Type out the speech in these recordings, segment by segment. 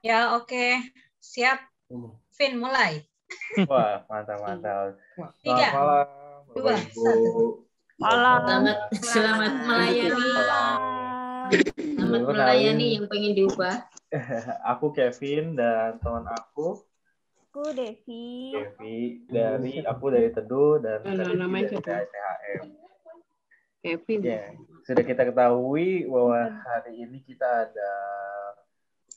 Ya, oke. Okay. Siap. Vin, mulai. Wah, mantap-mantap. Tiga, malam, dua, satu. Malam. Selamat, selamat melayani. Selamat melayani yang pengen diubah. Aku Kevin dan teman aku. Aku Devi. Devi dari aku dari Teduh dan dari, dari THM. Iya. Kevin. Ya Sudah kita ketahui bahwa iya. hari ini kita ada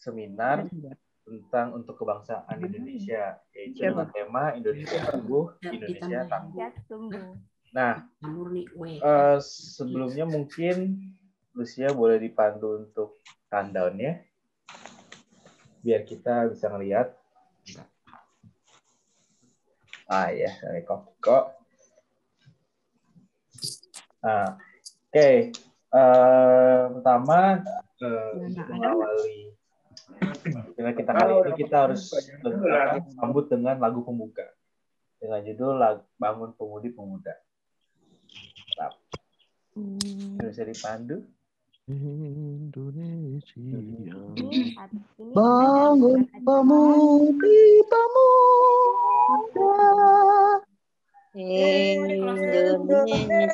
seminar iya, iya. tentang untuk kebangsaan di iya. Indonesia yaitu Siapa? dengan tema Indonesia tangguh, Indonesia tangguh. Ya, nah, uh, sebelumnya mungkin Lucia boleh dipandu untuk rundown ya, biar kita bisa ngelihat. Ah ya, dari kok kok. Ah, oke. Eh, pertama uh, eh, untuk mengawali Bila kita kali ini kita harus sambut dengan lagu pembuka dengan judul lagu Bangun Pemudi Pemuda. Tetap. Bisa dipandu. Indonesia bangun pemudi pemuda Indonesia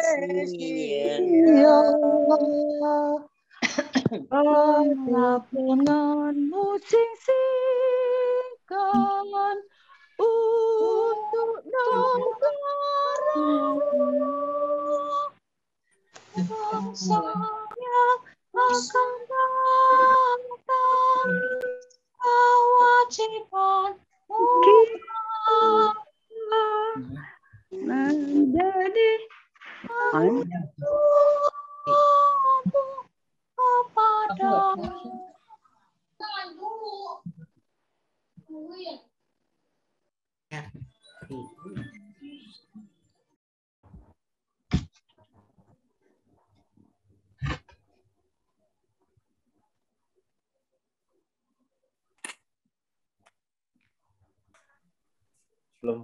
Pengapunganmu sing singkan untuk negara bangsa akan datang kewajiban menjadi anugerah belum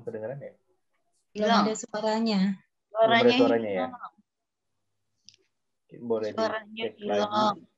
kedengaran ya? Belum ada suaranya. Suaranya, belum ada suaranya ya. Boleh suaranya di cek lagi.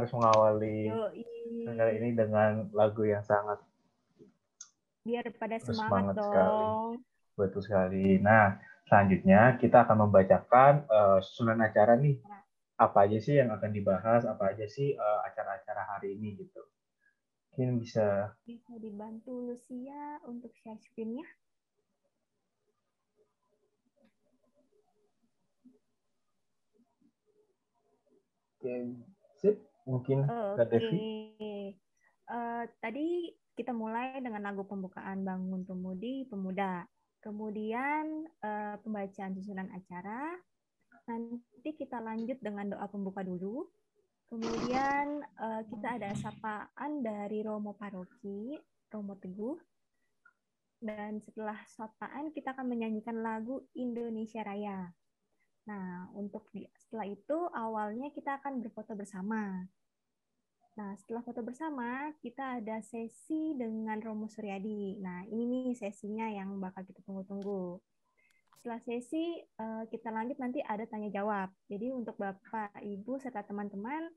harus mengawali negara ini dengan lagu yang sangat biar pada semangat, semangat dong. Sekali. Betul sekali. Nah, selanjutnya kita akan membacakan uh, susunan acara nih. Nah. Apa aja sih yang akan dibahas? Apa aja sih eh, acara-acara uh, hari ini gitu? Mungkin bisa bisa dibantu Lucia untuk share screennya Oke, mungkin oh, Uh, tadi kita mulai dengan lagu pembukaan Bangun Pemudi Pemuda. Kemudian uh, pembacaan susunan acara. Nanti kita lanjut dengan doa pembuka dulu. Kemudian uh, kita ada sapaan dari Romo Paroki, Romo Teguh. Dan setelah sapaan kita akan menyanyikan lagu Indonesia Raya. Nah, untuk setelah itu awalnya kita akan berfoto bersama. Nah, setelah foto bersama, kita ada sesi dengan Romo Suryadi. Nah, ini nih sesinya yang bakal kita tunggu-tunggu. Setelah sesi, eh, kita lanjut nanti ada tanya-jawab. Jadi untuk Bapak, Ibu, serta teman-teman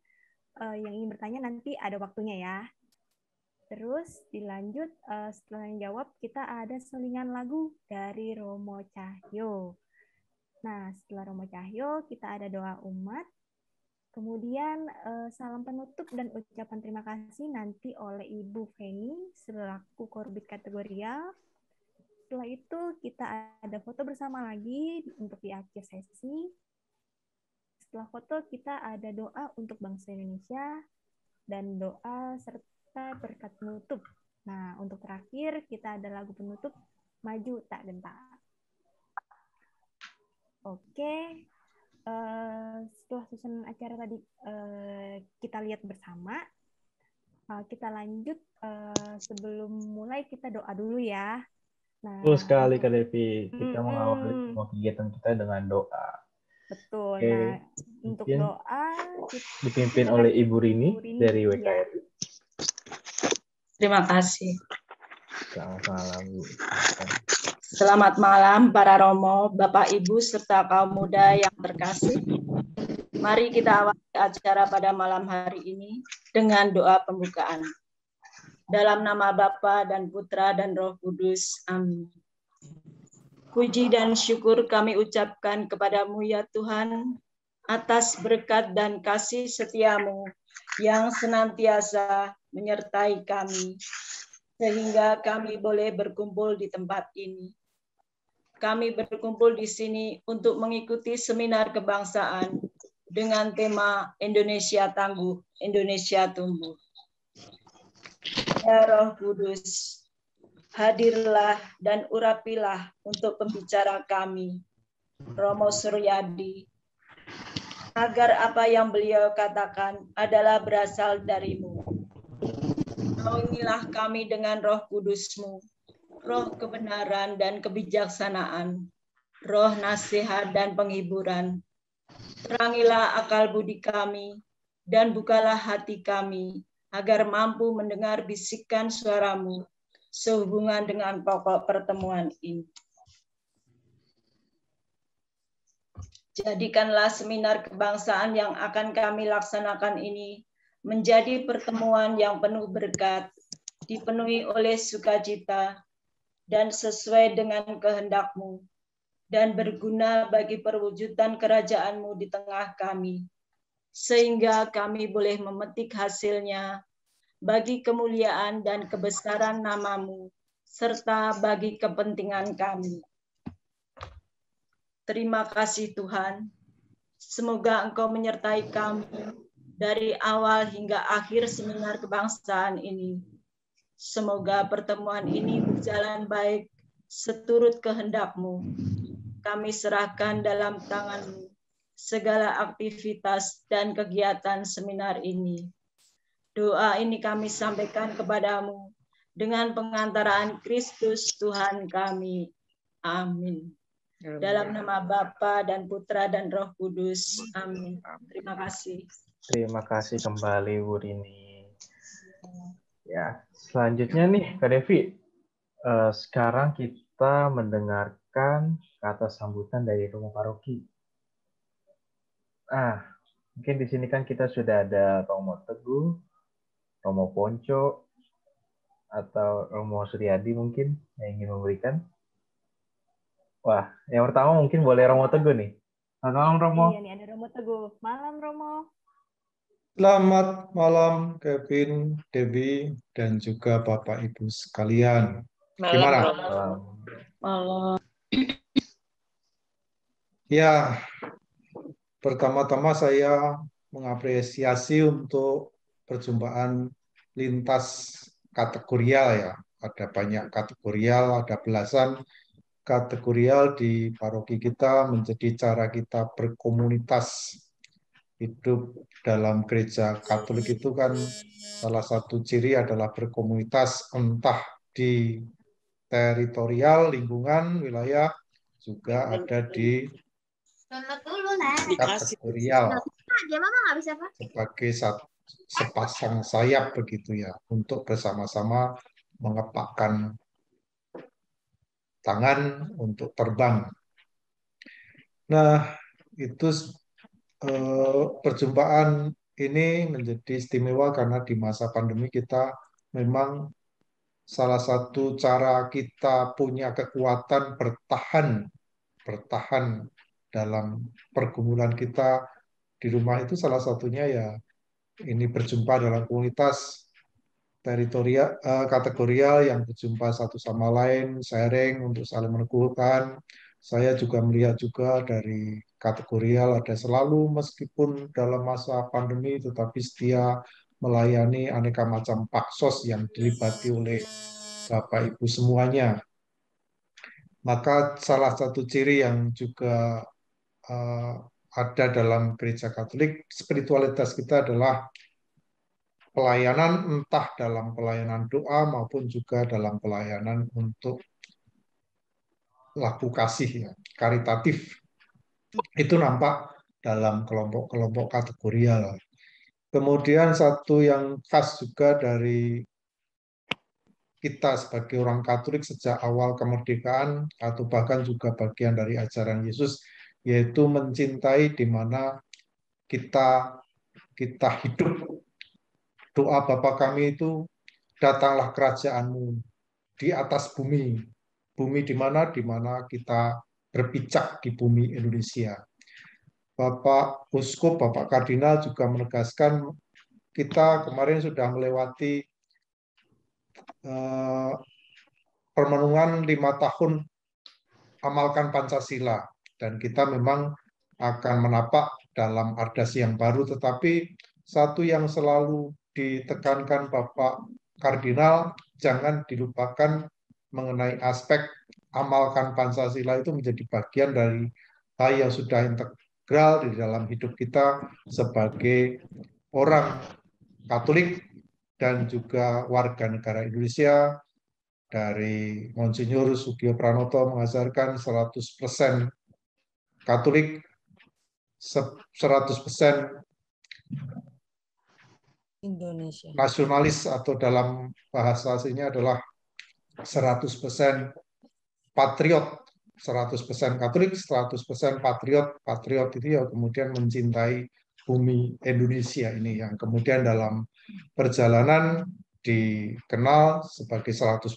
eh, yang ingin bertanya nanti ada waktunya ya. Terus dilanjut eh, setelah yang jawab, kita ada selingan lagu dari Romo Cahyo. Nah, setelah Romo Cahyo, kita ada doa umat, Kemudian eh, salam penutup dan ucapan terima kasih nanti oleh Ibu Feni selaku korbit kategorial. Setelah itu kita ada foto bersama lagi untuk di akhir sesi. Setelah foto kita ada doa untuk bangsa Indonesia dan doa serta berkat penutup. Nah, untuk terakhir kita ada lagu penutup Maju Tak Gentar. Oke, Eh, setelah susunan acara tadi uh, kita lihat bersama, uh, kita lanjut uh, sebelum mulai kita doa dulu ya. Nah, Terus sekali Kak Devi, kita mm, mengawali semua kegiatan kita dengan doa. Betul. Okay. Nah, Mungkin untuk doa kita, dipimpin oleh Ibu Rini, Ibu Rini dari WKR. Ya. Terima kasih. Selamat malam, Selamat malam para Romo, Bapak Ibu, serta kaum muda yang terkasih. Mari kita awali acara pada malam hari ini dengan doa pembukaan. Dalam nama Bapa dan Putra dan Roh Kudus, Amin. Puji dan syukur kami ucapkan kepadamu ya Tuhan, atas berkat dan kasih setiamu yang senantiasa menyertai kami, sehingga kami boleh berkumpul di tempat ini kami berkumpul di sini untuk mengikuti seminar kebangsaan dengan tema Indonesia Tangguh, Indonesia Tumbuh. Ya Roh Kudus, hadirlah dan urapilah untuk pembicara kami, Romo Suryadi, agar apa yang beliau katakan adalah berasal darimu. Naungilah kami dengan roh kudusmu, roh kebenaran dan kebijaksanaan, roh nasihat dan penghiburan. Terangilah akal budi kami dan bukalah hati kami agar mampu mendengar bisikan suaramu sehubungan dengan pokok pertemuan ini. Jadikanlah seminar kebangsaan yang akan kami laksanakan ini menjadi pertemuan yang penuh berkat, dipenuhi oleh sukacita, dan sesuai dengan kehendakmu, dan berguna bagi perwujudan kerajaanmu di tengah kami, sehingga kami boleh memetik hasilnya bagi kemuliaan dan kebesaran namamu, serta bagi kepentingan kami. Terima kasih Tuhan. Semoga Engkau menyertai kami dari awal hingga akhir seminar kebangsaan ini Semoga pertemuan ini berjalan baik seturut kehendakmu. Kami serahkan dalam tanganmu segala aktivitas dan kegiatan seminar ini. Doa ini kami sampaikan kepadamu dengan pengantaraan Kristus Tuhan kami. Amin. Dalam nama Bapa dan Putra dan Roh Kudus. Amin. Terima kasih. Terima kasih kembali Bu Rini. Ya, Selanjutnya nih, Kak Devi, uh, sekarang kita mendengarkan kata sambutan dari Romo Paroki. Ah, mungkin di sini kan kita sudah ada Romo Teguh, Romo Ponco, atau Romo Suryadi mungkin yang ingin memberikan. Wah, yang pertama mungkin boleh Romo Teguh nih. Selamat malam Romo. Iya nih ada Romo Teguh. Malam Romo. Selamat malam Kevin, Debbie, dan juga Bapak Ibu sekalian. Malam, Gimana? Malam. malam. Ya, pertama-tama saya mengapresiasi untuk perjumpaan lintas kategorial ya. Ada banyak kategorial, ada belasan kategorial di paroki kita menjadi cara kita berkomunitas hidup dalam gereja Katolik itu kan salah satu ciri adalah berkomunitas entah di teritorial, lingkungan, wilayah juga ada di teritorial sebagai satu sepasang sayap begitu ya untuk bersama-sama mengepakkan tangan untuk terbang. Nah, itu Eh, perjumpaan ini menjadi istimewa karena di masa pandemi kita memang salah satu cara kita punya kekuatan bertahan bertahan dalam pergumulan kita di rumah itu salah satunya ya ini berjumpa dalam komunitas teritorial eh, kategorial yang berjumpa satu sama lain sharing untuk saling meneguhkan saya juga melihat juga dari kategorial ada selalu meskipun dalam masa pandemi tetapi setia melayani aneka macam paksos yang dilibati oleh Bapak Ibu semuanya. Maka salah satu ciri yang juga uh, ada dalam gereja Katolik, spiritualitas kita adalah pelayanan entah dalam pelayanan doa maupun juga dalam pelayanan untuk laku kasih ya, karitatif itu nampak dalam kelompok-kelompok kategorial. Kemudian satu yang khas juga dari kita sebagai orang Katolik sejak awal kemerdekaan atau bahkan juga bagian dari ajaran Yesus yaitu mencintai di mana kita kita hidup. Doa Bapa kami itu datanglah kerajaanmu di atas bumi bumi di mana di mana kita berpijak di bumi Indonesia. Bapak Uskup, Bapak Kardinal juga menegaskan kita kemarin sudah melewati eh, permenungan lima tahun amalkan Pancasila dan kita memang akan menapak dalam ardas yang baru tetapi satu yang selalu ditekankan Bapak Kardinal jangan dilupakan mengenai aspek amalkan Pancasila itu menjadi bagian dari hal yang sudah integral di dalam hidup kita sebagai orang Katolik dan juga warga negara Indonesia dari Monsinyur Sugio Pranoto mengajarkan 100% Katolik 100% Indonesia. Nasionalis atau dalam bahasa aslinya adalah 100% patriot, 100% Katolik, 100% patriot. Patriot itu ya kemudian mencintai bumi Indonesia ini yang kemudian dalam perjalanan dikenal sebagai 100%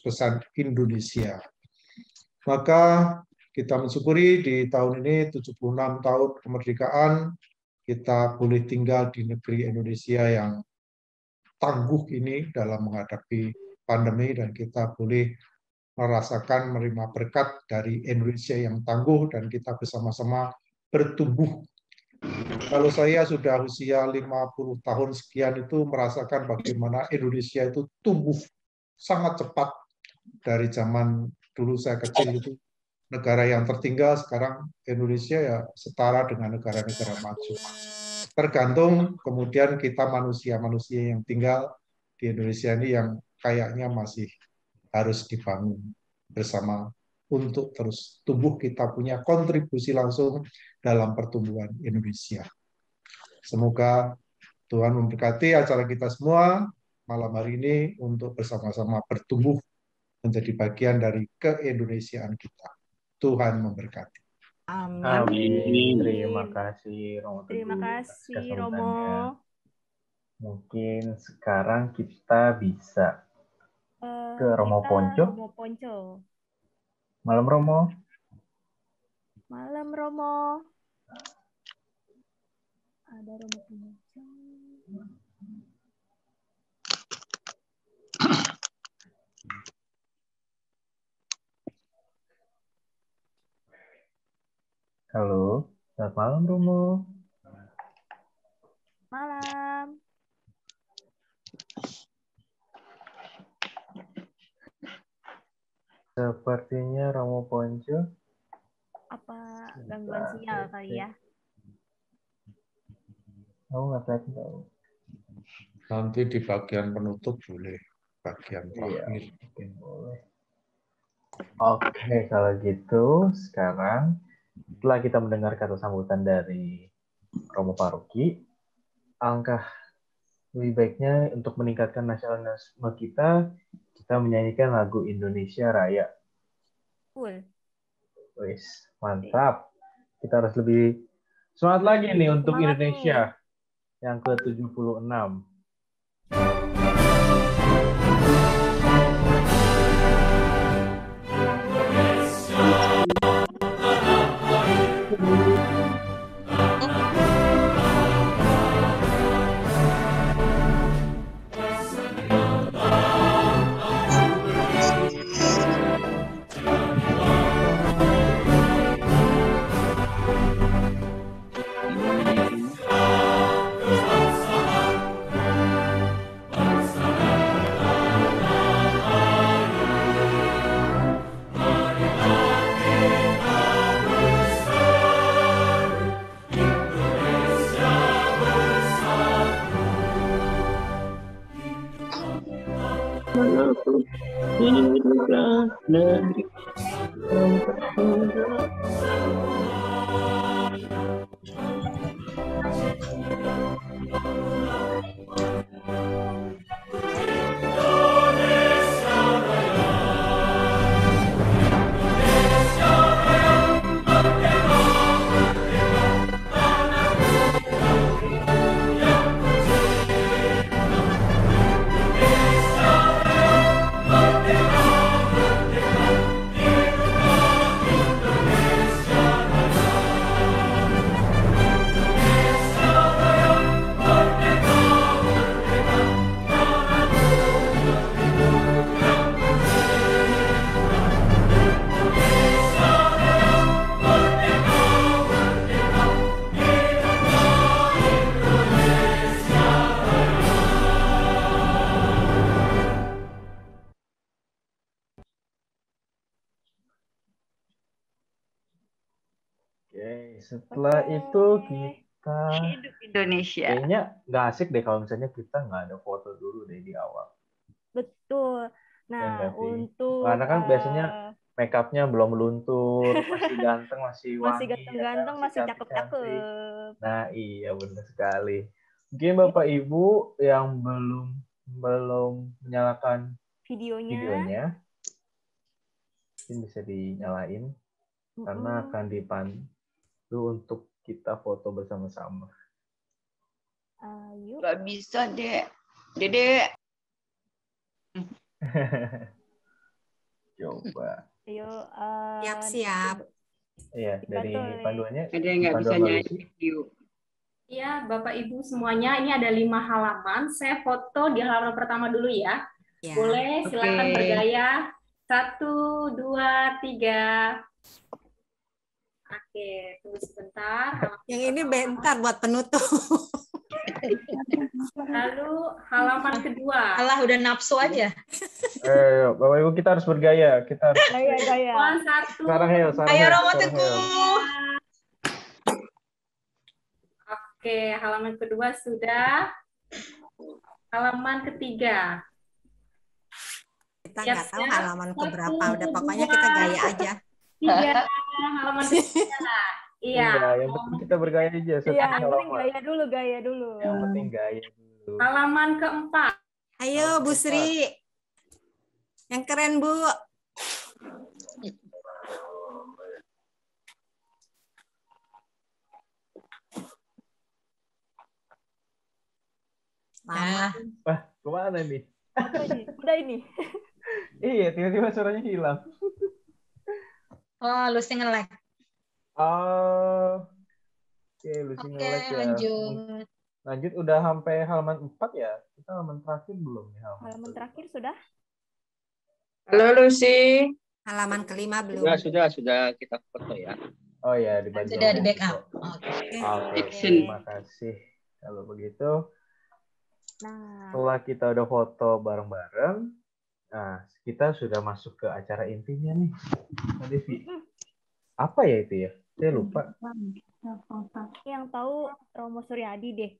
Indonesia. Maka kita mensyukuri di tahun ini 76 tahun kemerdekaan kita boleh tinggal di negeri Indonesia yang tangguh ini dalam menghadapi pandemi dan kita boleh merasakan menerima berkat dari Indonesia yang tangguh dan kita bersama-sama bertumbuh. Kalau saya sudah usia 50 tahun sekian itu merasakan bagaimana Indonesia itu tumbuh sangat cepat dari zaman dulu saya kecil itu negara yang tertinggal sekarang Indonesia ya setara dengan negara-negara maju. Tergantung kemudian kita manusia-manusia yang tinggal di Indonesia ini yang kayaknya masih harus dibangun bersama untuk terus tubuh kita punya kontribusi langsung dalam pertumbuhan Indonesia. Semoga Tuhan memberkati acara kita semua malam hari ini untuk bersama-sama bertumbuh menjadi bagian dari keindonesiaan kita. Tuhan memberkati. Amin. Amin. Terima kasih Romo. Terima kasih Romo. Mungkin sekarang kita bisa ke Romo Ponco. Romo Ponco. Malam Romo. Malam Romo. Ada Romo Ponco. Halo, selamat malam Romo. Sepertinya Romo Ponco. Apa gangguan sinyal kali ya? Kamu nggak tahu. Nanti di bagian penutup boleh, bagian iya, terakhir. Iya, boleh. Oke, kalau gitu sekarang setelah kita mendengar kata sambutan dari Romo Paruki, angka lebih baiknya untuk meningkatkan nasionalisme kita, kita menyanyikan lagu Indonesia Raya. Cool. Wis, mantap. Kita harus lebih semangat lagi nih untuk semangat Indonesia nih. yang ke-76. Bila itu kita hidup Indonesia. Kayaknya nggak asik deh kalau misalnya kita nggak ada foto dulu deh di awal. Betul. Nah ya, untuk karena kan biasanya eh, makeupnya belum luntur, masih ganteng, masih wangi, ya kan? masih ganteng-ganteng, masih cakep-cakep. Nah iya benar sekali. Mungkin bapak iya. ibu yang belum belum menyalakan videonya, videonya mungkin bisa dinyalain mm -hmm. karena akan dipandu untuk kita foto bersama-sama. Ayo. Gak bisa, Dek. Dede. Coba. Ayo. Uh, eh, Siap-siap. Iya, dari eh. panduannya. Ada yang nggak bisa nyanyi yuk Iya, Bapak Ibu semuanya, ini ada lima halaman. Saya foto di halaman pertama dulu ya. ya. Boleh, silakan okay. bergaya. Satu, dua, tiga. Oke, tunggu sebentar. Halaman yang ini bentar buat penutup. Lalu halaman kedua. Allah udah nafsu aja. Eh, Bapak Ibu kita harus bergaya. Kita harus. Gaya, gaya. Puan satu. Sekarang Hel, sekarang Ayo Romo Teguh. Oke, halaman kedua sudah. Halaman ketiga. Kita nggak tahu halaman keberapa. Udah pokoknya kita gaya aja. Iya, halaman iya, ketiga. Iya. yang penting kita bergaya aja. Iya, yang penting gaya dulu, gaya dulu. Yang penting gaya dulu. Halaman keempat. Ayo, Bu Sri. Yang keren, Bu. Nah. Wah, kemana ini? Udah ini. iya, tiba-tiba suaranya hilang. Oh, losing a leg. Oh. Oke, okay, okay, ya. lanjut. Lanjut udah sampai halaman 4 ya? Kita halaman terakhir belum ya? Halaman, halaman terakhir sudah? Halo Lucy. Halaman kelima belum. Sudah, sudah, sudah kita foto ya. Oh ya, dibantu. Sudah di backup. Oke. Okay. Okay. Okay. Terima kasih. Kalau begitu, nah. setelah kita udah foto bareng-bareng, Nah, kita sudah masuk ke acara intinya nih. Mbak Devi. Apa ya itu ya? Saya lupa. Yang tahu Romo Suryadi deh.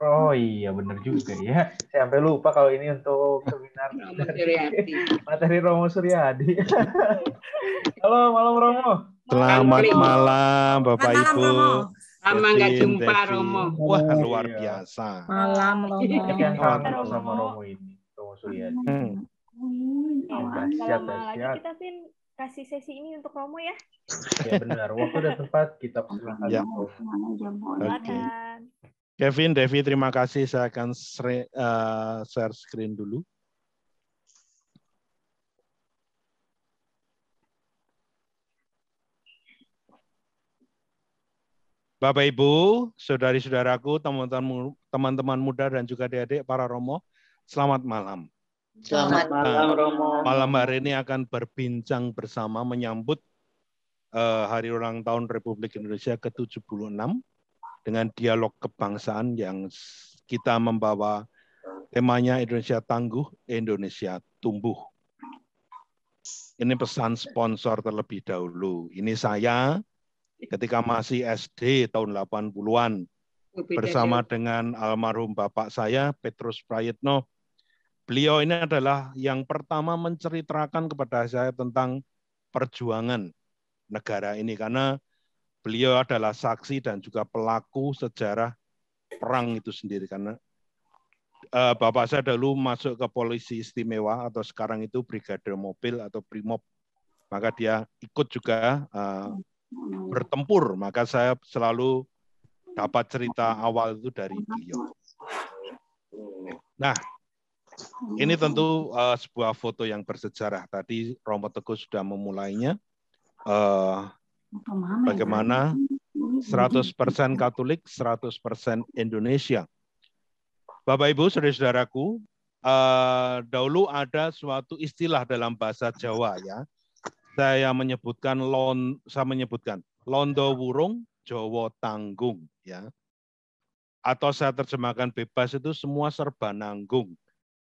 Oh iya benar juga ya. Saya sampai lupa kalau ini untuk seminar materi Romo Suryadi. Halo malam Romo. Selamat malam Bapak malam, Ibu. Romo. Lama nggak jumpa Devi. Romo. Wah iya. luar biasa. Malam Romo. Yang kangen sama Romo ini. Romo Suryadi. Hmm. Hmm, oh, lagi dahsyat. Kita Vin kasih sesi ini untuk Romo ya. Ya benar, waktu dan tempat kita persilakan. Ya. Okay. Kevin, Devi, terima kasih. Saya akan share, uh, share screen dulu. Bapak Ibu, saudari-saudaraku, teman-teman muda dan juga adik-adik para romo, selamat malam. Selamat, nah, malam Romo. Malam hari ini akan berbincang bersama menyambut uh, Hari Ulang Tahun Republik Indonesia ke-76 dengan dialog kebangsaan yang kita membawa temanya Indonesia Tangguh, Indonesia Tumbuh. Ini pesan sponsor terlebih dahulu. Ini saya ketika masih SD tahun 80-an bersama dengan almarhum bapak saya Petrus Prayitno. Beliau ini adalah yang pertama menceritakan kepada saya tentang perjuangan negara ini karena beliau adalah saksi dan juga pelaku sejarah perang itu sendiri karena uh, bapak saya dulu masuk ke polisi istimewa atau sekarang itu brigade mobil atau primob maka dia ikut juga uh, bertempur maka saya selalu dapat cerita awal itu dari beliau. Nah, ini hmm. tentu uh, sebuah foto yang bersejarah. Tadi Romo Teguh sudah memulainya. Uh, bagaimana 100% Katolik, 100% Indonesia. Bapak Ibu, saudara-saudaraku, uh, dahulu ada suatu istilah dalam bahasa Jawa ya. Saya menyebutkan lon saya menyebutkan londo wurung Jawa tanggung ya. Atau saya terjemahkan bebas itu semua serba nanggung.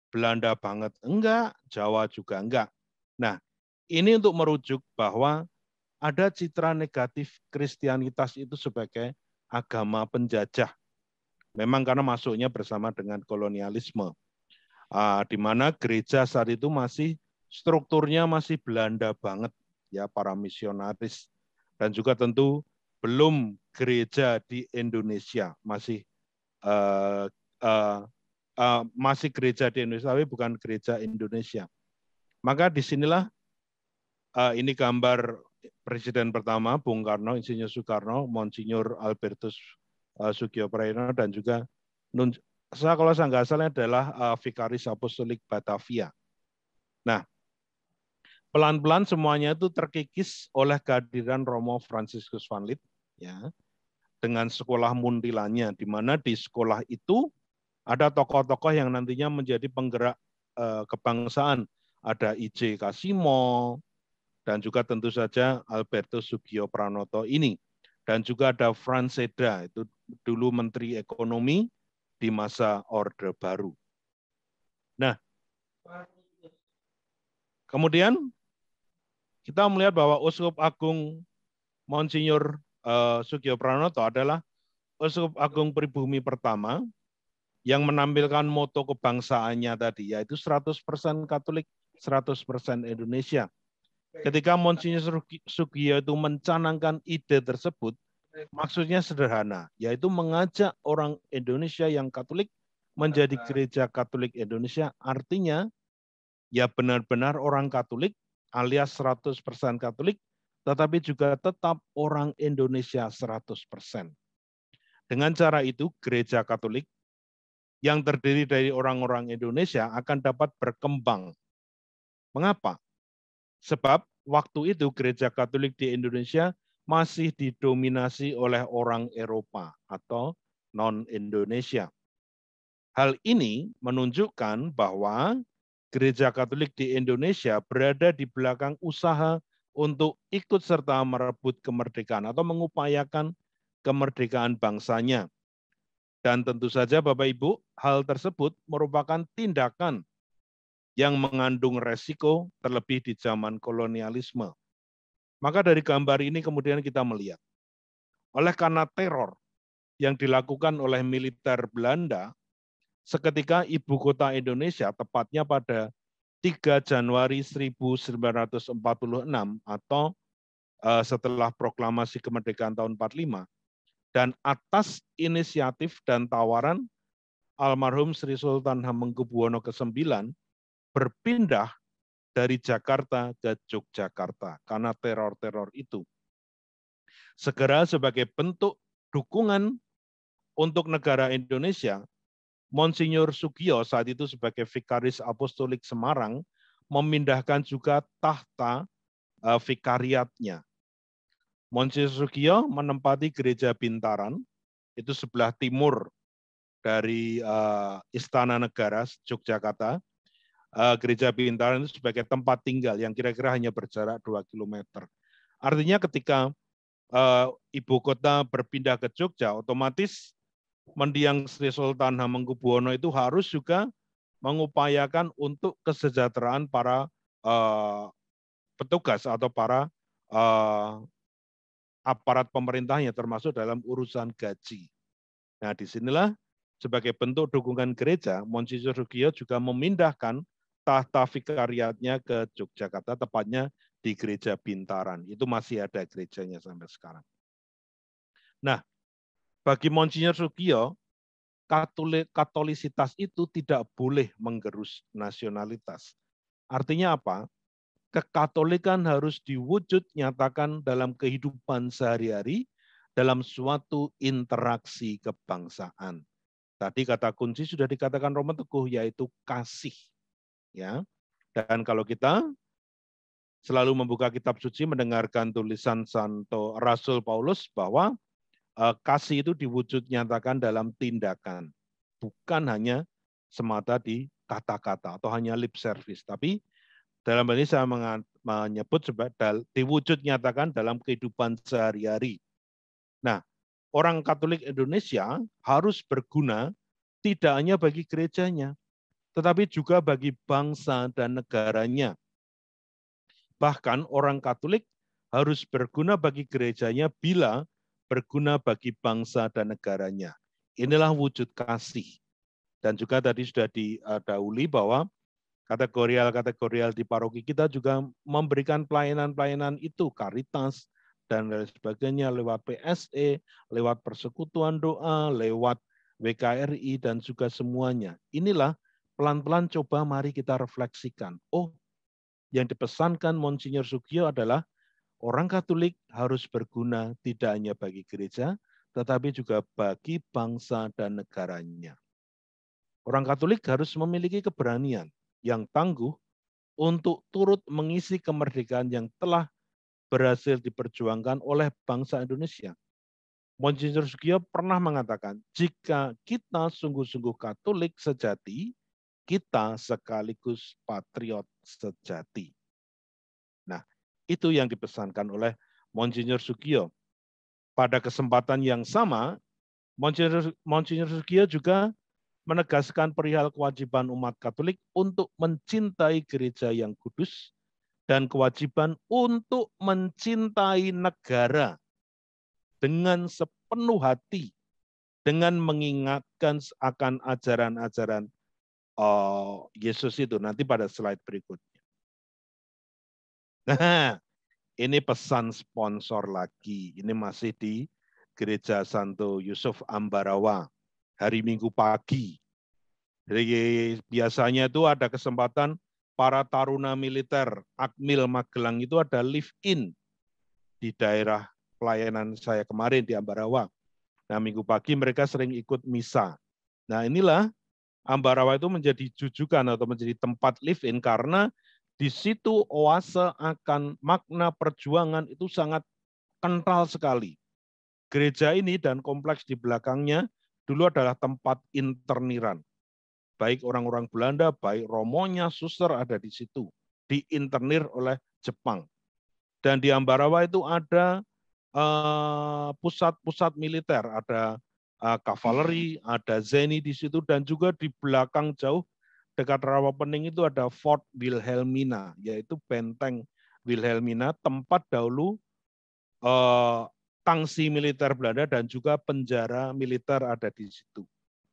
Belanda banget enggak, Jawa juga enggak. Nah, ini untuk merujuk bahwa ada citra negatif Kristianitas itu sebagai agama penjajah. Memang karena masuknya bersama dengan kolonialisme. Uh, di mana gereja saat itu masih strukturnya masih Belanda banget ya para misionaris dan juga tentu belum gereja di Indonesia masih uh, uh, Eh, masih gereja di Indonesia, tapi bukan gereja Indonesia. Maka disinilah uh, ini gambar presiden pertama Bung Karno, Insinyur Soekarno, Monsinyur Albertus uh, Sugio Prayno, dan juga Nun, saya kalau saya nggak salah adalah uh, Vikaris Apostolik Batavia. Nah, pelan-pelan semuanya itu terkikis oleh kehadiran Romo Franciscus Van Lid, ya, dengan sekolah muntilannya, di mana di sekolah itu ada tokoh-tokoh yang nantinya menjadi penggerak eh, kebangsaan. Ada IJ Kasimo, dan juga tentu saja Alberto Sugio Pranoto ini. Dan juga ada Franz Seda, itu dulu Menteri Ekonomi di masa Orde Baru. Nah, kemudian kita melihat bahwa Uskup Agung Monsinyur eh, Sugio Pranoto adalah Uskup Agung Pribumi pertama yang menampilkan moto kebangsaannya tadi, yaitu 100% Katolik, 100% Indonesia. Ketika Monsinyur Sugiyo itu mencanangkan ide tersebut, maksudnya sederhana, yaitu mengajak orang Indonesia yang Katolik menjadi gereja Katolik Indonesia. Artinya, ya benar-benar orang Katolik alias 100% Katolik, tetapi juga tetap orang Indonesia 100%. Dengan cara itu, gereja Katolik yang terdiri dari orang-orang Indonesia akan dapat berkembang. Mengapa? Sebab waktu itu gereja Katolik di Indonesia masih didominasi oleh orang Eropa atau non-Indonesia. Hal ini menunjukkan bahwa gereja Katolik di Indonesia berada di belakang usaha untuk ikut serta merebut kemerdekaan atau mengupayakan kemerdekaan bangsanya dan tentu saja Bapak Ibu, hal tersebut merupakan tindakan yang mengandung resiko terlebih di zaman kolonialisme. Maka dari gambar ini kemudian kita melihat. Oleh karena teror yang dilakukan oleh militer Belanda, seketika ibu kota Indonesia, tepatnya pada 3 Januari 1946 atau eh, setelah proklamasi kemerdekaan tahun 45, dan atas inisiatif dan tawaran almarhum Sri Sultan Hamengkubuwono ke-9 berpindah dari Jakarta ke Yogyakarta karena teror-teror itu. Segera sebagai bentuk dukungan untuk negara Indonesia, Monsinyur Sugio saat itu sebagai Vikaris Apostolik Semarang memindahkan juga tahta eh, vikariatnya Monsieur Sugio menempati gereja Bintaran, itu sebelah timur dari uh, Istana Negara Yogyakarta. Uh, gereja Bintaran itu sebagai tempat tinggal yang kira-kira hanya berjarak 2 km. Artinya ketika uh, ibu kota berpindah ke Jogja, otomatis mendiang Sri Sultan Hamengkubuwono itu harus juga mengupayakan untuk kesejahteraan para uh, petugas atau para uh, aparat pemerintahnya termasuk dalam urusan gaji. Nah, disinilah sebagai bentuk dukungan gereja, Monsignor Rukio juga memindahkan tahta vikariatnya ke Yogyakarta, tepatnya di gereja Bintaran. Itu masih ada gerejanya sampai sekarang. Nah, bagi Monsignor Sugio, Katolik, Katolisitas itu tidak boleh menggerus nasionalitas. Artinya apa? kekatolikan harus diwujud nyatakan dalam kehidupan sehari-hari dalam suatu interaksi kebangsaan. Tadi kata kunci sudah dikatakan Roma Teguh yaitu kasih. Ya. Dan kalau kita selalu membuka kitab suci mendengarkan tulisan Santo Rasul Paulus bahwa eh, kasih itu diwujud nyatakan dalam tindakan, bukan hanya semata di kata-kata atau hanya lip service, tapi dalam ini saya menyebut sebagai diwujud nyatakan dalam kehidupan sehari-hari. Nah, orang Katolik Indonesia harus berguna tidak hanya bagi gerejanya, tetapi juga bagi bangsa dan negaranya. Bahkan orang Katolik harus berguna bagi gerejanya bila berguna bagi bangsa dan negaranya. Inilah wujud kasih. Dan juga tadi sudah didahului eh, bahwa kategorial-kategorial di paroki kita juga memberikan pelayanan-pelayanan itu, karitas, dan lain sebagainya lewat PSE, lewat persekutuan doa, lewat WKRI, dan juga semuanya. Inilah pelan-pelan coba mari kita refleksikan. Oh, yang dipesankan Monsinyur Sugio adalah orang Katolik harus berguna tidak hanya bagi gereja, tetapi juga bagi bangsa dan negaranya. Orang Katolik harus memiliki keberanian yang tangguh untuk turut mengisi kemerdekaan yang telah berhasil diperjuangkan oleh bangsa Indonesia. Monsignor Sugio pernah mengatakan, jika kita sungguh-sungguh Katolik sejati, kita sekaligus patriot sejati. Nah, itu yang dipesankan oleh Monsignor Sugio. Pada kesempatan yang sama, Monsignor Monsinyur Sugio juga menegaskan perihal kewajiban umat Katolik untuk mencintai gereja yang kudus dan kewajiban untuk mencintai negara dengan sepenuh hati dengan mengingatkan akan ajaran-ajaran uh, Yesus itu nanti pada slide berikutnya. Nah, ini pesan sponsor lagi. Ini masih di Gereja Santo Yusuf Ambarawa hari Minggu pagi. Jadi biasanya itu ada kesempatan para taruna militer Akmil Magelang itu ada live-in di daerah pelayanan saya kemarin di Ambarawa. Nah, minggu pagi mereka sering ikut misa. Nah, inilah Ambarawa itu menjadi jujukan atau menjadi tempat live-in karena di situ oase akan makna perjuangan itu sangat kental sekali. Gereja ini dan kompleks di belakangnya dulu adalah tempat interniran. Baik orang-orang Belanda, baik Romonya, Suster ada di situ. Diinternir oleh Jepang. Dan di Ambarawa itu ada eh, pusat-pusat uh, militer, ada uh, kavaleri, ada zeni di situ, dan juga di belakang jauh dekat Rawa Pening itu ada Fort Wilhelmina, yaitu benteng Wilhelmina, tempat dahulu uh, tangsi militer Belanda dan juga penjara militer ada di situ.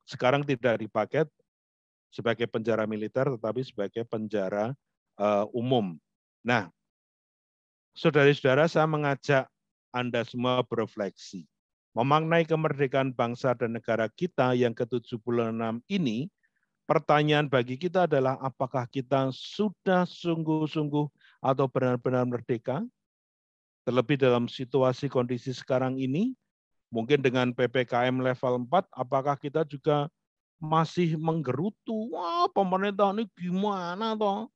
Sekarang tidak dipakai sebagai penjara militer, tetapi sebagai penjara uh, umum. Nah, saudara-saudara, saya mengajak Anda semua berefleksi. Memaknai kemerdekaan bangsa dan negara kita yang ke-76 ini, pertanyaan bagi kita adalah apakah kita sudah sungguh-sungguh atau benar-benar merdeka? Terlebih dalam situasi kondisi sekarang ini, mungkin dengan PPKM level 4, apakah kita juga masih menggerutu, wah pemerintah ini gimana toh?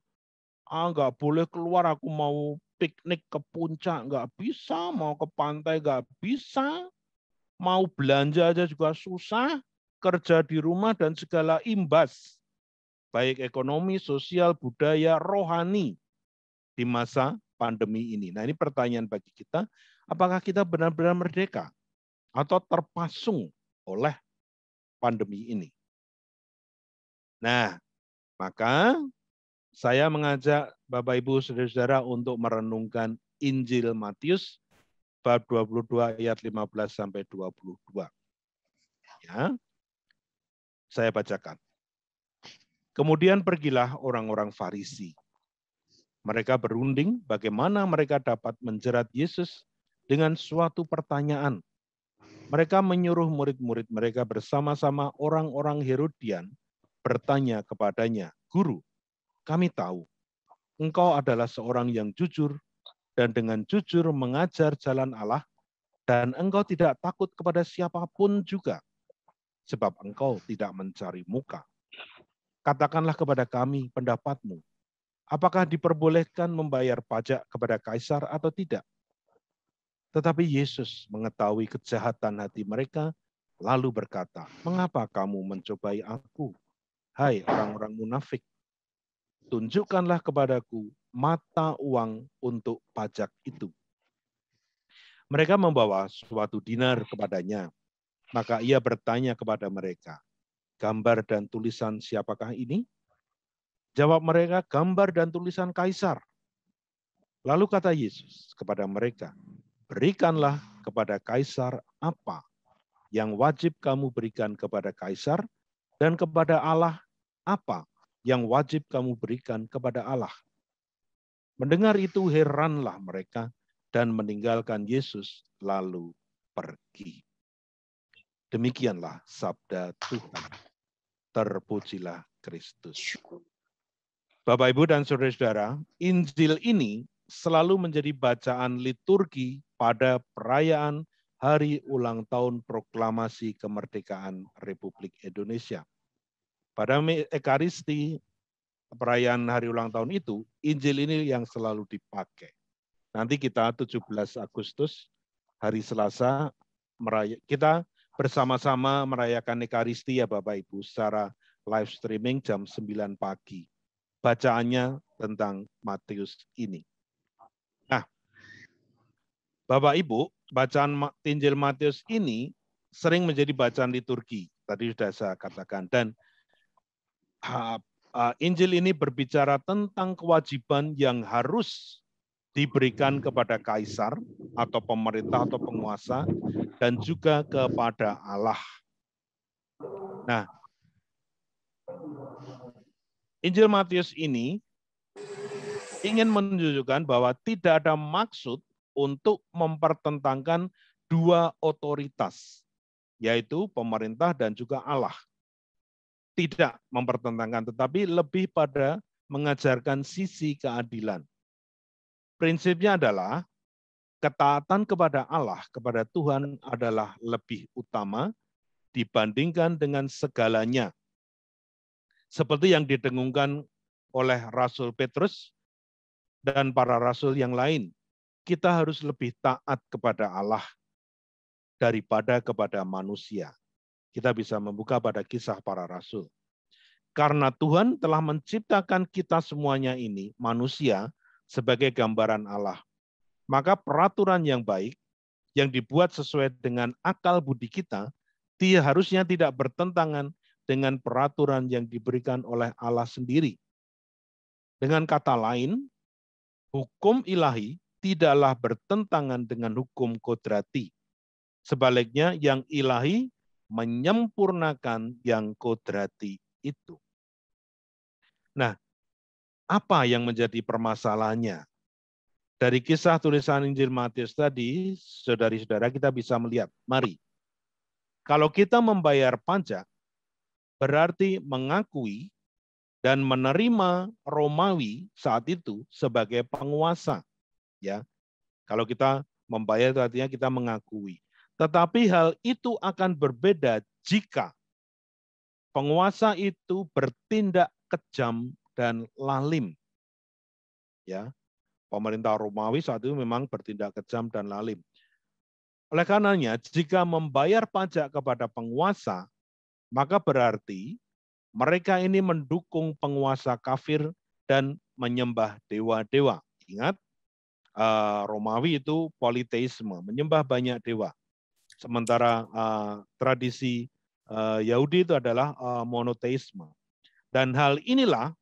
Ah nggak boleh keluar, aku mau piknik ke puncak nggak bisa, mau ke pantai nggak bisa, mau belanja aja juga susah, kerja di rumah dan segala imbas, baik ekonomi, sosial, budaya, rohani di masa pandemi ini. Nah, ini pertanyaan bagi kita, apakah kita benar-benar merdeka atau terpasung oleh pandemi ini? Nah, maka saya mengajak Bapak Ibu Saudara-saudara untuk merenungkan Injil Matius bab 22 ayat 15 sampai 22. Ya. Saya bacakan. Kemudian pergilah orang-orang Farisi mereka berunding bagaimana mereka dapat menjerat Yesus dengan suatu pertanyaan. Mereka menyuruh murid-murid mereka bersama-sama orang-orang Herodian bertanya kepadanya, "Guru, kami tahu engkau adalah seorang yang jujur dan dengan jujur mengajar jalan Allah dan engkau tidak takut kepada siapapun juga sebab engkau tidak mencari muka. Katakanlah kepada kami pendapatmu apakah diperbolehkan membayar pajak kepada kaisar atau tidak. Tetapi Yesus mengetahui kejahatan hati mereka, lalu berkata, "Mengapa kamu mencobai Aku, hai orang-orang munafik? Tunjukkanlah kepadaku mata uang untuk pajak itu." Mereka membawa suatu dinar kepadanya, maka ia bertanya kepada mereka, "Gambar dan tulisan siapakah ini?" Jawab mereka, gambar dan tulisan kaisar. Lalu kata Yesus kepada mereka, berikanlah kepada kaisar apa yang wajib kamu berikan kepada kaisar dan kepada Allah apa yang wajib kamu berikan kepada Allah. Mendengar itu heranlah mereka dan meninggalkan Yesus lalu pergi. Demikianlah sabda Tuhan. Terpujilah Kristus. Bapak, Ibu, dan saudara-saudara, Injil ini selalu menjadi bacaan liturgi pada perayaan hari ulang tahun proklamasi kemerdekaan Republik Indonesia. Pada Ekaristi, perayaan hari ulang tahun itu, Injil ini yang selalu dipakai. Nanti kita 17 Agustus, hari Selasa, merayakan kita bersama-sama merayakan Ekaristi ya Bapak Ibu secara live streaming jam 9 pagi bacaannya tentang Matius ini. Nah, Bapak Ibu, bacaan Injil Matius ini sering menjadi bacaan di Turki. Tadi sudah saya katakan dan Injil ini berbicara tentang kewajiban yang harus diberikan kepada kaisar atau pemerintah atau penguasa dan juga kepada Allah. Nah, Injil Matius ini ingin menunjukkan bahwa tidak ada maksud untuk mempertentangkan dua otoritas, yaitu pemerintah dan juga Allah. Tidak mempertentangkan, tetapi lebih pada mengajarkan sisi keadilan. Prinsipnya adalah ketaatan kepada Allah, kepada Tuhan adalah lebih utama dibandingkan dengan segalanya seperti yang didengungkan oleh Rasul Petrus dan para rasul yang lain. Kita harus lebih taat kepada Allah daripada kepada manusia. Kita bisa membuka pada kisah para rasul. Karena Tuhan telah menciptakan kita semuanya ini, manusia, sebagai gambaran Allah. Maka peraturan yang baik, yang dibuat sesuai dengan akal budi kita, dia harusnya tidak bertentangan dengan peraturan yang diberikan oleh Allah sendiri. Dengan kata lain, hukum ilahi tidaklah bertentangan dengan hukum kodrati. Sebaliknya, yang ilahi menyempurnakan yang kodrati itu. Nah, apa yang menjadi permasalahannya? Dari kisah tulisan Injil Matius tadi, saudari-saudara kita bisa melihat, mari. Kalau kita membayar pajak, berarti mengakui dan menerima Romawi saat itu sebagai penguasa. Ya, kalau kita membayar itu artinya kita mengakui. Tetapi hal itu akan berbeda jika penguasa itu bertindak kejam dan lalim. Ya, pemerintah Romawi saat itu memang bertindak kejam dan lalim. Oleh karenanya, jika membayar pajak kepada penguasa, maka berarti mereka ini mendukung penguasa kafir dan menyembah dewa-dewa. Ingat, eh, Romawi itu politeisme, menyembah banyak dewa. Sementara eh, tradisi eh, Yahudi itu adalah monoteisme. Dan hal inilah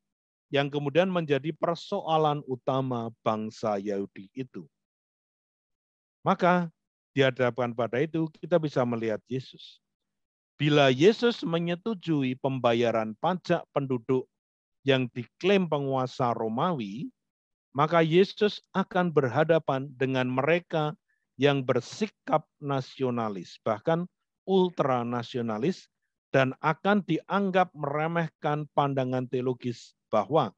yang kemudian menjadi persoalan utama bangsa Yahudi itu. Maka dihadapkan pada itu kita bisa melihat Yesus. Bila Yesus menyetujui pembayaran pajak penduduk yang diklaim penguasa Romawi, maka Yesus akan berhadapan dengan mereka yang bersikap nasionalis, bahkan ultranasionalis, dan akan dianggap meremehkan pandangan teologis bahwa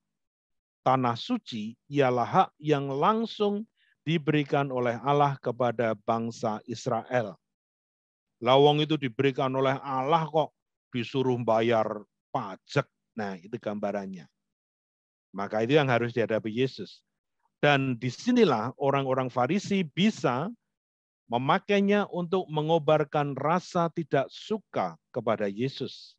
tanah suci ialah hak yang langsung diberikan oleh Allah kepada bangsa Israel. Lawong itu diberikan oleh Allah kok disuruh bayar pajak. Nah, itu gambarannya. Maka itu yang harus dihadapi Yesus. Dan disinilah orang-orang Farisi bisa memakainya untuk mengobarkan rasa tidak suka kepada Yesus.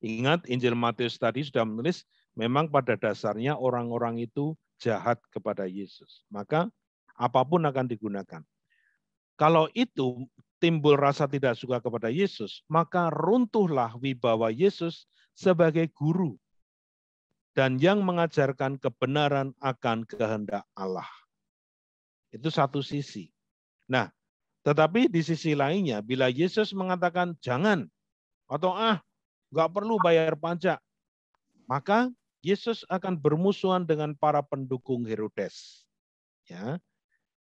Ingat Injil Matius tadi sudah menulis, memang pada dasarnya orang-orang itu jahat kepada Yesus. Maka apapun akan digunakan. Kalau itu timbul rasa tidak suka kepada Yesus, maka runtuhlah wibawa Yesus sebagai guru dan yang mengajarkan kebenaran akan kehendak Allah. Itu satu sisi. Nah, tetapi di sisi lainnya, bila Yesus mengatakan jangan atau ah, nggak perlu bayar pajak, maka Yesus akan bermusuhan dengan para pendukung Herodes. Ya,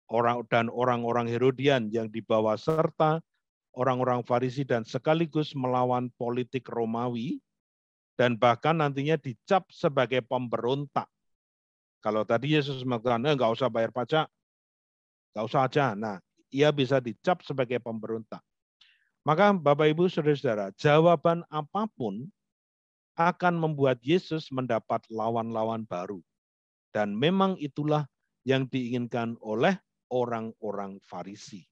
orang dan orang-orang Herodian yang dibawa serta orang-orang Farisi dan sekaligus melawan politik Romawi dan bahkan nantinya dicap sebagai pemberontak. Kalau tadi Yesus mengatakan eh, nggak usah bayar pajak, nggak usah aja. Nah, ia bisa dicap sebagai pemberontak. Maka Bapak Ibu Saudara-saudara, jawaban apapun akan membuat Yesus mendapat lawan-lawan baru. Dan memang itulah yang diinginkan oleh orang-orang Farisi.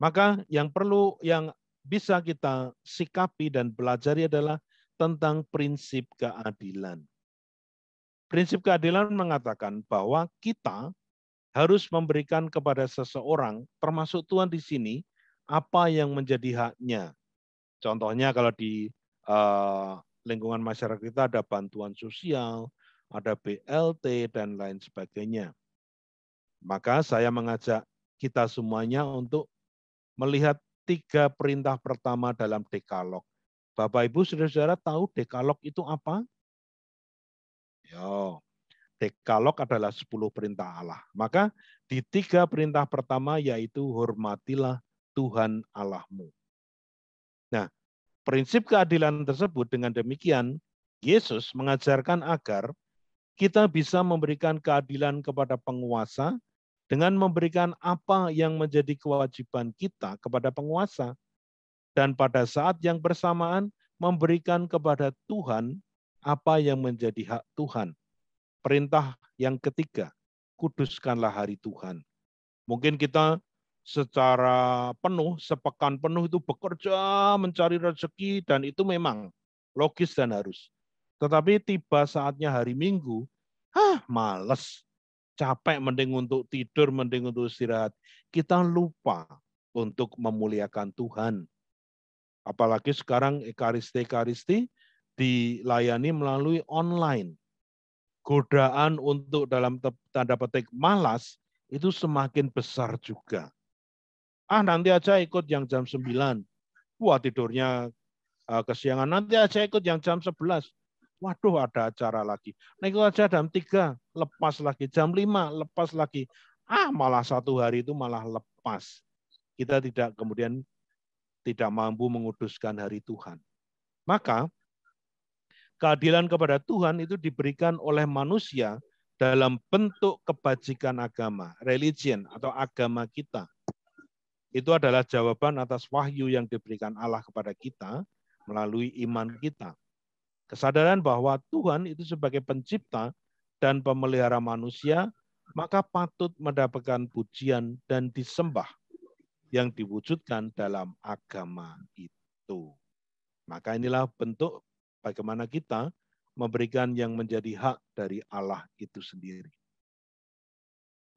Maka yang perlu yang bisa kita sikapi dan belajar adalah tentang prinsip keadilan. Prinsip keadilan mengatakan bahwa kita harus memberikan kepada seseorang, termasuk Tuhan di sini, apa yang menjadi haknya. Contohnya kalau di eh, lingkungan masyarakat kita ada bantuan sosial, ada BLT, dan lain sebagainya. Maka saya mengajak kita semuanya untuk melihat tiga perintah pertama dalam dekalog. Bapak Ibu Saudara-saudara tahu dekalog itu apa? Yo. Dekalog adalah 10 perintah Allah. Maka di tiga perintah pertama yaitu hormatilah Tuhan Allahmu. Nah, prinsip keadilan tersebut dengan demikian Yesus mengajarkan agar kita bisa memberikan keadilan kepada penguasa dengan memberikan apa yang menjadi kewajiban kita kepada penguasa, dan pada saat yang bersamaan memberikan kepada Tuhan apa yang menjadi hak Tuhan. Perintah yang ketiga, kuduskanlah hari Tuhan. Mungkin kita secara penuh, sepekan penuh itu bekerja mencari rezeki dan itu memang logis dan harus. Tetapi tiba saatnya hari Minggu, ah males, capek mending untuk tidur, mending untuk istirahat. Kita lupa untuk memuliakan Tuhan. Apalagi sekarang ekaristi-ekaristi dilayani melalui online. Godaan untuk dalam tanda petik malas itu semakin besar juga. Ah nanti aja ikut yang jam 9. Wah tidurnya eh, kesiangan. Nanti aja ikut yang jam 11. Waduh, ada acara lagi. Naik aja jam 3, lepas lagi. Jam lima lepas lagi. Ah, malah satu hari itu malah lepas. Kita tidak kemudian tidak mampu menguduskan hari Tuhan. Maka keadilan kepada Tuhan itu diberikan oleh manusia dalam bentuk kebajikan agama, religion atau agama kita. Itu adalah jawaban atas wahyu yang diberikan Allah kepada kita melalui iman kita kesadaran bahwa Tuhan itu sebagai pencipta dan pemelihara manusia, maka patut mendapatkan pujian dan disembah yang diwujudkan dalam agama itu. Maka inilah bentuk bagaimana kita memberikan yang menjadi hak dari Allah itu sendiri.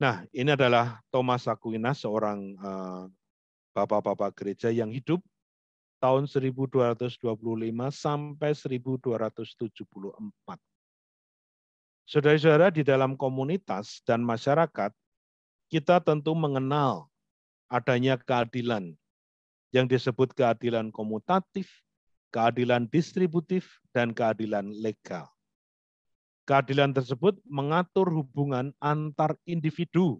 Nah, ini adalah Thomas Aquinas, seorang eh, bapak-bapak uh, gereja yang hidup tahun 1225 sampai 1274. Saudara-saudara di dalam komunitas dan masyarakat, kita tentu mengenal adanya keadilan yang disebut keadilan komutatif, keadilan distributif, dan keadilan legal. Keadilan tersebut mengatur hubungan antar individu,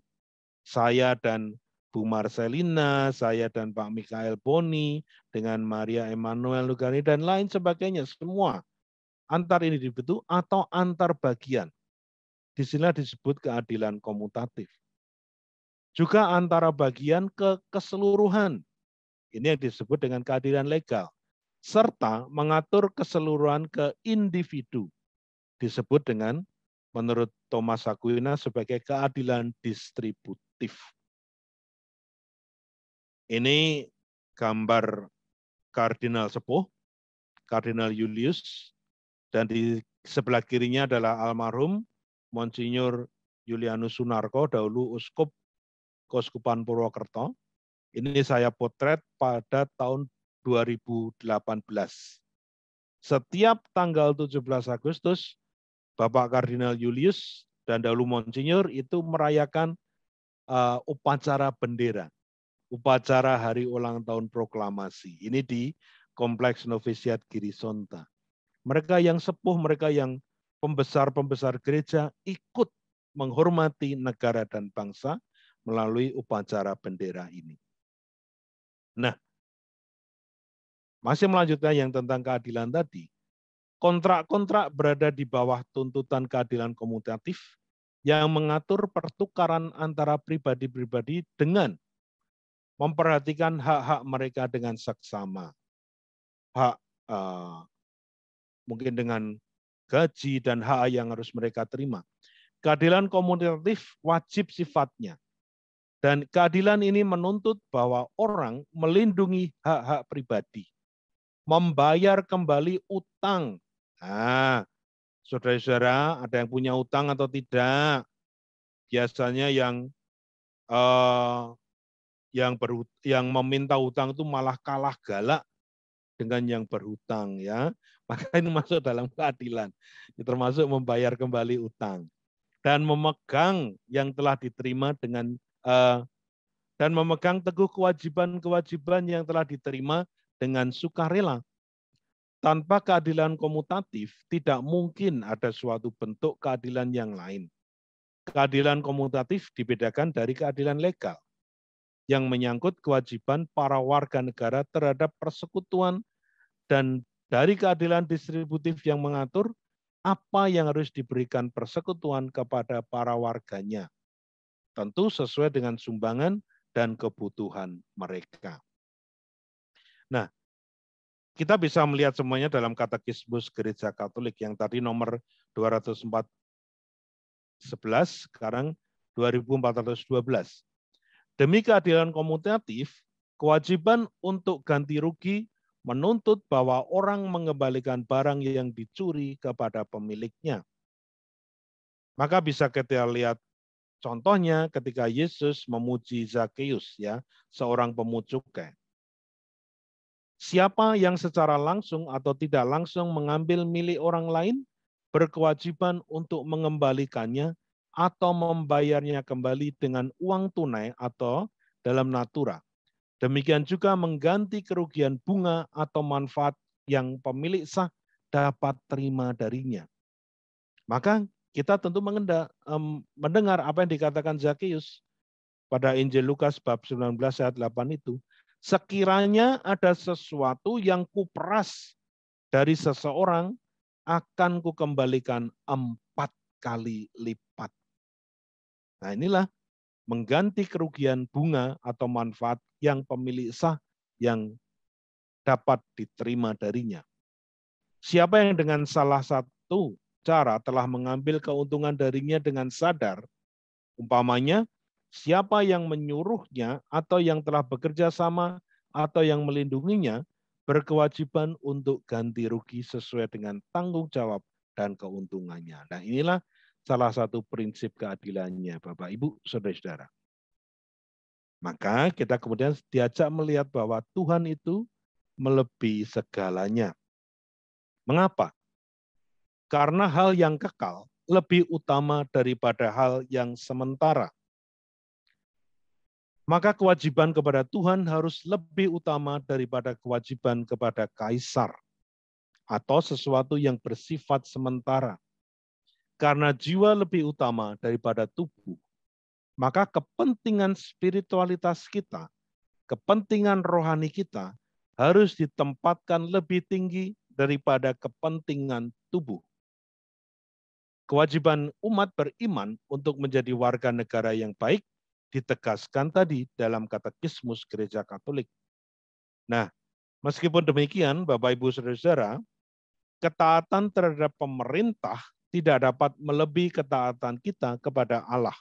saya dan Bu Marcelina, saya dan Pak Mikael Boni, dengan Maria Emanuel Lugani, dan lain sebagainya. Semua antar individu atau antar bagian. di sini disebut keadilan komutatif. Juga antara bagian ke keseluruhan. Ini yang disebut dengan keadilan legal. Serta mengatur keseluruhan ke individu. Disebut dengan menurut Thomas Aquinas sebagai keadilan distributif. Ini gambar Kardinal Sepuh, Kardinal Julius, dan di sebelah kirinya adalah almarhum Monsinyur Julianus Sunarko, dahulu uskup Keuskupan Purwokerto. Ini saya potret pada tahun 2018. Setiap tanggal 17 Agustus, Bapak Kardinal Julius dan dahulu Monsinyur itu merayakan uh, upacara bendera upacara hari ulang tahun proklamasi. Ini di Kompleks Novisiat Girisonta. Mereka yang sepuh, mereka yang pembesar-pembesar gereja ikut menghormati negara dan bangsa melalui upacara bendera ini. Nah, masih melanjutkan yang tentang keadilan tadi, kontrak-kontrak berada di bawah tuntutan keadilan komutatif yang mengatur pertukaran antara pribadi-pribadi dengan memperhatikan hak-hak mereka dengan seksama. Hak uh, mungkin dengan gaji dan hak yang harus mereka terima. Keadilan komunitatif wajib sifatnya. Dan keadilan ini menuntut bahwa orang melindungi hak-hak pribadi. Membayar kembali utang. Nah, saudara-saudara, ada yang punya utang atau tidak? Biasanya yang uh, yang ber, yang meminta utang itu malah kalah galak dengan yang berhutang ya. Maka ini masuk dalam keadilan. Ini termasuk membayar kembali utang dan memegang yang telah diterima dengan uh, dan memegang teguh kewajiban-kewajiban yang telah diterima dengan sukarela. Tanpa keadilan komutatif, tidak mungkin ada suatu bentuk keadilan yang lain. Keadilan komutatif dibedakan dari keadilan legal yang menyangkut kewajiban para warga negara terhadap persekutuan dan dari keadilan distributif yang mengatur apa yang harus diberikan persekutuan kepada para warganya. Tentu sesuai dengan sumbangan dan kebutuhan mereka. Nah, kita bisa melihat semuanya dalam katekismus gereja Katolik yang tadi nomor 204 sekarang 2412. Demi keadilan komutatif, kewajiban untuk ganti rugi menuntut bahwa orang mengembalikan barang yang dicuri kepada pemiliknya. Maka bisa kita lihat contohnya ketika Yesus memuji Zakheus ya, seorang pemungut Siapa yang secara langsung atau tidak langsung mengambil milik orang lain berkewajiban untuk mengembalikannya atau membayarnya kembali dengan uang tunai atau dalam natura. Demikian juga mengganti kerugian bunga atau manfaat yang pemilik sah dapat terima darinya. Maka kita tentu mendengar apa yang dikatakan Zakius pada Injil Lukas bab 19 ayat 8 itu. Sekiranya ada sesuatu yang kuperas dari seseorang, akan kukembalikan empat kali lipat. Nah inilah mengganti kerugian bunga atau manfaat yang pemilik sah yang dapat diterima darinya. Siapa yang dengan salah satu cara telah mengambil keuntungan darinya dengan sadar, umpamanya siapa yang menyuruhnya atau yang telah bekerja sama atau yang melindunginya berkewajiban untuk ganti rugi sesuai dengan tanggung jawab dan keuntungannya. Nah inilah salah satu prinsip keadilannya, Bapak, Ibu, Saudara-saudara. Maka kita kemudian diajak melihat bahwa Tuhan itu melebihi segalanya. Mengapa? Karena hal yang kekal lebih utama daripada hal yang sementara. Maka kewajiban kepada Tuhan harus lebih utama daripada kewajiban kepada kaisar atau sesuatu yang bersifat sementara. Karena jiwa lebih utama daripada tubuh, maka kepentingan spiritualitas kita, kepentingan rohani kita harus ditempatkan lebih tinggi daripada kepentingan tubuh. Kewajiban umat beriman untuk menjadi warga negara yang baik ditegaskan tadi dalam katekismus Gereja Katolik. Nah, meskipun demikian, Bapak Ibu Saudara-saudara, ketaatan terhadap pemerintah tidak dapat melebihi ketaatan kita kepada Allah.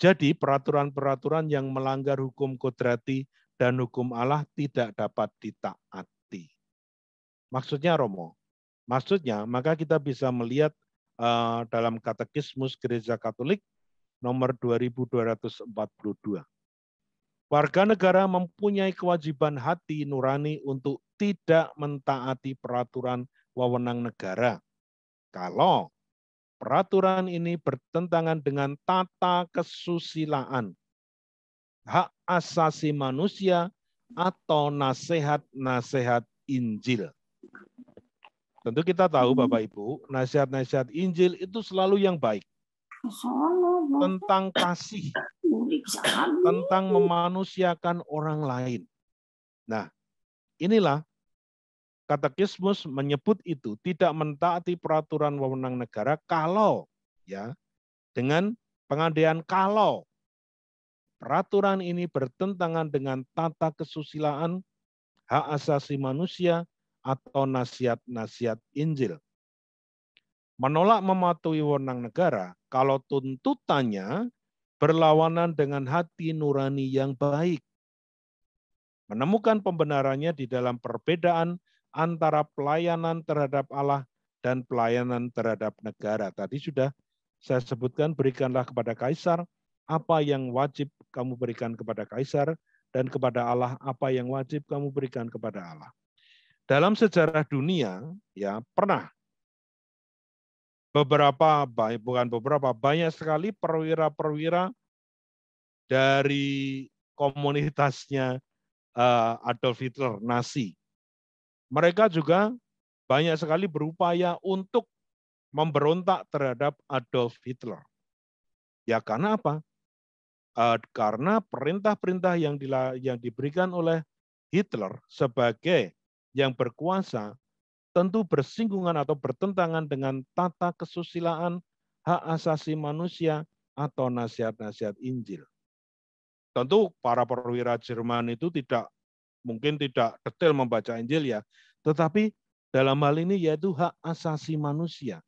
Jadi peraturan-peraturan yang melanggar hukum kodrati dan hukum Allah tidak dapat ditaati. Maksudnya Romo, maksudnya maka kita bisa melihat uh, dalam Katekismus Gereja Katolik nomor 2242. Warga negara mempunyai kewajiban hati nurani untuk tidak mentaati peraturan wewenang negara. Kalau peraturan ini bertentangan dengan tata kesusilaan, hak asasi manusia, atau nasihat-nasihat Injil. Tentu kita tahu hmm. Bapak Ibu, nasihat-nasihat Injil itu selalu yang baik. Tentang kasih, tentang memanusiakan orang lain. Nah, inilah Katekismus menyebut itu tidak mentaati peraturan wewenang negara kalau ya dengan pengadaan kalau peraturan ini bertentangan dengan tata kesusilaan, hak asasi manusia, atau nasihat-nasihat Injil. Menolak mematuhi wewenang negara kalau tuntutannya berlawanan dengan hati nurani yang baik. Menemukan pembenarannya di dalam perbedaan antara pelayanan terhadap Allah dan pelayanan terhadap negara. Tadi sudah saya sebutkan, berikanlah kepada kaisar apa yang wajib kamu berikan kepada kaisar, dan kepada Allah apa yang wajib kamu berikan kepada Allah. Dalam sejarah dunia, ya pernah beberapa bukan beberapa banyak sekali perwira-perwira dari komunitasnya eh, Adolf Hitler Nazi mereka juga banyak sekali berupaya untuk memberontak terhadap Adolf Hitler. Ya karena apa? Uh, karena perintah-perintah yang, yang diberikan oleh Hitler sebagai yang berkuasa tentu bersinggungan atau bertentangan dengan tata kesusilaan, hak asasi manusia, atau nasihat-nasihat Injil. Tentu para perwira Jerman itu tidak mungkin tidak detail membaca Injil ya, tetapi dalam hal ini yaitu hak asasi manusia.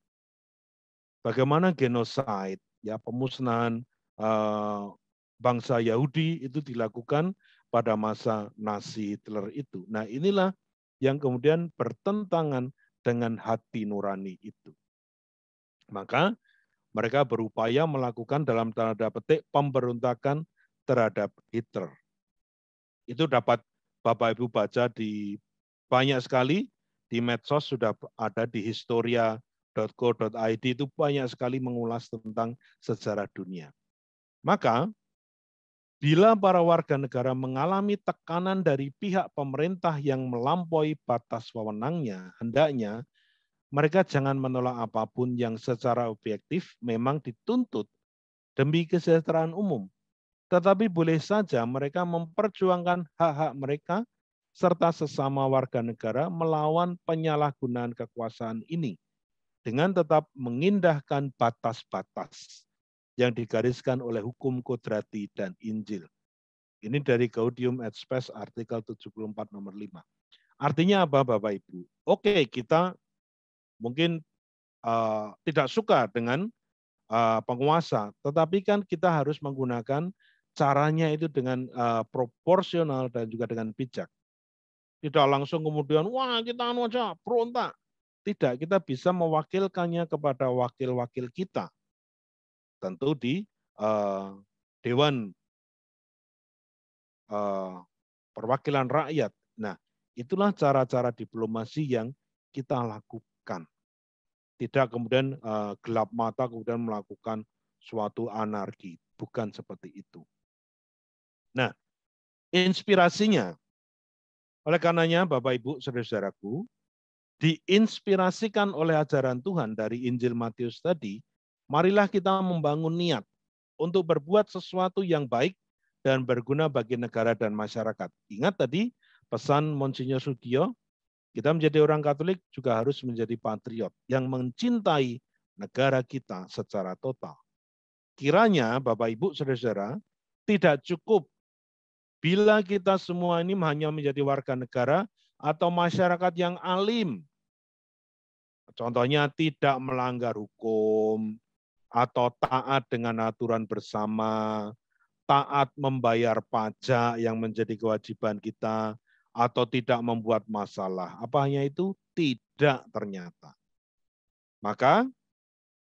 Bagaimana genosid, ya pemusnahan eh, bangsa Yahudi itu dilakukan pada masa Nazi Hitler itu. Nah inilah yang kemudian bertentangan dengan hati nurani itu. Maka mereka berupaya melakukan dalam tanda petik pemberontakan terhadap Hitler. Itu dapat Bapak Ibu baca di banyak sekali di medsos sudah ada di historia.co.id itu banyak sekali mengulas tentang sejarah dunia. Maka bila para warga negara mengalami tekanan dari pihak pemerintah yang melampaui batas wewenangnya, hendaknya mereka jangan menolak apapun yang secara objektif memang dituntut demi kesejahteraan umum tetapi boleh saja mereka memperjuangkan hak-hak mereka serta sesama warga negara melawan penyalahgunaan kekuasaan ini dengan tetap mengindahkan batas-batas yang digariskan oleh hukum kodrati dan Injil. Ini dari Gaudium et Spes artikel 74 nomor 5. Artinya apa Bapak Ibu? Oke, kita mungkin uh, tidak suka dengan uh, penguasa, tetapi kan kita harus menggunakan caranya itu dengan uh, proporsional dan juga dengan bijak. Tidak langsung kemudian, wah kita anu aja, berontak. Tidak, kita bisa mewakilkannya kepada wakil-wakil kita. Tentu di uh, Dewan uh, Perwakilan Rakyat. Nah, itulah cara-cara diplomasi yang kita lakukan. Tidak kemudian uh, gelap mata kemudian melakukan suatu anarki. Bukan seperti itu Nah, inspirasinya. Oleh karenanya, Bapak Ibu, saudara-saudaraku, diinspirasikan oleh ajaran Tuhan dari Injil Matius tadi, marilah kita membangun niat untuk berbuat sesuatu yang baik dan berguna bagi negara dan masyarakat. Ingat tadi pesan Monsinyur Sugio, kita menjadi orang Katolik juga harus menjadi patriot yang mencintai negara kita secara total. Kiranya Bapak Ibu Saudara-saudara tidak cukup Bila kita semua ini hanya menjadi warga negara atau masyarakat yang alim, contohnya tidak melanggar hukum, atau taat dengan aturan bersama, taat membayar pajak yang menjadi kewajiban kita, atau tidak membuat masalah. Apa hanya itu? Tidak ternyata. Maka,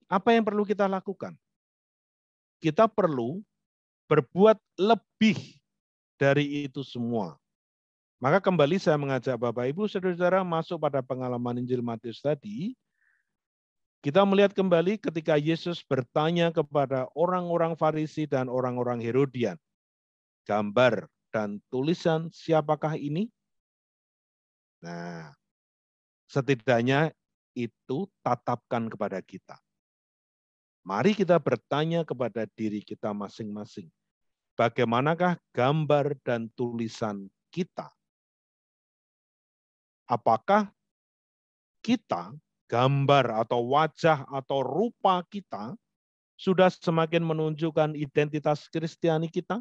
apa yang perlu kita lakukan? Kita perlu berbuat lebih dari itu semua. Maka kembali saya mengajak Bapak Ibu Saudara-saudara masuk pada pengalaman Injil Matius tadi. Kita melihat kembali ketika Yesus bertanya kepada orang-orang Farisi dan orang-orang Herodian. Gambar dan tulisan siapakah ini? Nah, setidaknya itu tatapkan kepada kita. Mari kita bertanya kepada diri kita masing-masing bagaimanakah gambar dan tulisan kita? Apakah kita, gambar atau wajah atau rupa kita, sudah semakin menunjukkan identitas Kristiani kita?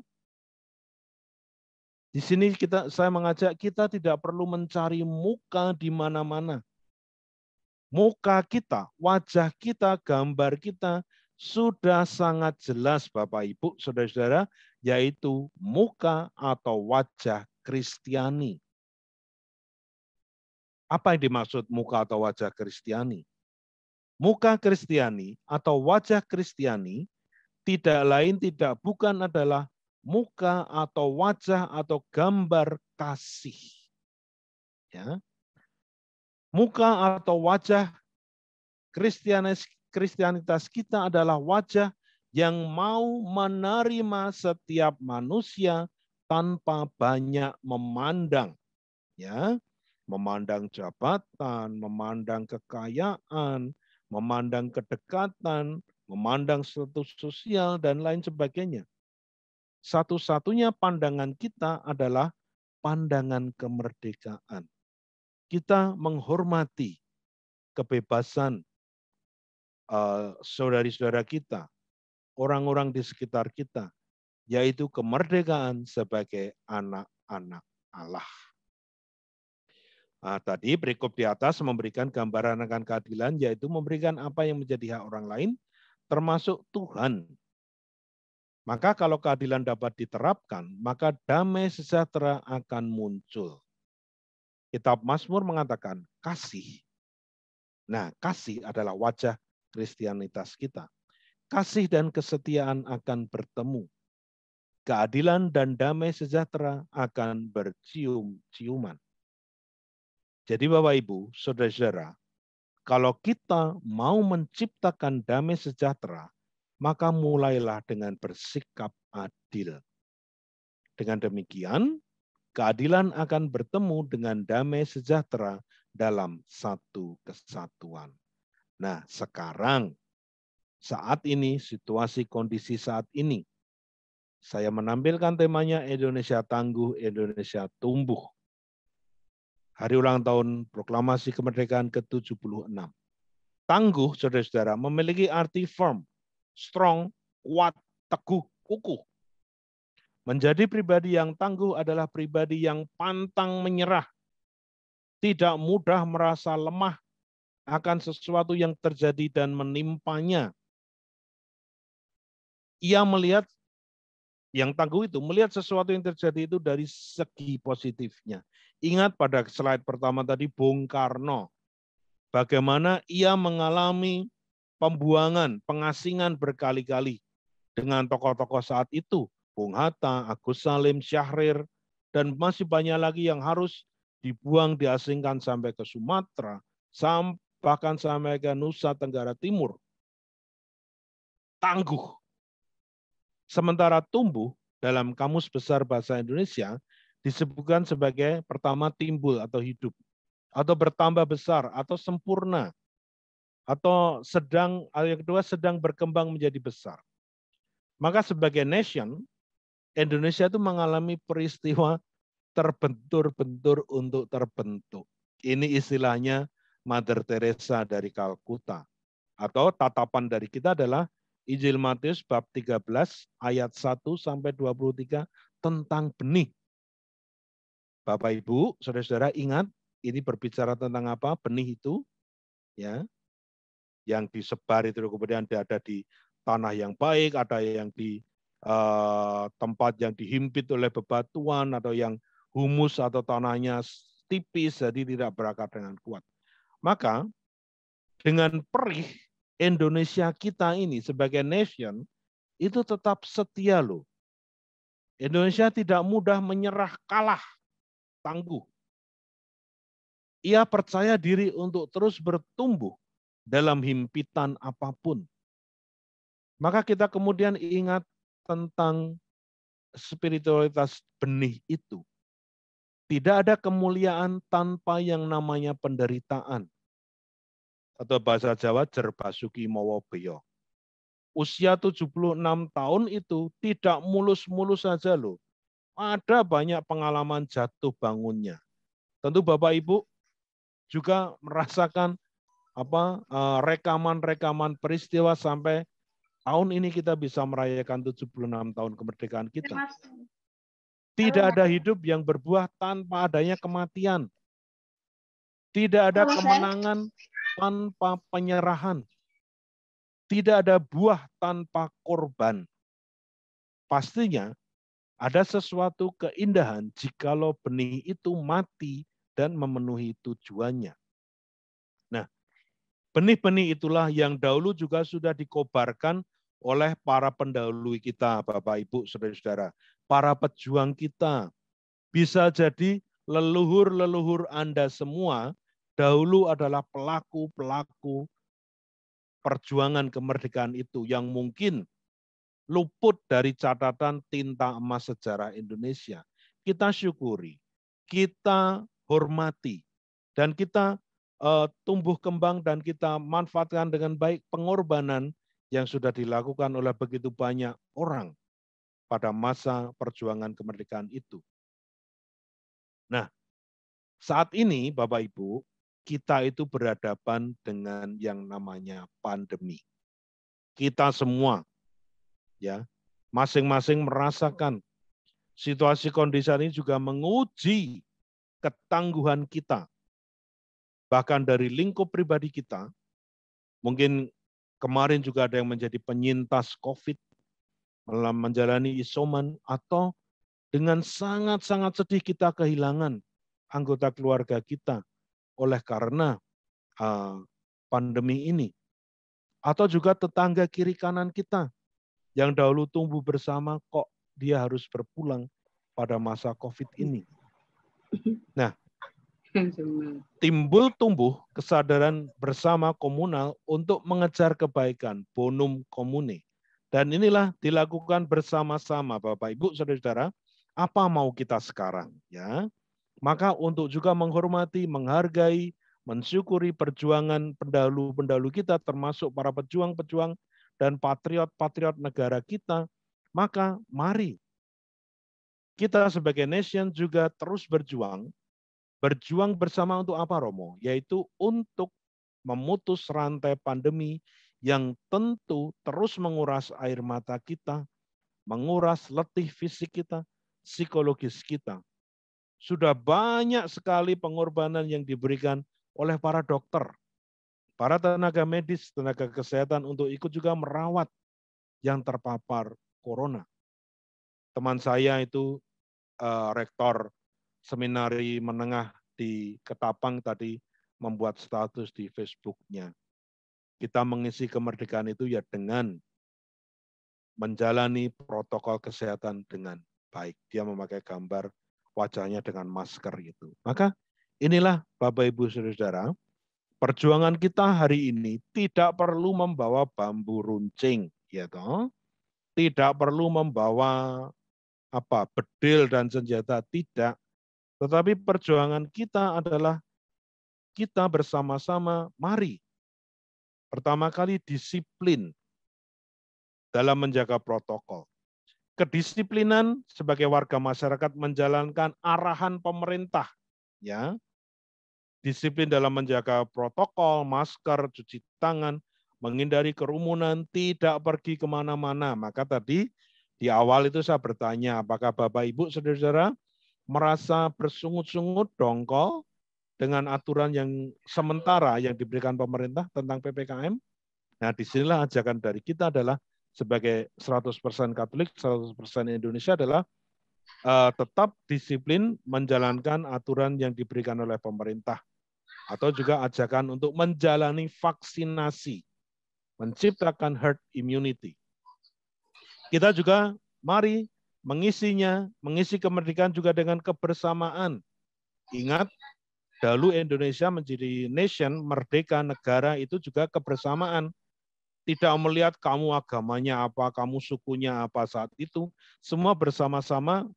Di sini kita saya mengajak kita tidak perlu mencari muka di mana-mana. Muka kita, wajah kita, gambar kita sudah sangat jelas Bapak Ibu, Saudara-saudara, yaitu muka atau wajah Kristiani. Apa yang dimaksud muka atau wajah Kristiani? Muka Kristiani atau wajah Kristiani tidak lain tidak bukan adalah muka atau wajah atau gambar kasih. Ya. Muka atau wajah Kristianis kristianitas kita adalah wajah yang mau menerima setiap manusia tanpa banyak memandang ya memandang jabatan, memandang kekayaan, memandang kedekatan, memandang status sosial, dan lain sebagainya. Satu-satunya pandangan kita adalah pandangan kemerdekaan. Kita menghormati kebebasan Eh, saudari saudara uh, kita, orang-orang di sekitar kita, yaitu kemerdekaan sebagai anak-anak Allah. Nah, tadi berikut di atas memberikan gambaran akan keadilan, yaitu memberikan apa yang menjadi hak orang lain, termasuk Tuhan. Maka kalau keadilan dapat diterapkan, maka damai sejahtera akan muncul. Kitab Mazmur mengatakan kasih. Nah, kasih adalah wajah Kristianitas kita. Kasih dan kesetiaan akan bertemu. Keadilan dan damai sejahtera akan bercium-ciuman. Jadi Bapak Ibu, Saudara-saudara, kalau kita mau menciptakan damai sejahtera, maka mulailah dengan bersikap adil. Dengan demikian, keadilan akan bertemu dengan damai sejahtera dalam satu kesatuan. Nah, sekarang saat ini situasi kondisi saat ini saya menampilkan temanya Indonesia Tangguh, Indonesia Tumbuh. Hari ulang tahun proklamasi kemerdekaan ke-76. Tangguh, saudara-saudara, memiliki arti firm, strong, kuat, teguh, kukuh. Menjadi pribadi yang tangguh adalah pribadi yang pantang menyerah, tidak mudah merasa lemah, akan sesuatu yang terjadi dan menimpanya. Ia melihat yang tangguh itu melihat sesuatu yang terjadi itu dari segi positifnya. Ingat pada slide pertama tadi Bung Karno bagaimana ia mengalami pembuangan, pengasingan berkali-kali dengan tokoh-tokoh saat itu, Bung Hatta, Agus Salim, Syahrir dan masih banyak lagi yang harus dibuang, diasingkan sampai ke Sumatera, sampai bahkan sampai ke Nusa Tenggara Timur. Tangguh. Sementara tumbuh dalam Kamus Besar Bahasa Indonesia disebutkan sebagai pertama timbul atau hidup, atau bertambah besar, atau sempurna, atau sedang, yang kedua sedang berkembang menjadi besar. Maka sebagai nation, Indonesia itu mengalami peristiwa terbentur-bentur untuk terbentuk. Ini istilahnya Mother Teresa dari Kalkuta. Atau tatapan dari kita adalah Injil Matius bab 13 ayat 1 sampai 23 tentang benih. Bapak Ibu, Saudara-saudara ingat ini berbicara tentang apa? Benih itu ya. Yang disebar itu kemudian ada di tanah yang baik, ada yang di eh, tempat yang dihimpit oleh bebatuan atau yang humus atau tanahnya tipis jadi tidak berakar dengan kuat. Maka dengan perih Indonesia kita ini sebagai nation itu tetap setia loh. Indonesia tidak mudah menyerah kalah, tangguh. Ia percaya diri untuk terus bertumbuh dalam himpitan apapun. Maka kita kemudian ingat tentang spiritualitas benih itu. Tidak ada kemuliaan tanpa yang namanya penderitaan. Atau bahasa Jawa jerbasuki mowo beyo. Usia 76 tahun itu tidak mulus-mulus saja loh. Ada banyak pengalaman jatuh bangunnya. Tentu Bapak Ibu juga merasakan apa eh, rekaman-rekaman peristiwa sampai tahun ini kita bisa merayakan 76 tahun kemerdekaan kita. Tidak ada hidup yang berbuah tanpa adanya kematian. Tidak ada kemenangan tanpa penyerahan. Tidak ada buah tanpa korban. Pastinya ada sesuatu keindahan jikalau benih itu mati dan memenuhi tujuannya. Nah, benih-benih itulah yang dahulu juga sudah dikobarkan oleh para pendahulu kita, Bapak Ibu, Saudara-saudara para pejuang kita. Bisa jadi leluhur-leluhur Anda semua dahulu adalah pelaku-pelaku perjuangan kemerdekaan itu yang mungkin luput dari catatan tinta emas sejarah Indonesia. Kita syukuri, kita hormati, dan kita uh, tumbuh kembang dan kita manfaatkan dengan baik pengorbanan yang sudah dilakukan oleh begitu banyak orang pada masa perjuangan kemerdekaan itu. Nah, saat ini Bapak Ibu, kita itu berhadapan dengan yang namanya pandemi. Kita semua ya, masing-masing merasakan situasi kondisi ini juga menguji ketangguhan kita. Bahkan dari lingkup pribadi kita, mungkin kemarin juga ada yang menjadi penyintas COVID menjalani isoman, atau dengan sangat-sangat sedih kita kehilangan anggota keluarga kita oleh karena uh, pandemi ini. Atau juga tetangga kiri kanan kita yang dahulu tumbuh bersama kok dia harus berpulang pada masa COVID ini. Nah, timbul tumbuh kesadaran bersama komunal untuk mengejar kebaikan, bonum komune. Dan inilah dilakukan bersama-sama Bapak Ibu Saudara-saudara, apa mau kita sekarang ya. Maka untuk juga menghormati, menghargai, mensyukuri perjuangan pendahulu-pendahulu kita termasuk para pejuang-pejuang dan patriot-patriot negara kita, maka mari kita sebagai nation juga terus berjuang, berjuang bersama untuk apa Romo? Yaitu untuk memutus rantai pandemi yang tentu terus menguras air mata kita, menguras letih fisik kita, psikologis kita. Sudah banyak sekali pengorbanan yang diberikan oleh para dokter, para tenaga medis, tenaga kesehatan untuk ikut juga merawat yang terpapar corona. Teman saya itu uh, rektor seminari menengah di Ketapang tadi membuat status di Facebooknya. Kita mengisi kemerdekaan itu ya dengan menjalani protokol kesehatan dengan baik. Dia memakai gambar wajahnya dengan masker itu. Maka inilah Bapak Ibu Saudara, perjuangan kita hari ini tidak perlu membawa bambu runcing, ya toh. Tidak perlu membawa apa bedil dan senjata tidak. Tetapi perjuangan kita adalah kita bersama-sama mari Pertama kali disiplin dalam menjaga protokol. Kedisiplinan sebagai warga masyarakat menjalankan arahan pemerintah ya. Disiplin dalam menjaga protokol, masker, cuci tangan, menghindari kerumunan, tidak pergi kemana-mana. Maka tadi di awal itu saya bertanya, apakah Bapak Ibu saudara-saudara merasa bersungut-sungut dongkol dengan aturan yang sementara yang diberikan pemerintah tentang PPKM. Nah, disinilah ajakan dari kita adalah sebagai 100% Katolik, 100% Indonesia adalah uh, tetap disiplin menjalankan aturan yang diberikan oleh pemerintah. Atau juga ajakan untuk menjalani vaksinasi, menciptakan herd immunity. Kita juga mari mengisinya, mengisi kemerdekaan juga dengan kebersamaan. Ingat, dahulu Indonesia menjadi nation, merdeka negara itu juga kebersamaan. Tidak melihat kamu agamanya apa, kamu sukunya apa saat itu. Semua bersama-sama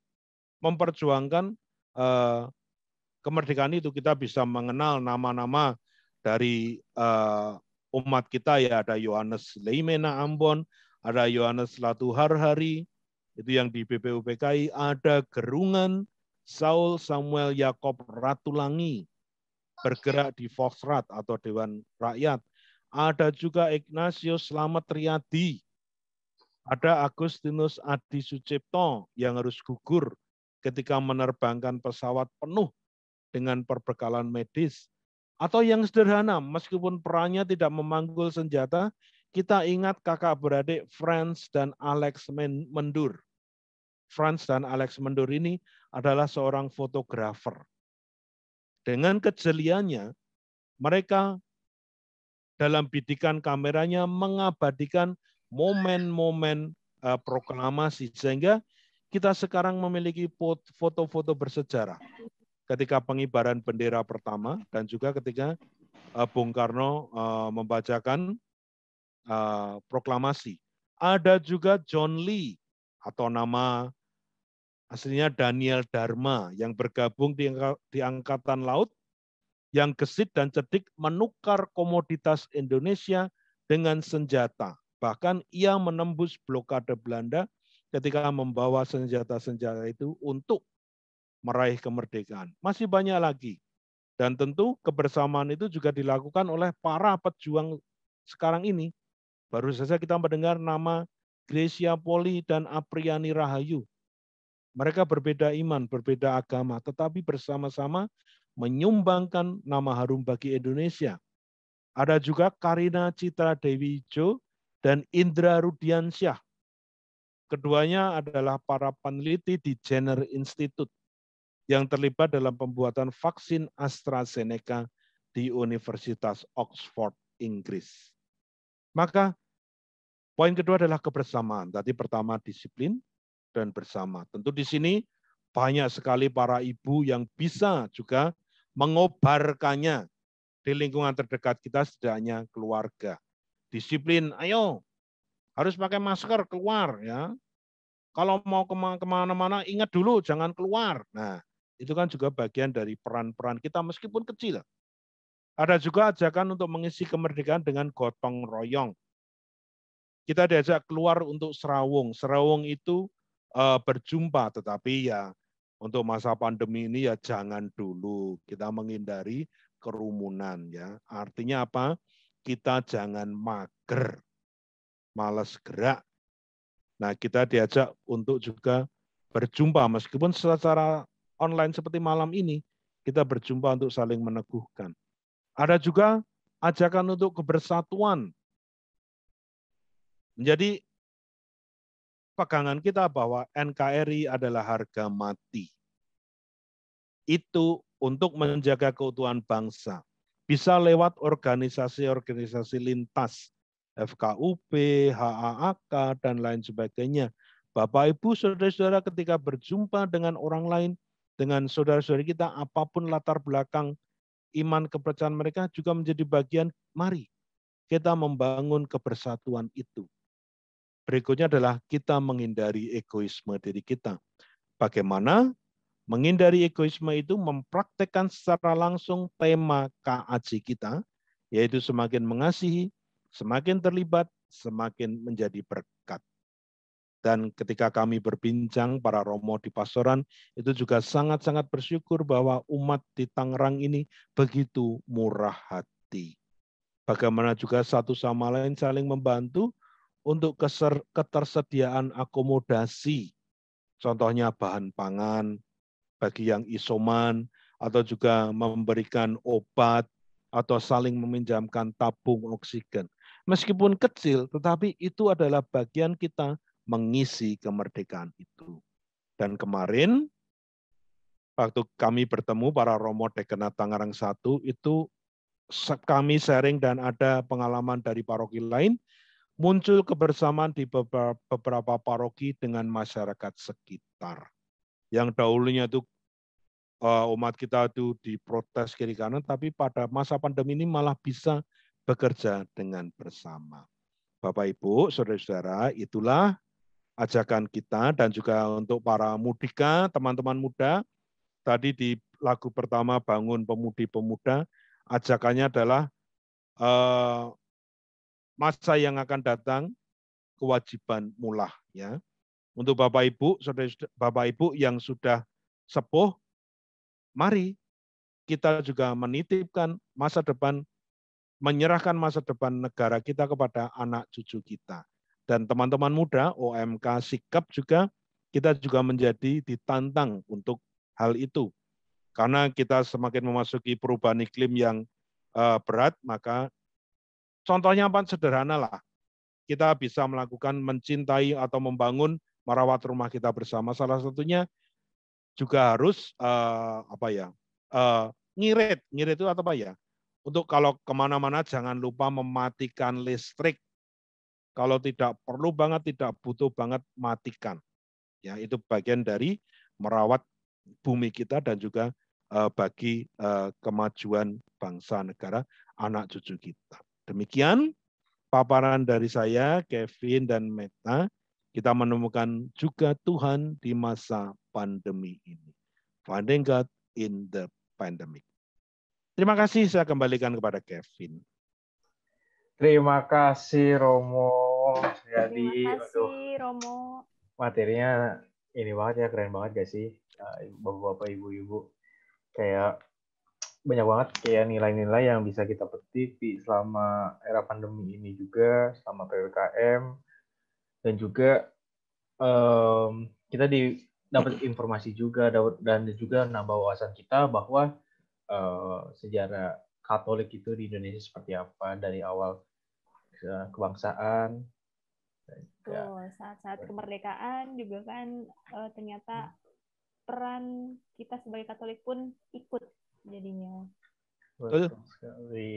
memperjuangkan eh, kemerdekaan itu. Kita bisa mengenal nama-nama dari eh, umat kita ya. Ada Yohanes Leimena Ambon, ada Yohanes Latuharhari, itu yang di BPUPKI, ada Gerungan, Saul Samuel Yakob Ratulangi, bergerak di Volksrat atau Dewan Rakyat. Ada juga Ignatius Slamet Riyadi. Ada Agustinus Adi Sucipto yang harus gugur ketika menerbangkan pesawat penuh dengan perbekalan medis. Atau yang sederhana, meskipun perannya tidak memanggul senjata, kita ingat kakak beradik Franz dan Alex Mendur. Franz dan Alex Mendur ini adalah seorang fotografer. Dengan kejeliannya, mereka dalam bidikan kameranya mengabadikan momen-momen uh, proklamasi sehingga kita sekarang memiliki foto-foto bersejarah ketika pengibaran bendera pertama dan juga ketika uh, Bung Karno uh, membacakan uh, proklamasi. Ada juga John Lee atau nama aslinya Daniel Dharma yang bergabung di, di Angkatan Laut yang gesit dan cerdik menukar komoditas Indonesia dengan senjata. Bahkan ia menembus blokade Belanda ketika membawa senjata-senjata itu untuk meraih kemerdekaan. Masih banyak lagi. Dan tentu kebersamaan itu juga dilakukan oleh para pejuang sekarang ini. Baru saja kita mendengar nama Gresia Poli dan Apriani Rahayu mereka berbeda iman, berbeda agama, tetapi bersama-sama menyumbangkan nama harum bagi Indonesia. Ada juga Karina Citra Dewi Jo dan Indra Rudiansyah. Keduanya adalah para peneliti di Jenner Institute yang terlibat dalam pembuatan vaksin AstraZeneca di Universitas Oxford, Inggris. Maka Poin kedua adalah kebersamaan. Tadi pertama disiplin, dan bersama. Tentu di sini banyak sekali para ibu yang bisa juga mengobarkannya di lingkungan terdekat kita setidaknya keluarga. Disiplin, ayo harus pakai masker keluar ya. Kalau mau kemana-mana ingat dulu jangan keluar. Nah itu kan juga bagian dari peran-peran kita meskipun kecil. Ada juga ajakan untuk mengisi kemerdekaan dengan gotong royong. Kita diajak keluar untuk serawung. Serawung itu uh, berjumpa, tetapi ya untuk masa pandemi ini ya jangan dulu kita menghindari kerumunan ya. Artinya apa? Kita jangan mager, malas gerak. Nah, kita diajak untuk juga berjumpa meskipun secara online seperti malam ini kita berjumpa untuk saling meneguhkan. Ada juga ajakan untuk kebersatuan. Menjadi pegangan kita bahwa NKRI adalah harga mati. Itu untuk menjaga keutuhan bangsa. Bisa lewat organisasi-organisasi lintas, FKUP, HAAK, dan lain sebagainya. Bapak, Ibu, Saudara-saudara ketika berjumpa dengan orang lain, dengan saudara-saudari kita, apapun latar belakang iman kepercayaan mereka juga menjadi bagian, mari kita membangun kebersatuan itu Berikutnya adalah kita menghindari egoisme diri kita. Bagaimana menghindari egoisme itu mempraktekkan secara langsung tema KAJ kita, yaitu semakin mengasihi, semakin terlibat, semakin menjadi berkat. Dan ketika kami berbincang para romo di Pasoran itu juga sangat-sangat bersyukur bahwa umat di Tangerang ini begitu murah hati. Bagaimana juga satu sama lain saling membantu, untuk ketersediaan akomodasi, contohnya bahan pangan bagi yang isoman, atau juga memberikan obat, atau saling meminjamkan tabung oksigen. Meskipun kecil, tetapi itu adalah bagian kita mengisi kemerdekaan itu. Dan kemarin, waktu kami bertemu para Romo Dekena Tangerang satu itu kami sharing dan ada pengalaman dari paroki lain, muncul kebersamaan di beberapa paroki dengan masyarakat sekitar. Yang dahulunya itu eh, umat kita itu diprotes kiri kanan, tapi pada masa pandemi ini malah bisa bekerja dengan bersama. Bapak Ibu, saudara-saudara, itulah ajakan kita dan juga untuk para mudika, teman-teman muda. Tadi di lagu pertama Bangun Pemudi Pemuda, ajakannya adalah uh, masa yang akan datang kewajiban mulah ya. Untuk Bapak Ibu, Saudara Bapak Ibu yang sudah sepuh, mari kita juga menitipkan masa depan menyerahkan masa depan negara kita kepada anak cucu kita. Dan teman-teman muda OMK sikap juga kita juga menjadi ditantang untuk hal itu. Karena kita semakin memasuki perubahan iklim yang eh, berat, maka Contohnya apa? Sederhana lah. Kita bisa melakukan mencintai atau membangun merawat rumah kita bersama. Salah satunya juga harus uh, apa ya? Uh, ngirit, ngirit itu atau apa ya? Untuk kalau kemana-mana jangan lupa mematikan listrik. Kalau tidak perlu banget, tidak butuh banget, matikan. Ya, itu bagian dari merawat bumi kita dan juga uh, bagi uh, kemajuan bangsa negara anak cucu kita. Demikian paparan dari saya, Kevin, dan Meta. Kita menemukan juga Tuhan di masa pandemi ini. Finding God in the pandemic. Terima kasih, saya kembalikan kepada Kevin. Terima kasih Romo. Jadi, Terima kasih aduh, Romo. Materinya ini banget ya, keren banget gak sih? Nah, Bapak-bapak, ibu-ibu. Kayak banyak banget kayak nilai-nilai yang bisa kita petik di selama era pandemi ini juga, selama PPKM dan juga um, kita di dapat informasi juga dan juga nambah wawasan kita bahwa uh, sejarah Katolik itu di Indonesia seperti apa dari awal ke eh, kebangsaan. saat-saat kemerdekaan juga kan uh, ternyata hmm. peran kita sebagai Katolik pun ikut jadinya. Betul sekali.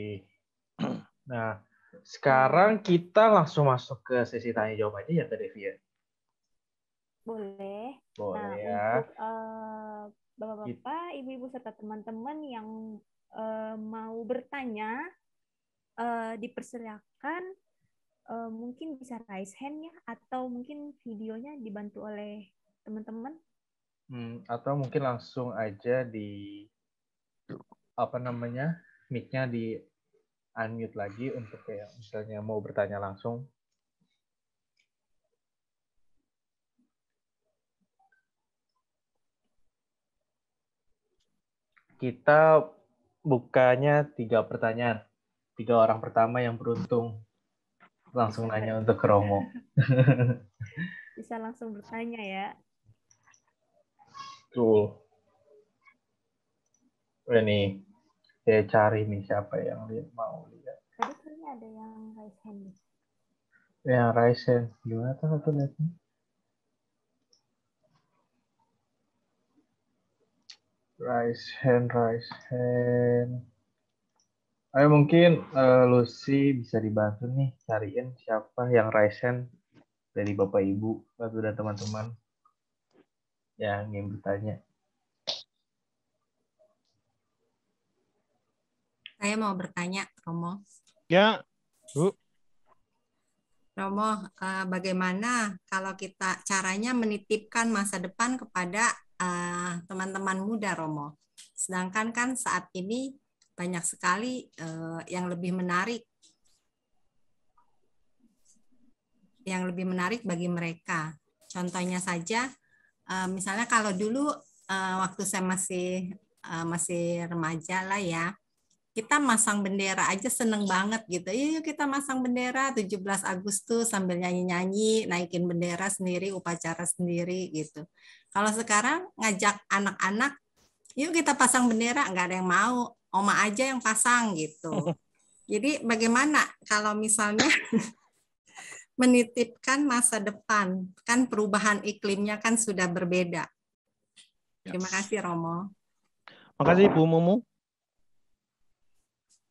Nah, sekarang kita langsung masuk ke sesi tanya jawab aja ya, Teh Devi ya? Boleh. Boleh nah, ya. Untuk eh, bapak-bapak, ibu-ibu serta teman-teman yang uh, mau bertanya, uh, dipersilakan uh, mungkin bisa raise hand ya, atau mungkin videonya dibantu oleh teman-teman. Hmm, atau mungkin langsung aja di apa namanya mic-nya di unmute lagi untuk kayak misalnya mau bertanya langsung kita bukanya tiga pertanyaan. Tiga orang pertama yang beruntung langsung nanya untuk Romo. Bisa langsung bertanya ya. Tuh. Ini saya cari nih siapa yang lihat mau lihat tadi kayaknya ada yang raise hand yang raise hand gimana tuh aku lihatnya raise hand raise hand Ayo mungkin uh, Lucy bisa dibantu nih cariin siapa yang raise hand dari Bapak Ibu atau dari teman-teman yang ingin bertanya. saya mau bertanya, Romo. Ya, Bu. Romo, uh, bagaimana kalau kita caranya menitipkan masa depan kepada eh, teman-teman uh, muda, Romo? Sedangkan kan saat ini banyak sekali uh, yang lebih menarik yang lebih menarik bagi mereka. Contohnya saja, misalnya kalau dulu waktu saya masih masih remaja lah ya, kita masang bendera aja seneng banget gitu. Iya yuk kita masang bendera 17 Agustus sambil nyanyi-nyanyi, naikin bendera sendiri, upacara sendiri gitu. Kalau sekarang ngajak anak-anak, yuk kita pasang bendera, nggak ada yang mau. Oma aja yang pasang gitu. Jadi bagaimana kalau misalnya menitipkan masa depan, kan perubahan iklimnya kan sudah berbeda. Terima kasih Romo. Makasih Bu Mumu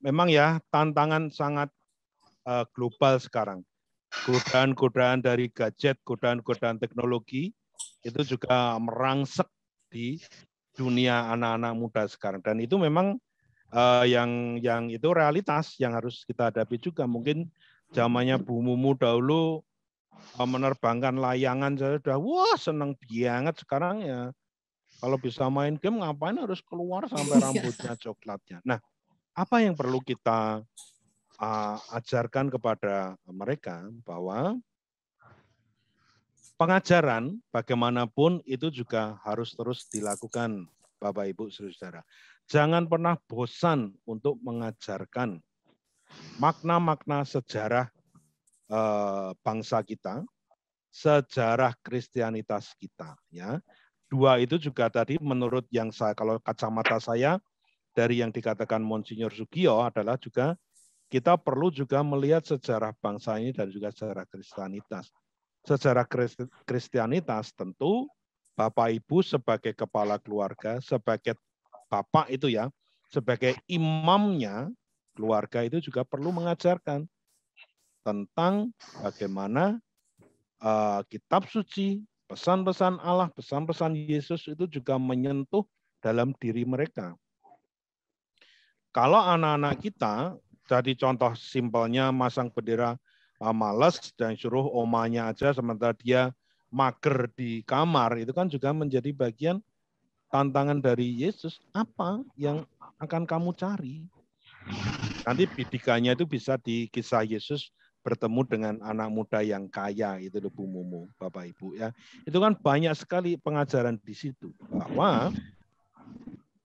memang ya tantangan sangat uh, global sekarang. Godaan-godaan dari gadget, godaan-godaan teknologi itu juga merangsek di dunia anak-anak muda sekarang dan itu memang uh, yang yang itu realitas yang harus kita hadapi juga mungkin zamannya Bu muda dahulu uh, menerbangkan layangan saya sudah wah seneng banget sekarang ya kalau bisa main game ngapain harus keluar sampai iya. rambutnya coklatnya nah apa yang perlu kita uh, ajarkan kepada mereka bahwa pengajaran bagaimanapun itu juga harus terus dilakukan Bapak Ibu Saudara. Jangan pernah bosan untuk mengajarkan makna-makna sejarah uh, bangsa kita, sejarah kristianitas kita ya. Dua itu juga tadi menurut yang saya kalau kacamata saya dari yang dikatakan Monsinyur Sugio adalah juga kita perlu juga melihat sejarah bangsa ini dan juga sejarah kristianitas. Sejarah kristianitas tentu Bapak Ibu sebagai kepala keluarga, sebagai bapak itu ya, sebagai imamnya keluarga itu juga perlu mengajarkan tentang bagaimana uh, kitab suci, pesan-pesan Allah, pesan-pesan Yesus itu juga menyentuh dalam diri mereka. Kalau anak-anak kita, tadi contoh simpelnya masang bendera uh, ah, malas dan suruh omanya aja sementara dia mager di kamar, itu kan juga menjadi bagian tantangan dari Yesus. Apa yang akan kamu cari? Nanti bidikannya itu bisa di kisah Yesus bertemu dengan anak muda yang kaya itu Bu Mumu, Bapak Ibu ya. Itu kan banyak sekali pengajaran di situ bahwa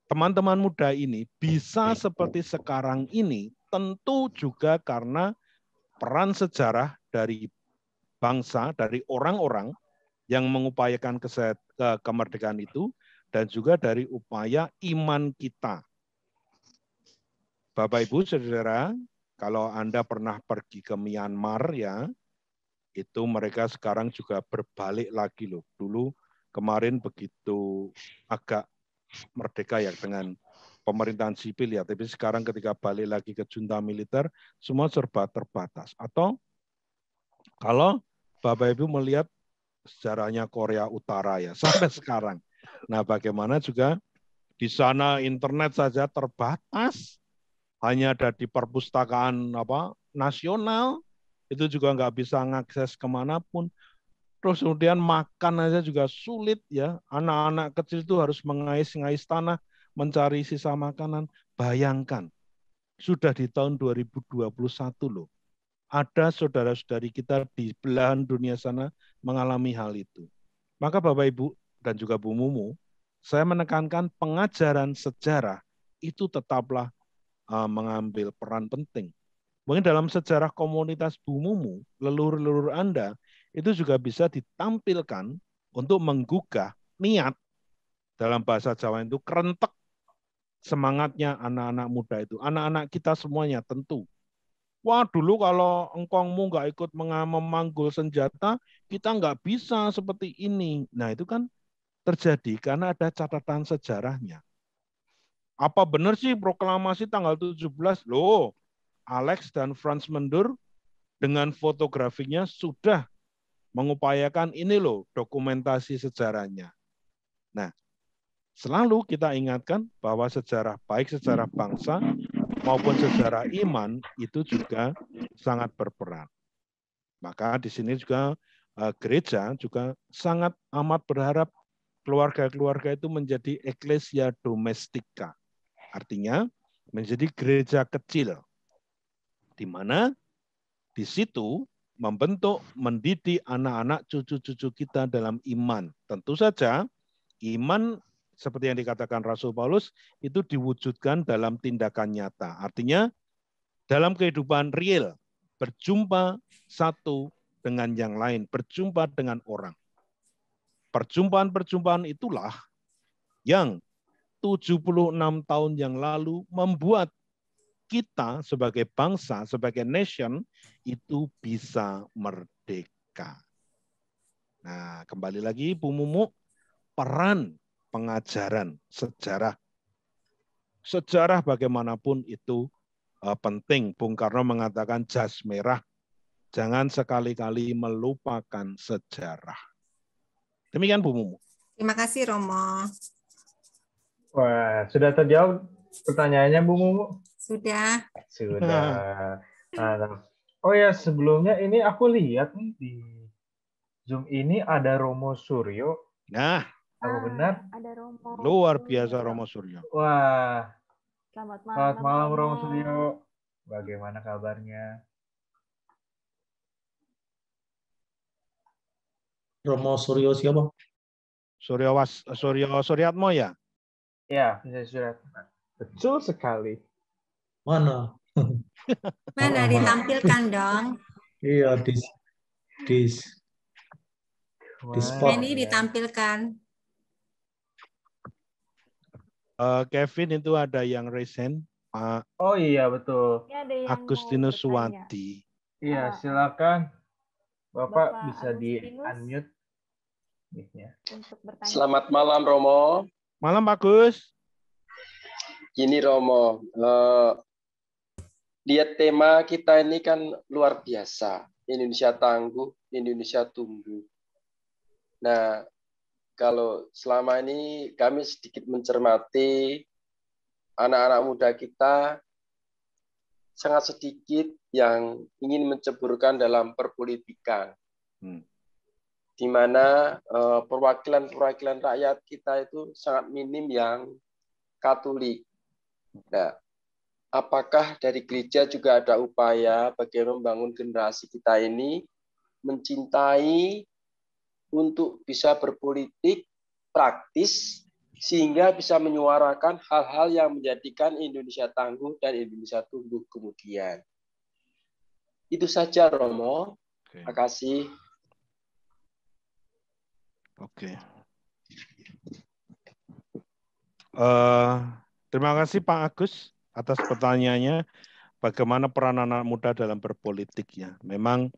teman-teman muda ini bisa seperti sekarang ini tentu juga karena peran sejarah dari bangsa, dari orang-orang yang mengupayakan ke, kemerdekaan itu dan juga dari upaya iman kita. Bapak Ibu Saudara, kalau Anda pernah pergi ke Myanmar ya, itu mereka sekarang juga berbalik lagi loh. Dulu kemarin begitu agak merdeka ya dengan pemerintahan sipil ya. Tapi sekarang ketika balik lagi ke junta militer, semua serba terbatas. Atau kalau Bapak Ibu melihat sejarahnya Korea Utara ya sampai sekarang. Nah bagaimana juga di sana internet saja terbatas, hanya ada di perpustakaan apa nasional, itu juga nggak bisa mengakses kemanapun terus kemudian makan aja juga sulit ya. Anak-anak kecil itu harus mengais-ngais tanah, mencari sisa makanan. Bayangkan, sudah di tahun 2021 loh. Ada saudara-saudari kita di belahan dunia sana mengalami hal itu. Maka Bapak Ibu dan juga Bu Mumu, saya menekankan pengajaran sejarah itu tetaplah eh, mengambil peran penting. Mungkin dalam sejarah komunitas Bu Mumu, leluhur-leluhur Anda itu juga bisa ditampilkan untuk menggugah niat dalam bahasa Jawa itu kerentek semangatnya anak-anak muda itu. Anak-anak kita semuanya tentu. Wah dulu kalau engkongmu nggak ikut memanggul senjata, kita nggak bisa seperti ini. Nah itu kan terjadi karena ada catatan sejarahnya. Apa benar sih proklamasi tanggal 17? Loh, Alex dan Franz Mendur dengan fotografinya sudah mengupayakan ini loh dokumentasi sejarahnya. Nah, selalu kita ingatkan bahwa sejarah baik sejarah bangsa maupun sejarah iman itu juga sangat berperan. Maka di sini juga eh, gereja juga sangat amat berharap keluarga-keluarga itu menjadi eklesia domestika. Artinya menjadi gereja kecil. Di mana di situ membentuk, mendidik anak-anak cucu-cucu kita dalam iman. Tentu saja iman seperti yang dikatakan Rasul Paulus itu diwujudkan dalam tindakan nyata. Artinya dalam kehidupan real, berjumpa satu dengan yang lain, berjumpa dengan orang. Perjumpaan-perjumpaan itulah yang 76 tahun yang lalu membuat kita sebagai bangsa, sebagai nation itu bisa merdeka. Nah, kembali lagi Bu Mumu, peran pengajaran sejarah. Sejarah bagaimanapun itu eh, penting. Bung Karno mengatakan jas merah, jangan sekali-kali melupakan sejarah. Demikian Bu Mumu. Terima kasih Romo. Wah, sudah terjawab pertanyaannya Bu Mumu. Sudah. Sudah. Nah, oh ya sebelumnya ini aku lihat nih di Zoom ini ada Romo Suryo. Nah. Apa benar? Ah, ada Romo. Luar biasa Romo Suryo. Wah. Selamat malam. Selamat malam Romo Suryo. Bagaimana kabarnya? Romo Suryo siapa? Suryo Was Suryo Suryatmo ya? Ya, bisa Suryatmo. Betul sekali. Mana? Mana ditampilkan dong? Iya, di di di spot. Ini ditampilkan. Uh, Kevin itu ada yang recent Pak. Oh iya betul. Agustinus Suwanti. Iya ah. silakan Bapak, Bapak bisa di unmute. Ya. Selamat malam Romo. Malam bagus. Gini Romo, uh, dia tema kita ini kan luar biasa. Indonesia tangguh, Indonesia tumbuh. Nah, kalau selama ini kami sedikit mencermati anak-anak muda kita sangat sedikit yang ingin menceburkan dalam perpolitikan. Hmm. Di mana eh, perwakilan-perwakilan rakyat kita itu sangat minim yang Katolik. Nah, apakah dari gereja juga ada upaya bagaimana membangun generasi kita ini mencintai untuk bisa berpolitik praktis sehingga bisa menyuarakan hal-hal yang menjadikan Indonesia tangguh dan Indonesia tumbuh kemudian. Itu saja Romo. Oke. Terima kasih. Oke. Uh, terima kasih Pak Agus atas pertanyaannya bagaimana peran anak muda dalam berpolitik ya. Memang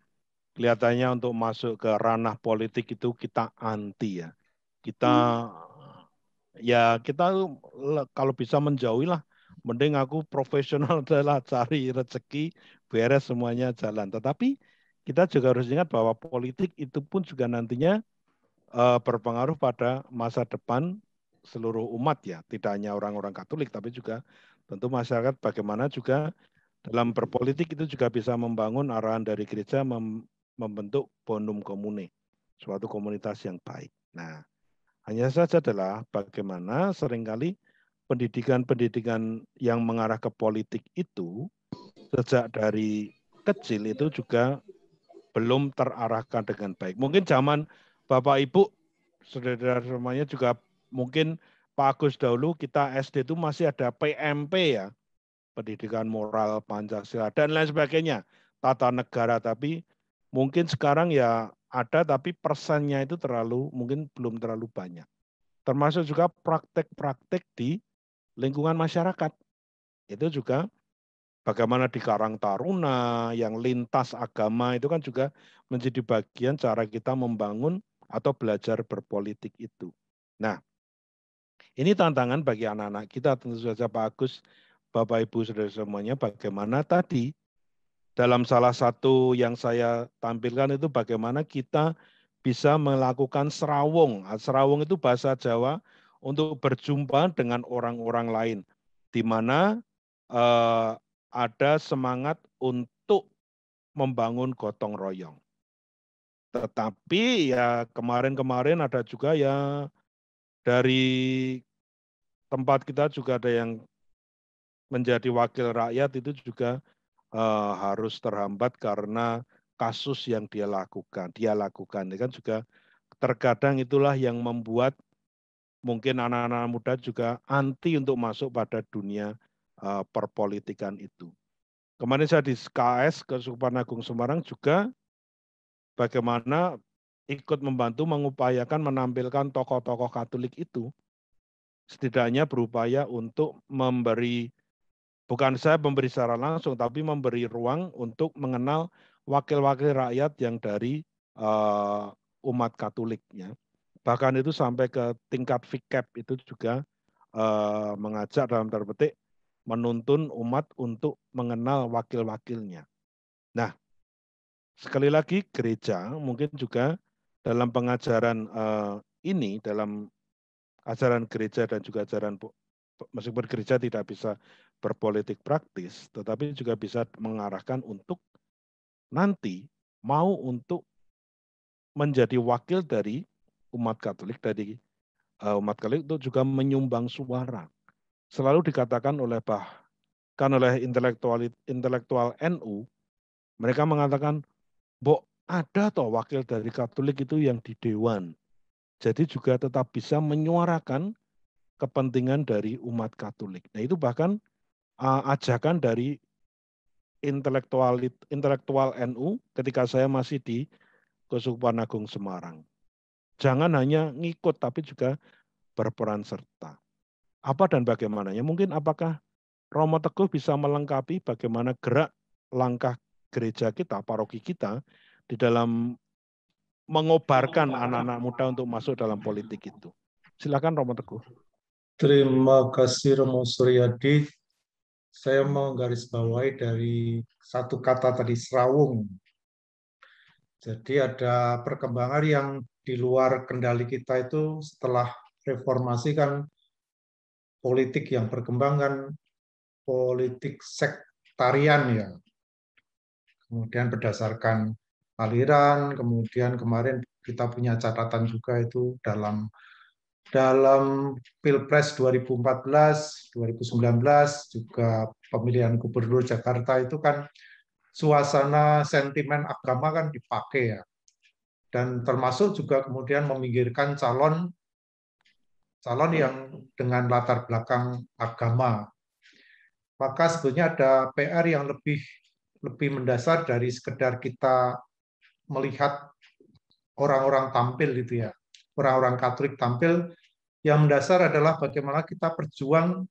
kelihatannya untuk masuk ke ranah politik itu kita anti ya. Kita hmm. ya kita kalau bisa menjauhi lah. Mending aku profesional adalah cari rezeki, beres semuanya jalan. Tetapi kita juga harus ingat bahwa politik itu pun juga nantinya uh, berpengaruh pada masa depan seluruh umat ya, tidak hanya orang-orang Katolik tapi juga Tentu masyarakat bagaimana juga dalam berpolitik itu juga bisa membangun arahan dari gereja mem membentuk bonum komune, suatu komunitas yang baik. Nah, hanya saja adalah bagaimana seringkali pendidikan-pendidikan yang mengarah ke politik itu sejak dari kecil itu juga belum terarahkan dengan baik. Mungkin zaman Bapak Ibu saudara semuanya juga mungkin Pak Agus dahulu kita SD itu masih ada PMP ya, pendidikan moral Pancasila dan lain sebagainya, tata negara tapi mungkin sekarang ya ada tapi persennya itu terlalu mungkin belum terlalu banyak. Termasuk juga praktek-praktek di lingkungan masyarakat. Itu juga bagaimana di Karang Taruna yang lintas agama itu kan juga menjadi bagian cara kita membangun atau belajar berpolitik itu. Nah, ini tantangan bagi anak-anak kita tentu saja Pak Agus, Bapak Ibu Saudara semuanya bagaimana tadi dalam salah satu yang saya tampilkan itu bagaimana kita bisa melakukan serawong, serawong itu bahasa Jawa untuk berjumpa dengan orang-orang lain di mana eh, ada semangat untuk membangun gotong royong. Tetapi ya kemarin-kemarin ada juga ya dari tempat kita juga ada yang menjadi wakil rakyat itu juga uh, harus terhambat karena kasus yang dia lakukan, dia lakukan. Ini kan juga terkadang itulah yang membuat mungkin anak-anak muda juga anti untuk masuk pada dunia uh, perpolitikan itu. Kemarin saya di KS Kesukupan Agung Semarang juga bagaimana ikut membantu mengupayakan menampilkan tokoh-tokoh Katolik itu setidaknya berupaya untuk memberi bukan saya memberi secara langsung tapi memberi ruang untuk mengenal wakil-wakil rakyat yang dari uh, umat Katoliknya. Bahkan itu sampai ke tingkat VCAP itu juga uh, mengajak dalam tanda petik menuntun umat untuk mengenal wakil-wakilnya. Nah, sekali lagi gereja mungkin juga dalam pengajaran uh, ini dalam ajaran gereja dan juga ajaran meskipun gereja tidak bisa berpolitik praktis, tetapi juga bisa mengarahkan untuk nanti mau untuk menjadi wakil dari umat Katolik dari uh, umat Katolik itu juga menyumbang suara. Selalu dikatakan oleh bahkan oleh intelektual intelektual NU mereka mengatakan, "Bok, ada toh wakil dari Katolik itu yang di dewan. Jadi juga tetap bisa menyuarakan kepentingan dari umat Katolik. Nah, itu bahkan uh, ajakan dari intelektual intelektual NU ketika saya masih di Kesukupan Agung Semarang. Jangan hanya ngikut tapi juga berperan serta. Apa dan bagaimananya? Mungkin apakah Romo Teguh bisa melengkapi bagaimana gerak langkah gereja kita, paroki kita di dalam mengobarkan anak-anak muda untuk masuk dalam politik itu. Silakan Romo Teguh. Terima kasih Romo Suryadi. Saya mau garis bawahi dari satu kata tadi serawung. Jadi ada perkembangan yang di luar kendali kita itu setelah reformasi kan politik yang berkembang kan politik sektarian ya. Kemudian berdasarkan aliran. Kemudian kemarin kita punya catatan juga itu dalam dalam Pilpres 2014, 2019 juga pemilihan gubernur Jakarta itu kan suasana sentimen agama kan dipakai ya. Dan termasuk juga kemudian meminggirkan calon calon yang dengan latar belakang agama. Maka sebetulnya ada PR yang lebih lebih mendasar dari sekedar kita melihat orang-orang tampil gitu ya, orang-orang Katolik tampil yang mendasar adalah bagaimana kita berjuang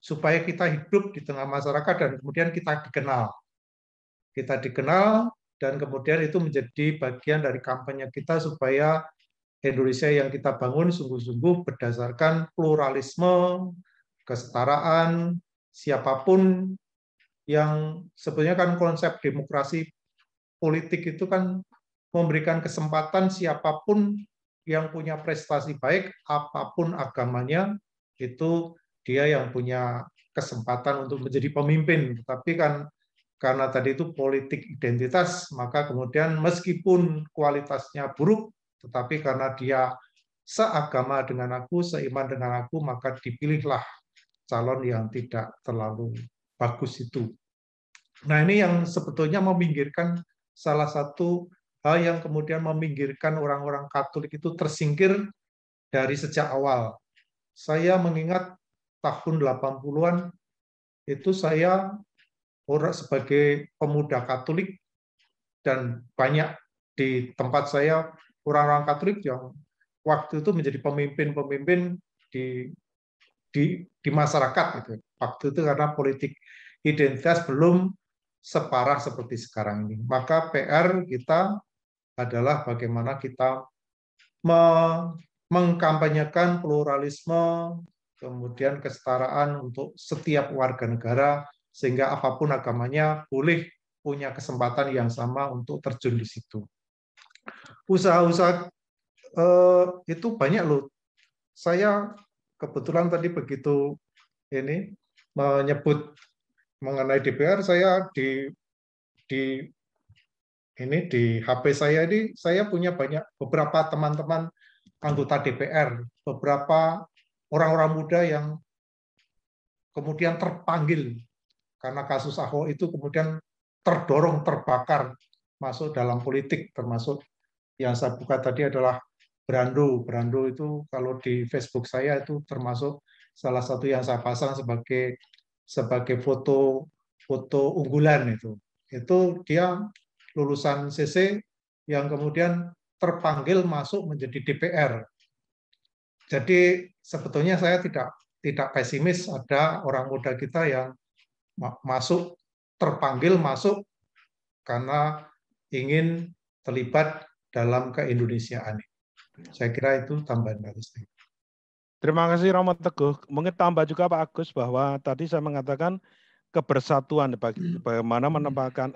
supaya kita hidup di tengah masyarakat dan kemudian kita dikenal. Kita dikenal dan kemudian itu menjadi bagian dari kampanye kita supaya Indonesia yang kita bangun sungguh-sungguh berdasarkan pluralisme, kesetaraan, siapapun yang sebenarnya kan konsep demokrasi politik itu kan memberikan kesempatan siapapun yang punya prestasi baik, apapun agamanya, itu dia yang punya kesempatan untuk menjadi pemimpin. Tetapi kan karena tadi itu politik identitas, maka kemudian meskipun kualitasnya buruk, tetapi karena dia seagama dengan aku, seiman dengan aku, maka dipilihlah calon yang tidak terlalu bagus itu. Nah ini yang sebetulnya meminggirkan salah satu hal yang kemudian meminggirkan orang-orang Katolik itu tersingkir dari sejak awal. Saya mengingat tahun 80-an itu saya orang sebagai pemuda Katolik dan banyak di tempat saya orang-orang Katolik yang waktu itu menjadi pemimpin-pemimpin di di di masyarakat gitu. Waktu itu karena politik identitas belum separah seperti sekarang ini. Maka PR kita adalah bagaimana kita mengkampanyekan pluralisme, kemudian kesetaraan untuk setiap warga negara, sehingga apapun agamanya boleh punya kesempatan yang sama untuk terjun di situ. Usaha-usaha eh, itu banyak loh. Saya kebetulan tadi begitu ini menyebut mengenai DPR saya di di ini di HP saya ini saya punya banyak beberapa teman-teman anggota DPR, beberapa orang-orang muda yang kemudian terpanggil karena kasus Ahok itu kemudian terdorong terbakar masuk dalam politik termasuk yang saya buka tadi adalah Brando. Brando itu kalau di Facebook saya itu termasuk salah satu yang saya pasang sebagai sebagai foto foto unggulan itu. Itu dia lulusan CC yang kemudian terpanggil masuk menjadi DPR. Jadi sebetulnya saya tidak tidak pesimis ada orang muda kita yang masuk terpanggil masuk karena ingin terlibat dalam keindonesiaan. Saya kira itu tambahan dari saya. Terima kasih Romo Teguh. Mungkin tambah juga Pak Agus bahwa tadi saya mengatakan kebersatuan hmm. bagaimana hmm. menempatkan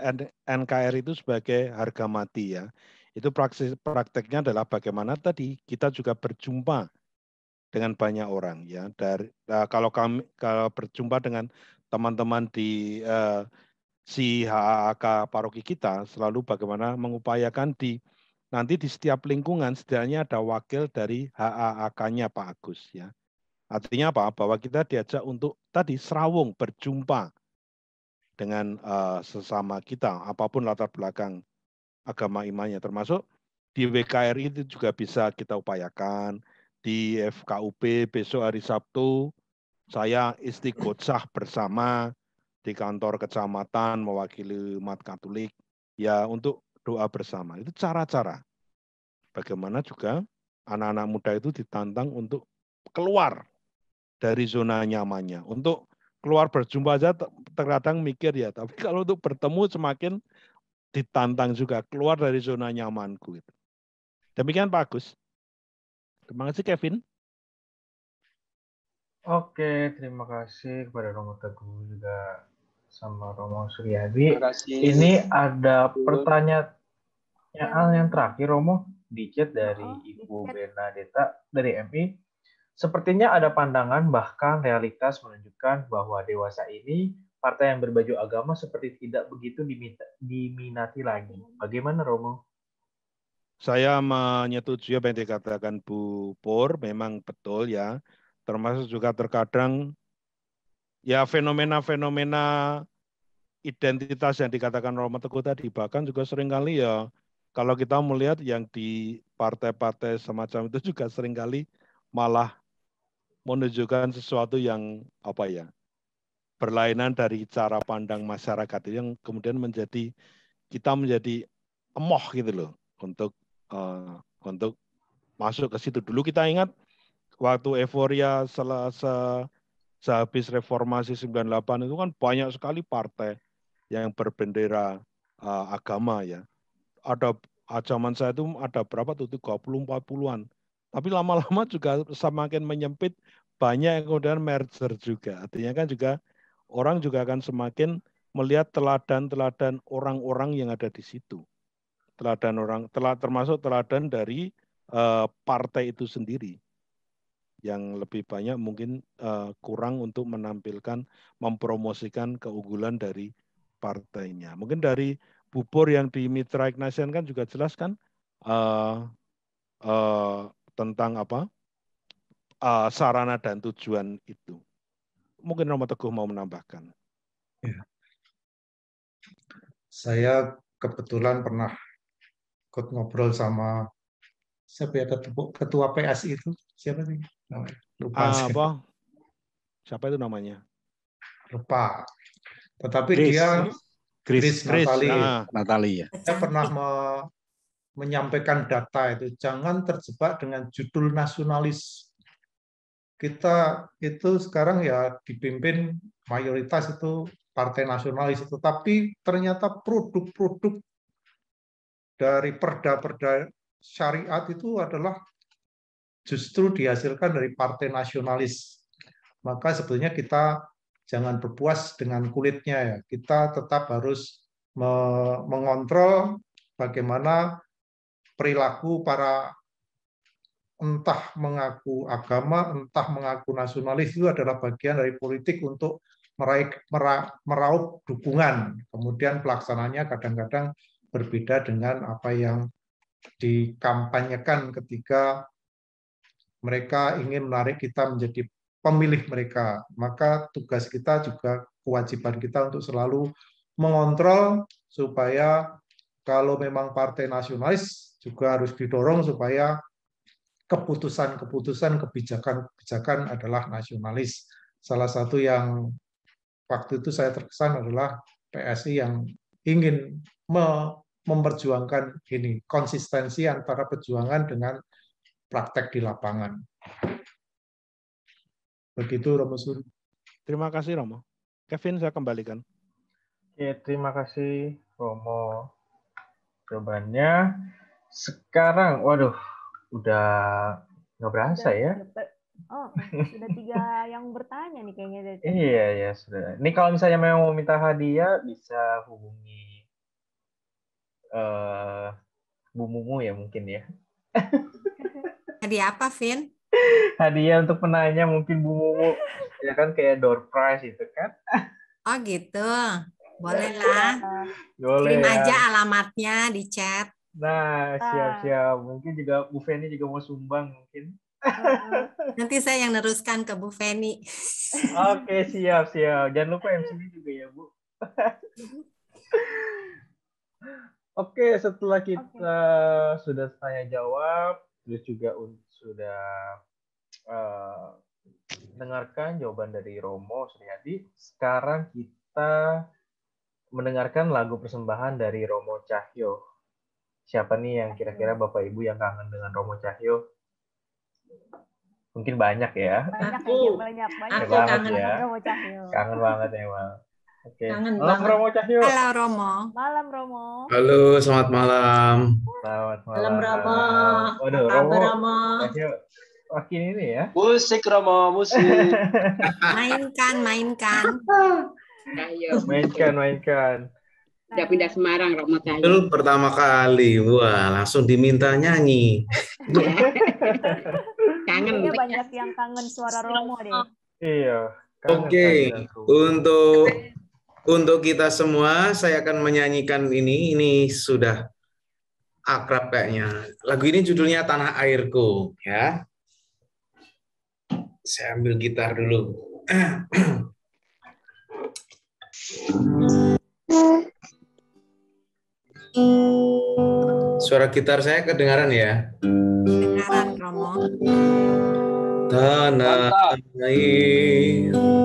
NKRI itu sebagai harga mati ya. Itu praksis, prakteknya adalah bagaimana tadi kita juga berjumpa dengan banyak orang ya. Dari nah, kalau kami kalau berjumpa dengan teman-teman di uh, si HAK paroki kita selalu bagaimana mengupayakan di nanti di setiap lingkungan setidaknya ada wakil dari HAAK-nya Pak Agus ya. Artinya apa? Bahwa kita diajak untuk tadi serawung berjumpa dengan uh, sesama kita, apapun latar belakang agama imannya, termasuk di WKRI itu juga bisa kita upayakan di FKUP besok hari Sabtu saya istiqotsah bersama di kantor kecamatan mewakili umat Katolik ya untuk doa bersama. Itu cara-cara. Bagaimana juga anak-anak muda itu ditantang untuk keluar dari zona nyamannya. Untuk keluar berjumpa saja terkadang mikir ya, tapi kalau untuk bertemu semakin ditantang juga keluar dari zona nyamanku itu. Demikian Pak Agus. Terima kasih Kevin. Oke, terima kasih kepada Romo Teguh juga sama Romo Suryadi. Ini ada pertanyaan yang terakhir Romo, chat dari oh, Ibu dikit. Bernadetta dari MI. Sepertinya ada pandangan bahkan realitas menunjukkan bahwa dewasa ini partai yang berbaju agama seperti tidak begitu diminta, diminati lagi. Bagaimana Romo? Saya menyetujui apa yang dikatakan Bu Pur, memang betul ya. Termasuk juga terkadang ya fenomena-fenomena identitas yang dikatakan Romo Teguh tadi bahkan juga seringkali ya kalau kita melihat yang di partai-partai semacam itu juga seringkali malah menunjukkan sesuatu yang apa ya berlainan dari cara pandang masyarakat yang kemudian menjadi kita menjadi emoh gitu loh untuk uh, untuk masuk ke situ dulu kita ingat waktu euforia selasa sehabis reformasi 98 itu kan banyak sekali partai yang berbendera uh, agama ya. Ada ah, zaman saya itu ada berapa tuh 30 40-an. Tapi lama-lama juga semakin menyempit banyak yang kemudian merger juga. Artinya kan juga orang juga akan semakin melihat teladan-teladan orang-orang yang ada di situ. Teladan orang telah termasuk teladan dari uh, partai itu sendiri yang lebih banyak mungkin uh, kurang untuk menampilkan mempromosikan keunggulan dari partainya. Mungkin dari Bubur yang di Mitra Ignasian kan juga jelas kan uh, uh, tentang apa uh, sarana dan tujuan itu. Mungkin Romo Teguh mau menambahkan. Ya. Saya kebetulan pernah ikut ngobrol sama siapa ya ketua PSI itu siapa sih Lupa. Uh, ah, apa? Siapa itu namanya? Lupa. Tetapi Chris. dia Chris, Chris Natali. Nah, Natali ya. Dia pernah me, menyampaikan data itu jangan terjebak dengan judul nasionalis. Kita itu sekarang ya dipimpin mayoritas itu partai nasionalis itu, tapi ternyata produk-produk dari perda-perda syariat itu adalah justru dihasilkan dari partai nasionalis. Maka sebetulnya kita jangan berpuas dengan kulitnya ya. Kita tetap harus mengontrol bagaimana perilaku para entah mengaku agama, entah mengaku nasionalis itu adalah bagian dari politik untuk meraih, mera, meraup dukungan. Kemudian pelaksananya kadang-kadang berbeda dengan apa yang dikampanyekan ketika mereka ingin menarik kita menjadi pemilih mereka. Maka tugas kita juga kewajiban kita untuk selalu mengontrol supaya kalau memang partai nasionalis juga harus didorong supaya keputusan-keputusan kebijakan-kebijakan adalah nasionalis. Salah satu yang waktu itu saya terkesan adalah PSI yang ingin memperjuangkan ini konsistensi antara perjuangan dengan praktek di lapangan. Begitu Romo Suri. Terima kasih Romo. Kevin saya kembalikan. Oke, terima kasih Romo jawabannya. Sekarang, waduh, udah nggak berasa ya. Oh, sudah tiga yang bertanya nih kayaknya dari. Iya, iya sudah. Ini kalau misalnya memang mau minta hadiah bisa hubungi eh uh, Bu Mumu ya mungkin ya. Hadiah apa, Vin? Hadiah untuk penanya mungkin Bu Mumu. Ya kan kayak door prize itu kan. Oh gitu. Boleh lah. Boleh Kirim ya. aja alamatnya di chat. Nah, siap-siap. Mungkin juga Bu Feni juga mau sumbang mungkin. Nanti saya yang neruskan ke Bu Feni. Oke, siap-siap. Jangan lupa MC-nya juga ya, Bu. Oke, setelah kita okay. sudah tanya jawab, terus juga sudah uh, mendengarkan jawaban dari Romo Suryadi. Sekarang kita mendengarkan lagu persembahan dari Romo Cahyo. Siapa nih yang kira-kira Bapak Ibu yang kangen dengan Romo Cahyo? Mungkin banyak ya. Banyak, ya, aku, banyak, banyak. Aku kangen, kangen ya. Romo Cahyo. Kangen banget emang. Oke. Kangen malam banget. Romo Cahyo. Halo Romo. Malam Romo. Halo, selamat malam. Selamat malam. Malam Romo. Waduh, Romo. Romo. Cahyo. Makin ini ya. Musik Romo, musik. mainkan, mainkan. Cahyo. Mainkan, mainkan. Udah pindah Semarang Romo Cahyo. Dulu pertama kali, wah langsung diminta nyanyi. kangen. Banyak yang kangen suara Romo deh. Iya. Oke, okay. untuk untuk kita semua, saya akan menyanyikan ini. Ini sudah akrab kayaknya. Lagu ini judulnya Tanah Airku, ya. Saya ambil gitar dulu. Suara gitar saya kedengaran ya? Kedengaran, Romo tanah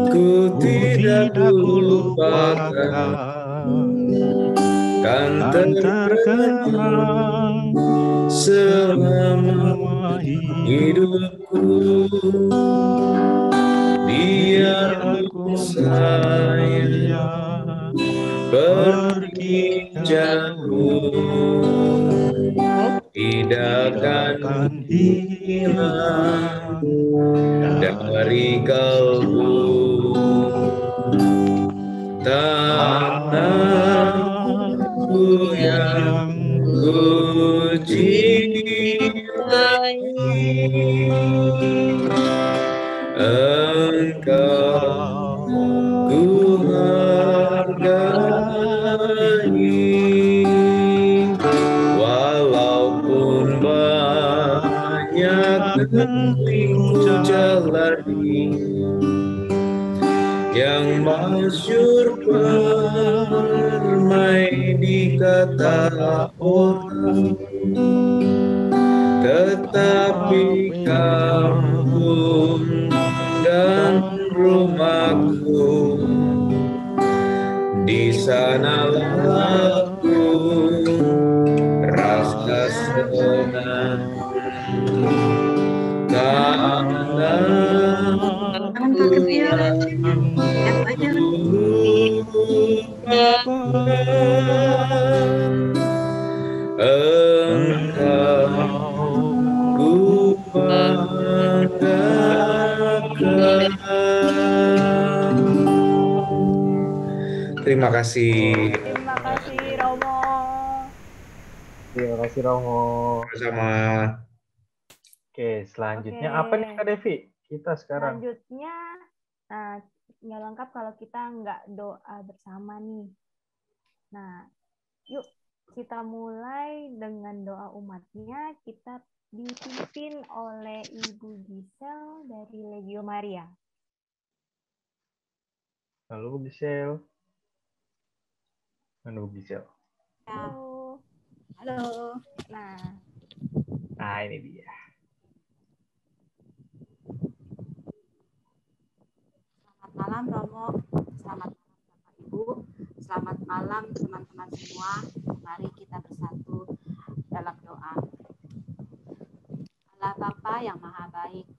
ku tidak lupakan kan terkenang selama hidupku biar aku sayang pergi jauh tidak akan hilang dari kalbu tanahku yang ku cintai engkau jalani yang masyur permai di kata orang tetapi kampung dan rumahku di sana aku rasa senang Terima kasih. Terima kasih Romo. Terima kasih Romo. sama Oke, selanjutnya Oke. apa nih Kak Devi? Kita sekarang. Selanjutnya eh, nggak nggak lengkap kalau kita nggak doa bersama nih. Nah, yuk kita mulai dengan doa umatnya. Kita dipimpin oleh Ibu Gisel dari Legio Maria. Halo Gisel. Halo Gisel. Halo. Halo. Nah. Nah ini dia. malam Romo, selamat malam Bapak Ibu, selamat malam teman-teman semua. Mari kita bersatu dalam doa. Allah Bapa yang Maha Baik,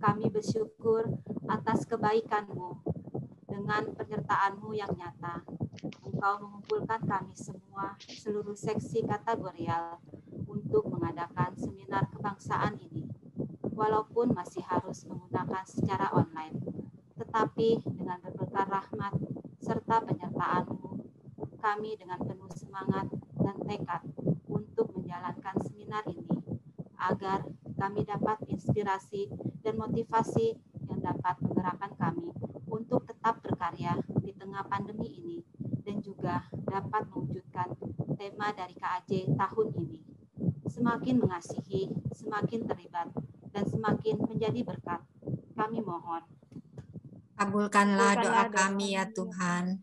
kami bersyukur atas kebaikanmu dengan penyertaanmu yang nyata. Engkau mengumpulkan kami semua, seluruh seksi kategorial, untuk mengadakan seminar kebangsaan ini, walaupun masih harus menggunakan secara online tetapi dengan berberkat rahmat serta penyertaanmu kami dengan penuh semangat dan tekad untuk menjalankan seminar ini, agar kami dapat inspirasi dan motivasi yang dapat menggerakkan kami untuk tetap berkarya di tengah pandemi ini dan juga dapat mewujudkan tema dari KAJ tahun ini. Semakin mengasihi, semakin terlibat, dan semakin menjadi berkat. Kami mohon Kabulkanlah, doa ya kami ya Tuhan.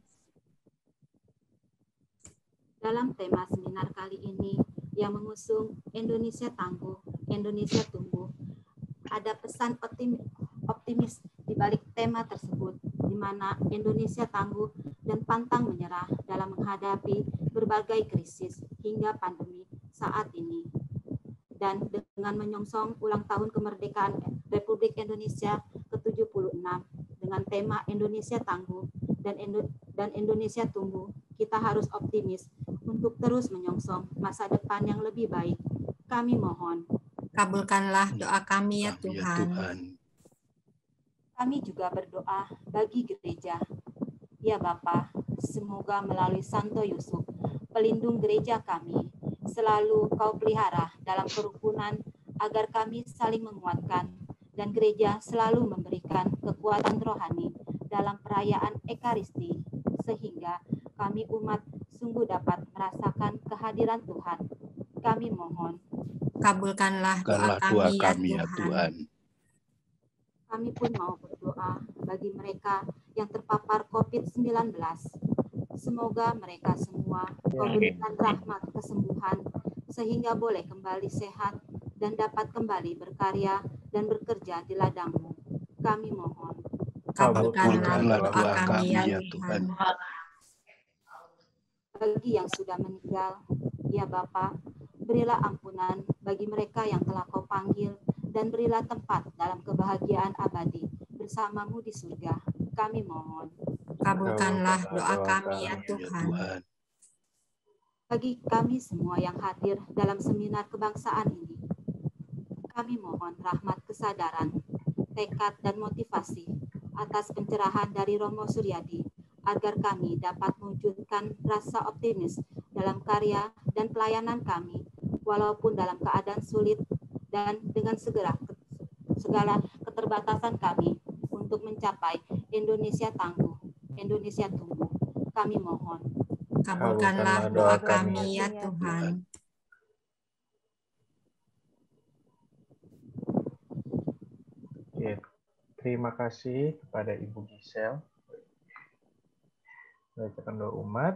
Dalam tema seminar kali ini yang mengusung Indonesia Tangguh, Indonesia Tumbuh, ada pesan optimis di balik tema tersebut, di mana Indonesia tangguh dan pantang menyerah dalam menghadapi berbagai krisis hingga pandemi saat ini. Dan dengan menyongsong ulang tahun kemerdekaan Republik Indonesia ke-76 dengan tema Indonesia Tangguh dan, Indo dan Indonesia Tumbuh, kita harus optimis untuk terus menyongsong masa depan yang lebih baik. Kami mohon. Kabulkanlah doa kami ya, ya Tuhan. Kami juga berdoa bagi gereja. Ya Bapa, semoga melalui Santo Yusuf, pelindung gereja kami, selalu kau pelihara dalam kerukunan agar kami saling menguatkan dan gereja selalu memberikan kekuatan rohani dalam perayaan Ekaristi sehingga kami umat sungguh dapat merasakan kehadiran Tuhan. Kami mohon. Kabulkanlah doa kami, ya kami ya Tuhan. Tuhan. Kami pun mau berdoa bagi mereka yang terpapar COVID-19. Semoga mereka semua memberikan rahmat kesembuhan sehingga boleh kembali sehat dan dapat kembali berkarya dan bekerja di ladangmu. Kami mohon. Kabulkanlah doa kami ya Tuhan. Bagi yang sudah meninggal, ya Bapa, berilah ampunan bagi mereka yang telah kau panggil dan berilah tempat dalam kebahagiaan abadi bersamamu di surga. Kami mohon. Kabulkanlah doa kami ya, ya Tuhan. Bagi kami semua yang hadir dalam seminar kebangsaan ini, kami mohon rahmat kesadaran, tekad dan motivasi atas pencerahan dari Romo Suryadi agar kami dapat mewujudkan rasa optimis dalam karya dan pelayanan kami walaupun dalam keadaan sulit dan dengan segera segala keterbatasan kami untuk mencapai Indonesia tangguh, Indonesia tumbuh. Kami mohon. Kabulkanlah doa kami ya Tuhan. Terima kasih kepada Ibu Gisel. Bacakan doa umat.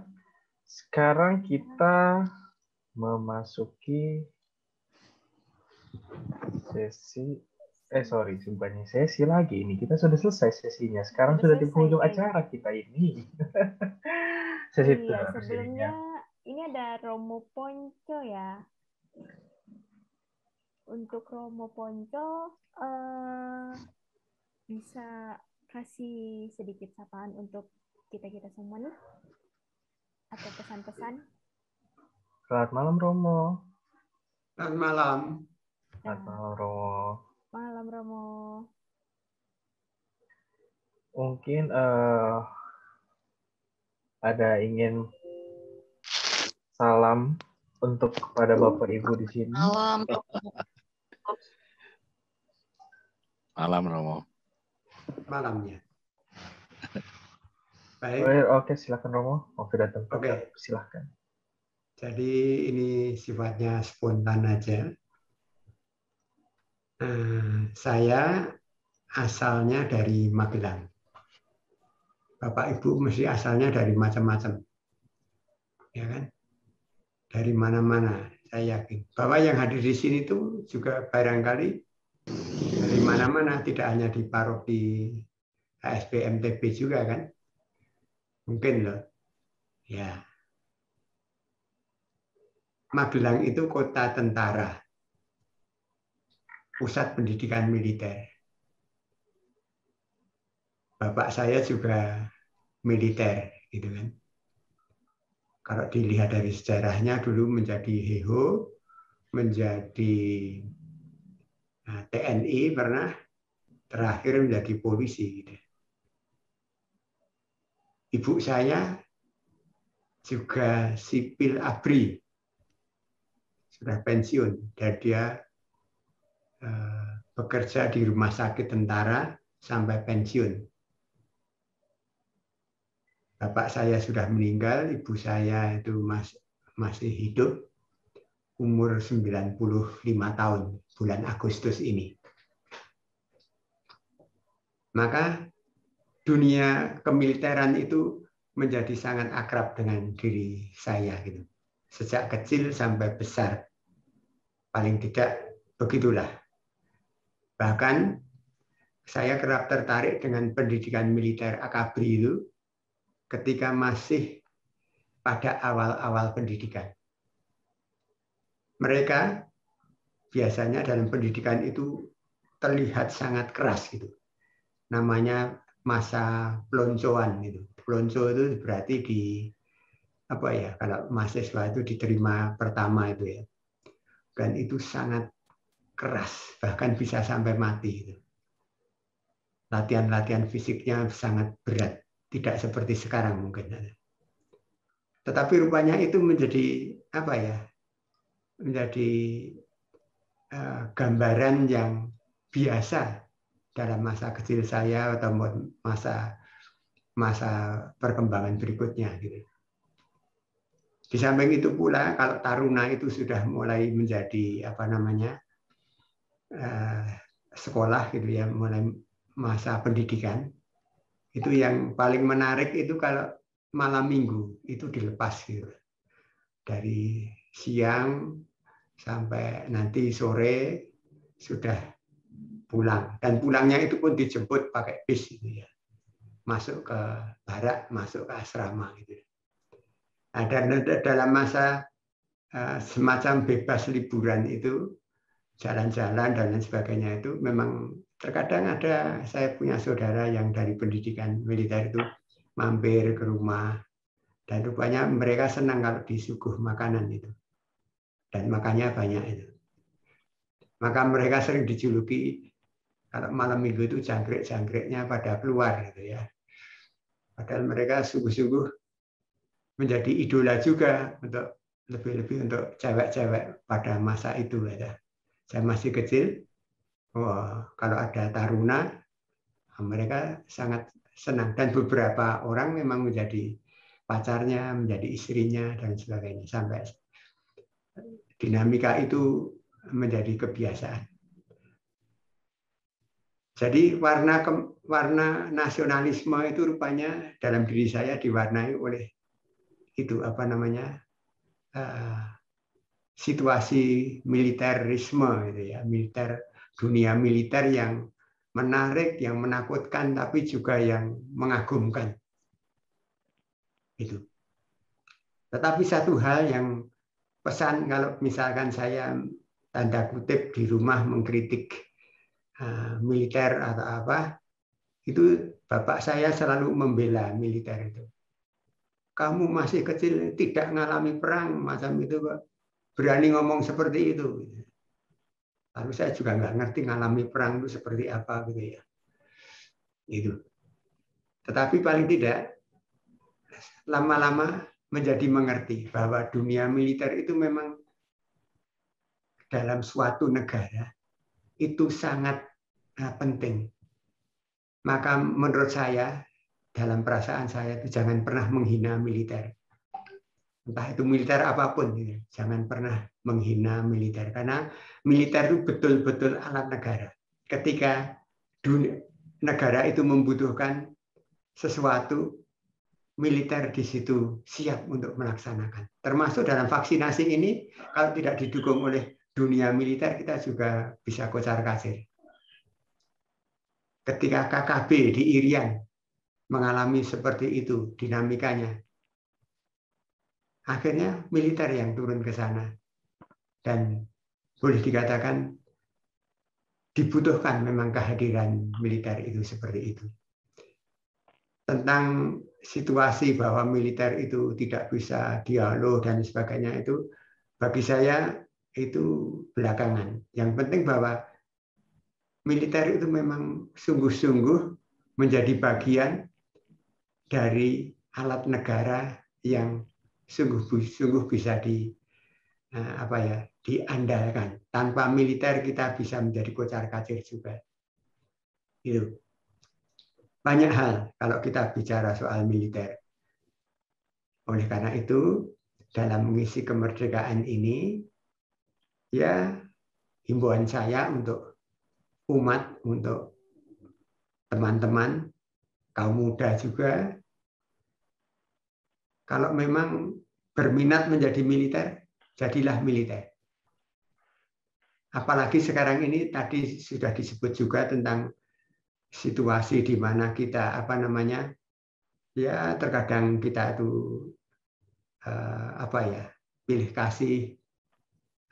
Sekarang kita memasuki sesi eh sorry sebenarnya sesi lagi ini kita sudah selesai sesinya sekarang sudah, sudah di penghujung acara kita ini sesi iya, sebelumnya ini ada Romo Ponco ya untuk Romo Ponco eh, bisa kasih sedikit sapaan untuk kita-kita semua nih? Atau pesan-pesan? Selamat malam, Romo. Selamat malam. Selamat nah. malam, Romo. Malam, Romo. Mungkin uh, ada ingin salam untuk kepada Bapak Ibu di sini. Malam. Malam Romo malamnya. Baik. Oke, silakan Romo. Oke, datang. Oke, Oke, silakan. Jadi ini sifatnya spontan aja. Nah, saya asalnya dari Magelang. Bapak Ibu mesti asalnya dari macam-macam. Ya kan? Dari mana-mana, saya yakin. Bapak yang hadir di sini itu juga barangkali mana-mana, tidak hanya di paroki MTB juga kan? Mungkin loh. Ya. Magelang itu kota tentara. Pusat pendidikan militer. Bapak saya juga militer, gitu kan. Kalau dilihat dari sejarahnya dulu menjadi Heho, menjadi Nah, TNI pernah terakhir menjadi polisi. Ibu saya juga sipil abri, sudah pensiun, dan dia eh, bekerja di rumah sakit tentara sampai pensiun. Bapak saya sudah meninggal, ibu saya itu masih hidup, umur 95 tahun bulan Agustus ini. Maka dunia kemiliteran itu menjadi sangat akrab dengan diri saya gitu. Sejak kecil sampai besar. Paling tidak begitulah. Bahkan saya kerap tertarik dengan pendidikan militer Akabri itu ketika masih pada awal-awal pendidikan mereka biasanya dalam pendidikan itu terlihat sangat keras gitu. Namanya masa peloncoan gitu. Pelonco itu berarti di apa ya kalau mahasiswa itu diterima pertama itu ya. Dan itu sangat keras bahkan bisa sampai mati gitu. Latihan-latihan fisiknya sangat berat, tidak seperti sekarang mungkin. Tetapi rupanya itu menjadi apa ya? menjadi eh, gambaran yang biasa dalam masa kecil saya atau masa masa perkembangan berikutnya gitu. Di samping itu pula kalau taruna itu sudah mulai menjadi apa namanya eh, sekolah gitu ya, mulai masa pendidikan itu yang paling menarik itu kalau malam minggu itu dilepas gitu dari siang sampai nanti sore sudah pulang dan pulangnya itu pun dijemput pakai bis gitu ya masuk ke barak masuk ke asrama gitu nah, dalam masa eh, semacam bebas liburan itu jalan-jalan dan lain sebagainya itu memang terkadang ada saya punya saudara yang dari pendidikan militer itu mampir ke rumah dan rupanya mereka senang kalau disuguh makanan itu dan makannya banyak itu. Maka mereka sering dijuluki kalau malam minggu itu jangkrik-jangkriknya pada keluar gitu ya. Padahal mereka sungguh-sungguh menjadi idola juga untuk lebih-lebih untuk cewek-cewek pada masa itu ya. Saya masih kecil, wah, kalau ada taruna mereka sangat senang dan beberapa orang memang menjadi pacarnya, menjadi istrinya dan sebagainya sampai dinamika itu menjadi kebiasaan. Jadi warna ke, warna nasionalisme itu rupanya dalam diri saya diwarnai oleh itu apa namanya uh, situasi militerisme gitu ya militer dunia militer yang menarik yang menakutkan tapi juga yang mengagumkan itu tetapi satu hal yang pesan kalau misalkan saya tanda kutip di rumah mengkritik eh, militer atau apa, itu bapak saya selalu membela militer itu. Kamu masih kecil, tidak mengalami perang, macam itu, Pak. Berani ngomong seperti itu. Lalu saya juga nggak ngerti mengalami perang itu seperti apa gitu ya. Itu. Tetapi paling tidak lama-lama menjadi mengerti bahwa dunia militer itu memang dalam suatu negara itu sangat eh, penting. Maka menurut saya dalam perasaan saya itu jangan pernah menghina militer. Entah itu militer apapun, jangan pernah menghina militer karena militer itu betul-betul alat negara. Ketika dunia, negara itu membutuhkan sesuatu militer di situ siap untuk melaksanakan. Termasuk dalam vaksinasi ini, kalau tidak didukung oleh dunia militer, kita juga bisa kocar kasir. Ketika KKB di Irian mengalami seperti itu dinamikanya, akhirnya militer yang turun ke sana. Dan boleh dikatakan dibutuhkan memang kehadiran militer itu seperti itu. Tentang situasi bahwa militer itu tidak bisa dialog dan sebagainya itu bagi saya itu belakangan. Yang penting bahwa militer itu memang sungguh-sungguh menjadi bagian dari alat negara yang sungguh-sungguh bisa di eh, apa ya diandalkan. Tanpa militer kita bisa menjadi kocar kacir juga. Itu banyak hal kalau kita bicara soal militer. Oleh karena itu, dalam mengisi kemerdekaan ini, ya himbauan saya untuk umat, untuk teman-teman, kaum muda juga, kalau memang berminat menjadi militer, jadilah militer. Apalagi sekarang ini tadi sudah disebut juga tentang situasi di mana kita apa namanya ya terkadang kita itu eh, apa ya pilih kasih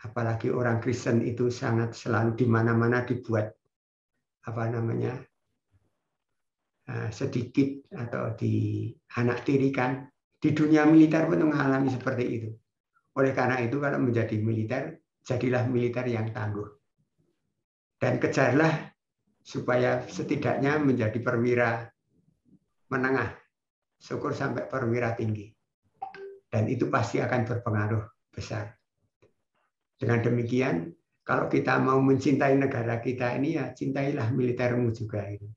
apalagi orang Kristen itu sangat selalu di mana-mana dibuat apa namanya eh, sedikit atau di anak tirikan di dunia militer pun mengalami seperti itu oleh karena itu kalau menjadi militer jadilah militer yang tangguh dan kejarlah supaya setidaknya menjadi perwira menengah, syukur sampai perwira tinggi. Dan itu pasti akan berpengaruh besar. Dengan demikian, kalau kita mau mencintai negara kita ini ya cintailah militermu juga ini.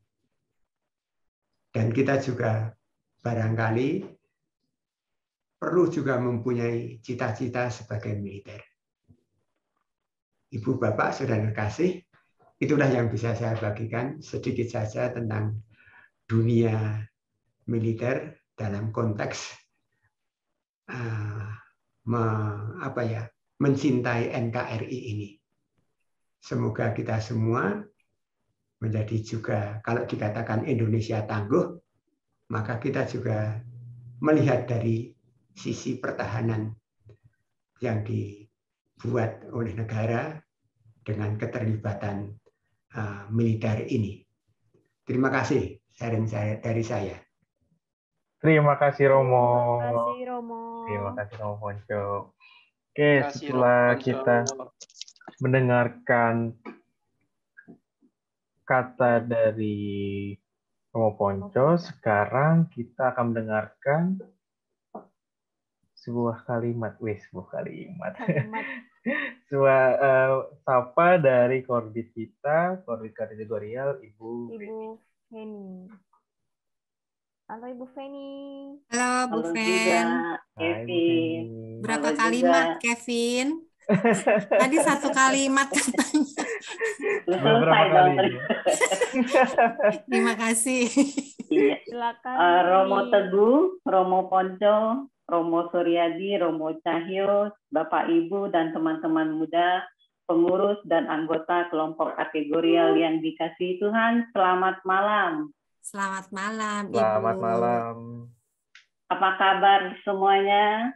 Dan kita juga barangkali perlu juga mempunyai cita-cita sebagai militer. Ibu bapak saudara kasih, Itulah yang bisa saya bagikan sedikit saja tentang dunia militer dalam konteks uh, me, apa ya mencintai NKRI ini. Semoga kita semua menjadi juga kalau dikatakan Indonesia tangguh, maka kita juga melihat dari sisi pertahanan yang dibuat oleh negara dengan keterlibatan Eh, militer ini. Terima kasih saran saya dari saya. Terima kasih Romo. Terima kasih Romo. Terima kasih Romo Ponco. Oke, kasih, setelah Romo. kita mendengarkan kata dari Romo Ponco, sekarang kita akan mendengarkan sebuah kalimat, wes sebuah kalimat, kalimat. sebuah uh, sapa dari korbit kita, korbit kategorial Ibu. Ibu Feni. Halo Ibu Feni. Halo Bu Fen. Kevin. Berapa Halo kalimat juga. Kevin? Tadi satu kalimat katanya. Berapa kali? Terima kasih. Iya. Silakan. Eh, Romo Teguh, Romo Ponco, Romo Suryadi, Romo Cahyo, Bapak Ibu dan teman-teman muda, pengurus dan anggota kelompok kategorial yang dikasihi Tuhan, selamat malam. Selamat malam, Ibu. Selamat malam. Apa kabar semuanya?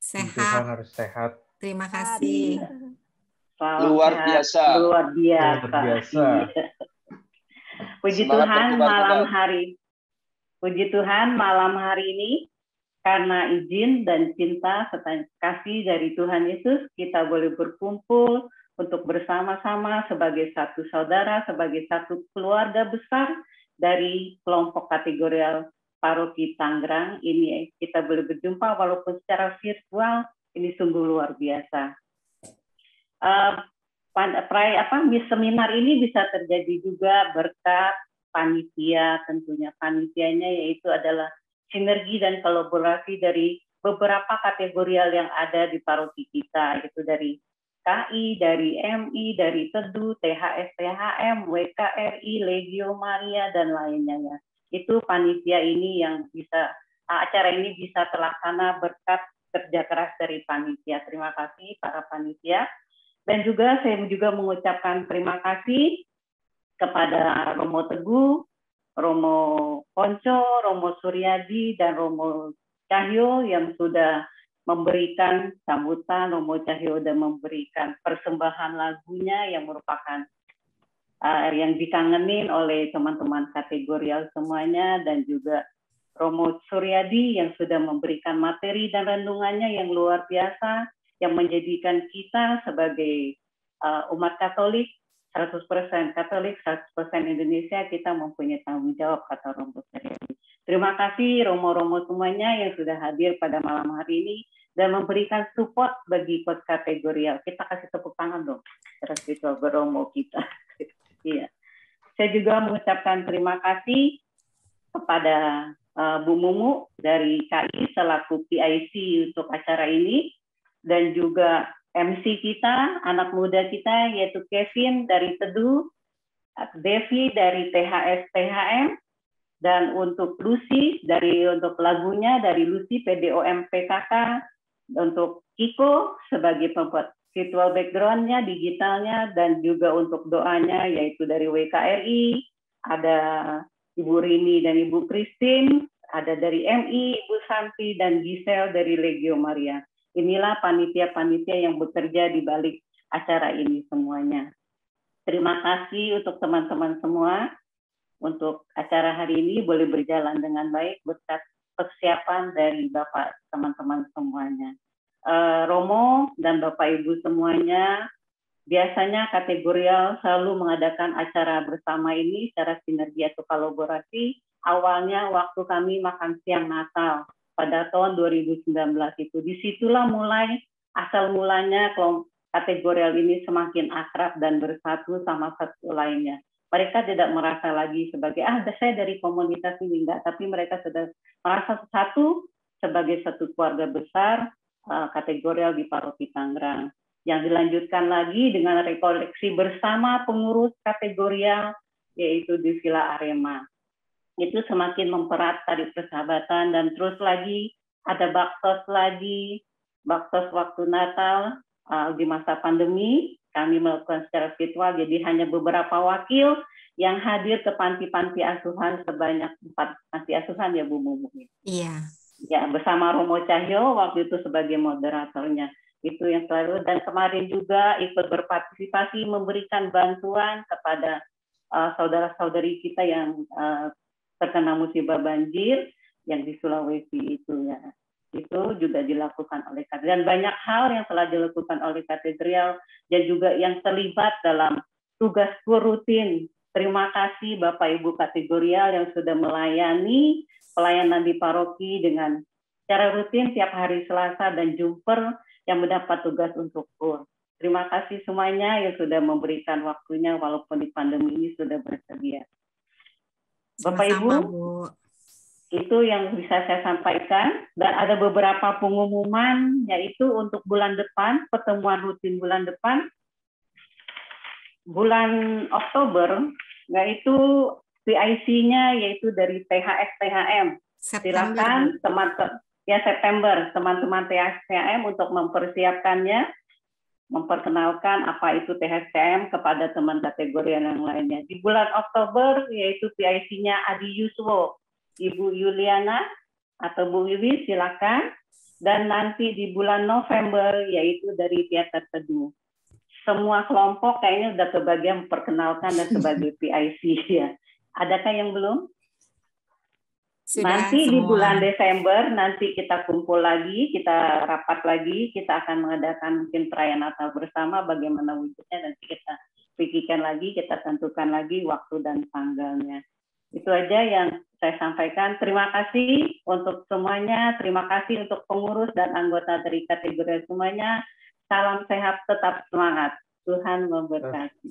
Sehat. Tuhan harus sehat. Terima kasih. Selamat luar biasa. Luar biasa. Luar biasa. Puji Semangat Tuhan malam hari. Puji Tuhan malam hari ini karena izin dan cinta serta kasih dari Tuhan Yesus, kita boleh berkumpul untuk bersama-sama sebagai satu saudara, sebagai satu keluarga besar dari kelompok kategorial paroki Tangerang ini. Kita boleh berjumpa walaupun secara virtual, ini sungguh luar biasa. Eh, seminar ini bisa terjadi juga berkat panitia tentunya. Panitianya yaitu adalah sinergi dan kolaborasi dari beberapa kategorial yang ada di paroki kita itu dari KI, dari MI, dari Tedu, THS, THM, WKRI, Legio Maria dan lainnya ya. Itu panitia ini yang bisa acara ini bisa terlaksana berkat kerja keras dari panitia. Terima kasih para panitia. Dan juga saya juga mengucapkan terima kasih kepada Romo Teguh, Romo Ponco, Romo Suryadi, dan Romo Cahyo yang sudah memberikan sambutan. Romo Cahyo sudah memberikan persembahan lagunya yang merupakan uh, yang dikangenin oleh teman-teman kategorial semuanya dan juga Romo Suryadi yang sudah memberikan materi dan rendungannya yang luar biasa yang menjadikan kita sebagai uh, umat Katolik 100% Katolik, 100% Indonesia, kita mempunyai tanggung jawab, kata Romo Sariadi. Terima kasih Romo-Romo semuanya yang sudah hadir pada malam hari ini dan memberikan support bagi kuat kategorial. Kita kasih tepuk tangan dong, terus itu Romo kita. Iya. Saya juga mengucapkan terima kasih kepada uh, Bu Mumu dari KI selaku PIC untuk acara ini dan juga MC kita, anak muda kita, yaitu Kevin dari Teduh, Devi dari THS PHM, dan untuk Lucy dari untuk lagunya dari Lucy PDOM PKK, untuk Kiko sebagai pembuat virtual backgroundnya, digitalnya, dan juga untuk doanya yaitu dari WKRI, ada Ibu Rini dan Ibu Christine, ada dari MI, Ibu Santi, dan Gisel dari Legio Maria. Inilah panitia-panitia yang bekerja di balik acara ini semuanya. Terima kasih untuk teman-teman semua untuk acara hari ini boleh berjalan dengan baik berkat persiapan dari Bapak teman-teman semuanya. Uh, Romo dan Bapak Ibu semuanya biasanya kategorial selalu mengadakan acara bersama ini secara sinergi atau kolaborasi. Awalnya waktu kami makan siang Natal pada tahun 2019 itu. Disitulah mulai asal mulanya kategorial ini semakin akrab dan bersatu sama satu lainnya. Mereka tidak merasa lagi sebagai ah saya dari komunitas ini enggak, tapi mereka sudah merasa satu sebagai satu keluarga besar uh, kategorial di Paroki Tangerang. Yang dilanjutkan lagi dengan rekoleksi bersama pengurus kategorial yaitu di Villa Arema itu semakin memperat tadi persahabatan dan terus lagi ada baktos lagi baktos waktu Natal uh, di masa pandemi kami melakukan secara virtual jadi hanya beberapa wakil yang hadir ke panti-panti asuhan sebanyak empat panti asuhan ya Bu Mumu. Iya. Ya bersama Romo Cahyo waktu itu sebagai moderatornya itu yang selalu dan kemarin juga ikut berpartisipasi memberikan bantuan kepada uh, saudara-saudari kita yang uh, terkena musibah banjir yang di Sulawesi itu ya itu juga dilakukan oleh katedral dan banyak hal yang telah dilakukan oleh katedral dan juga yang terlibat dalam tugas rutin terima kasih Bapak Ibu kategorial yang sudah melayani pelayanan di paroki dengan cara rutin tiap hari Selasa dan Jumper yang mendapat tugas untuk kur Terima kasih semuanya yang sudah memberikan waktunya walaupun di pandemi ini sudah bersedia. Bapak Ibu, itu yang bisa saya sampaikan. Dan ada beberapa pengumuman, yaitu untuk bulan depan, pertemuan rutin bulan depan, bulan Oktober, yaitu PIC-nya yaitu dari THS THM. Silakan teman-teman ya September teman-teman THM untuk mempersiapkannya memperkenalkan apa itu THCM kepada teman kategori yang lainnya. Di bulan Oktober yaitu PIC-nya Adi Yuswo, Ibu Yuliana atau Bu Wiwi silakan dan nanti di bulan November yaitu dari Teater Teduh. Semua kelompok kayaknya sudah kebagian memperkenalkan dan sebagai PIC ya. Adakah yang belum? Sudah nanti semua. di bulan Desember nanti kita kumpul lagi, kita rapat lagi, kita akan mengadakan mungkin perayaan Natal bersama bagaimana wujudnya nanti kita pikirkan lagi, kita tentukan lagi waktu dan tanggalnya. Itu aja yang saya sampaikan. Terima kasih untuk semuanya, terima kasih untuk pengurus dan anggota dari kategori semuanya. Salam sehat, tetap semangat. Tuhan memberkati.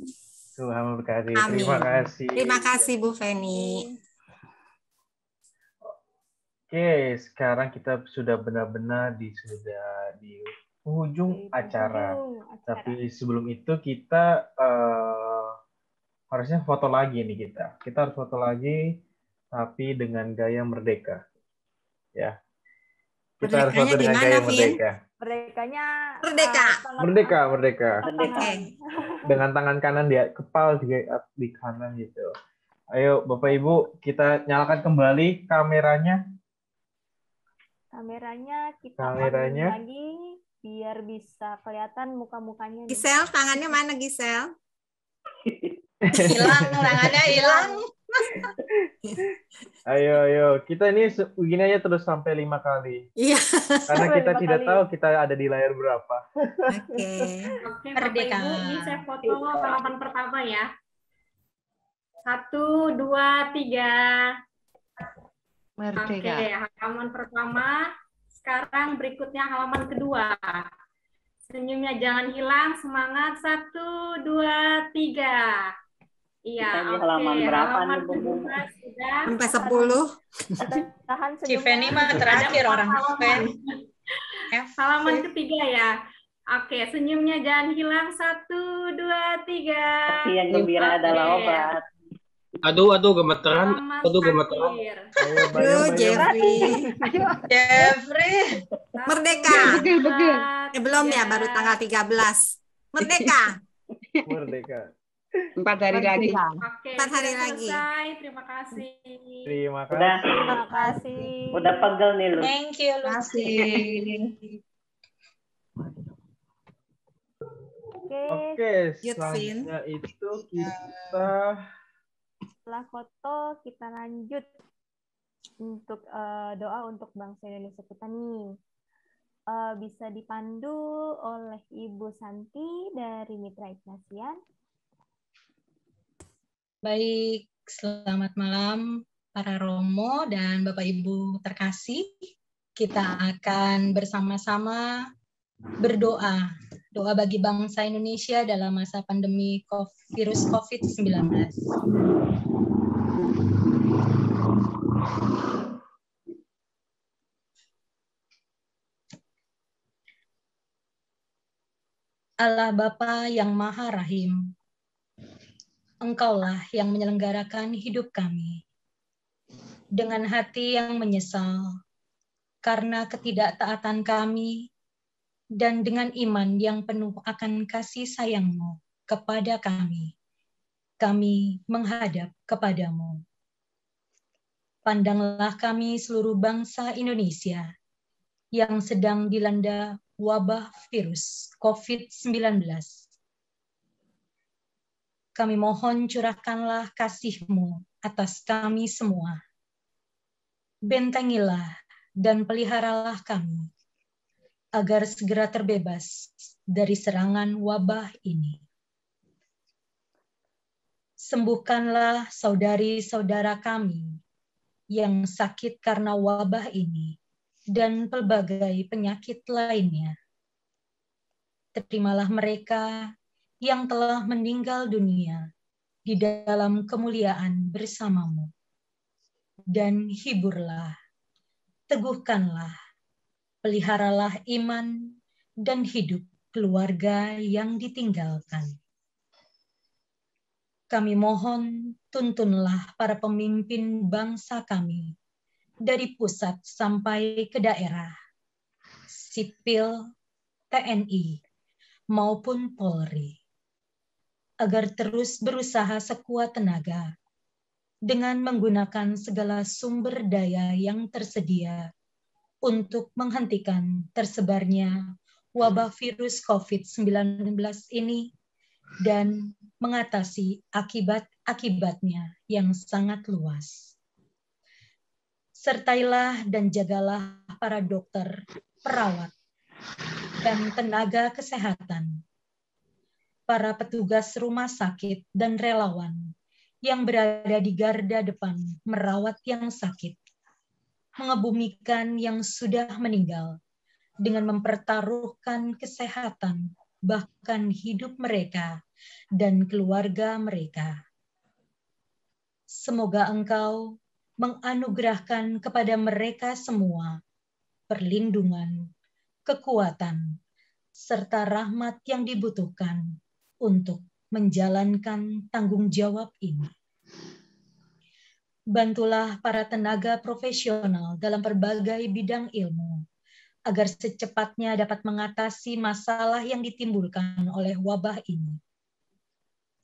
Tuhan memberkati. Terima kasih. Terima kasih Bu Feni. Oke, sekarang kita sudah benar-benar di sudah di ujung acara. acara. Tapi sebelum itu kita uh, harusnya foto lagi nih kita. Kita harus foto lagi tapi dengan gaya merdeka. Ya. Kita harus foto dengan gaya Vin? merdeka. Merdekanya eh, merdeka. merdeka, merdeka. Dengan tangan kanan dia kepal di, di kanan gitu. Ayo Bapak Ibu, kita nyalakan kembali kameranya. Kameranya kita kameranya lagi biar bisa kelihatan muka-mukanya. Gisel, tangannya mana Gisel? hilang, tangannya hilang. ayo, ayo. Kita ini begini aja terus sampai lima kali. Iya. Karena kita tidak kali. tahu kita ada di layar berapa. Oke. Okay. Merdeka. Ini saya foto halaman pertama ya. Satu, dua, tiga. Merdeka. Oke, halaman pertama. Sekarang berikutnya halaman kedua. Senyumnya jangan hilang, semangat. Satu, dua, tiga. Iya, oke. Okay. Halaman berapa halaman nih, Bu? Sudah. Sampai sepuluh. Tahan Civeni mah terakhir orang Halaman. Halaman ketiga ya. Oke, senyumnya jangan hilang. Satu, dua, tiga. Tapi yang gembira okay. adalah obat. Aduh, aduh gemeteran, Mama aduh gemeteran. aduh, Jeffrey. Jeffrey. Merdeka. Begel, Eh, belum ya, baru tanggal 13. Merdeka. Merdeka. Empat hari lagi. Empat hari lagi. Terima kasih. Terima kasih. Udah, terima kasih. Udah pegel nih lu. Thank you lu. Kasih. Oke, okay, selanjutnya itu kita setelah foto, kita lanjut untuk uh, doa untuk bangsa Indonesia kita nih. Uh, bisa dipandu oleh Ibu Santi dari Mitra Ignasian. Baik, selamat malam para Romo dan Bapak Ibu terkasih. Kita akan bersama-sama berdoa doa bagi bangsa Indonesia dalam masa pandemi virus COVID-19. Allah Bapa yang Maha Rahim, Engkaulah yang menyelenggarakan hidup kami. Dengan hati yang menyesal, karena ketidaktaatan kami dan dengan iman yang penuh akan kasih sayangmu kepada kami, kami menghadap kepadamu. Pandanglah kami seluruh bangsa Indonesia yang sedang dilanda wabah virus COVID-19. Kami mohon curahkanlah kasihMu atas kami semua. Bentengilah dan peliharalah kami agar segera terbebas dari serangan wabah ini. Sembuhkanlah saudari-saudara kami yang sakit karena wabah ini dan pelbagai penyakit lainnya. Terimalah mereka yang telah meninggal dunia di dalam kemuliaan bersamamu. Dan hiburlah, teguhkanlah peliharalah iman dan hidup keluarga yang ditinggalkan. Kami mohon tuntunlah para pemimpin bangsa kami dari pusat sampai ke daerah, sipil, TNI, maupun Polri, agar terus berusaha sekuat tenaga dengan menggunakan segala sumber daya yang tersedia untuk menghentikan tersebarnya wabah hmm. virus COVID-19 ini dan mengatasi akibat-akibatnya yang sangat luas. Sertailah dan jagalah para dokter, perawat, dan tenaga kesehatan, para petugas rumah sakit dan relawan yang berada di garda depan merawat yang sakit, mengebumikan yang sudah meninggal dengan mempertaruhkan kesehatan, bahkan hidup mereka dan keluarga mereka. Semoga Engkau menganugerahkan kepada mereka semua perlindungan, kekuatan, serta rahmat yang dibutuhkan untuk menjalankan tanggung jawab ini bantulah para tenaga profesional dalam berbagai bidang ilmu agar secepatnya dapat mengatasi masalah yang ditimbulkan oleh wabah ini.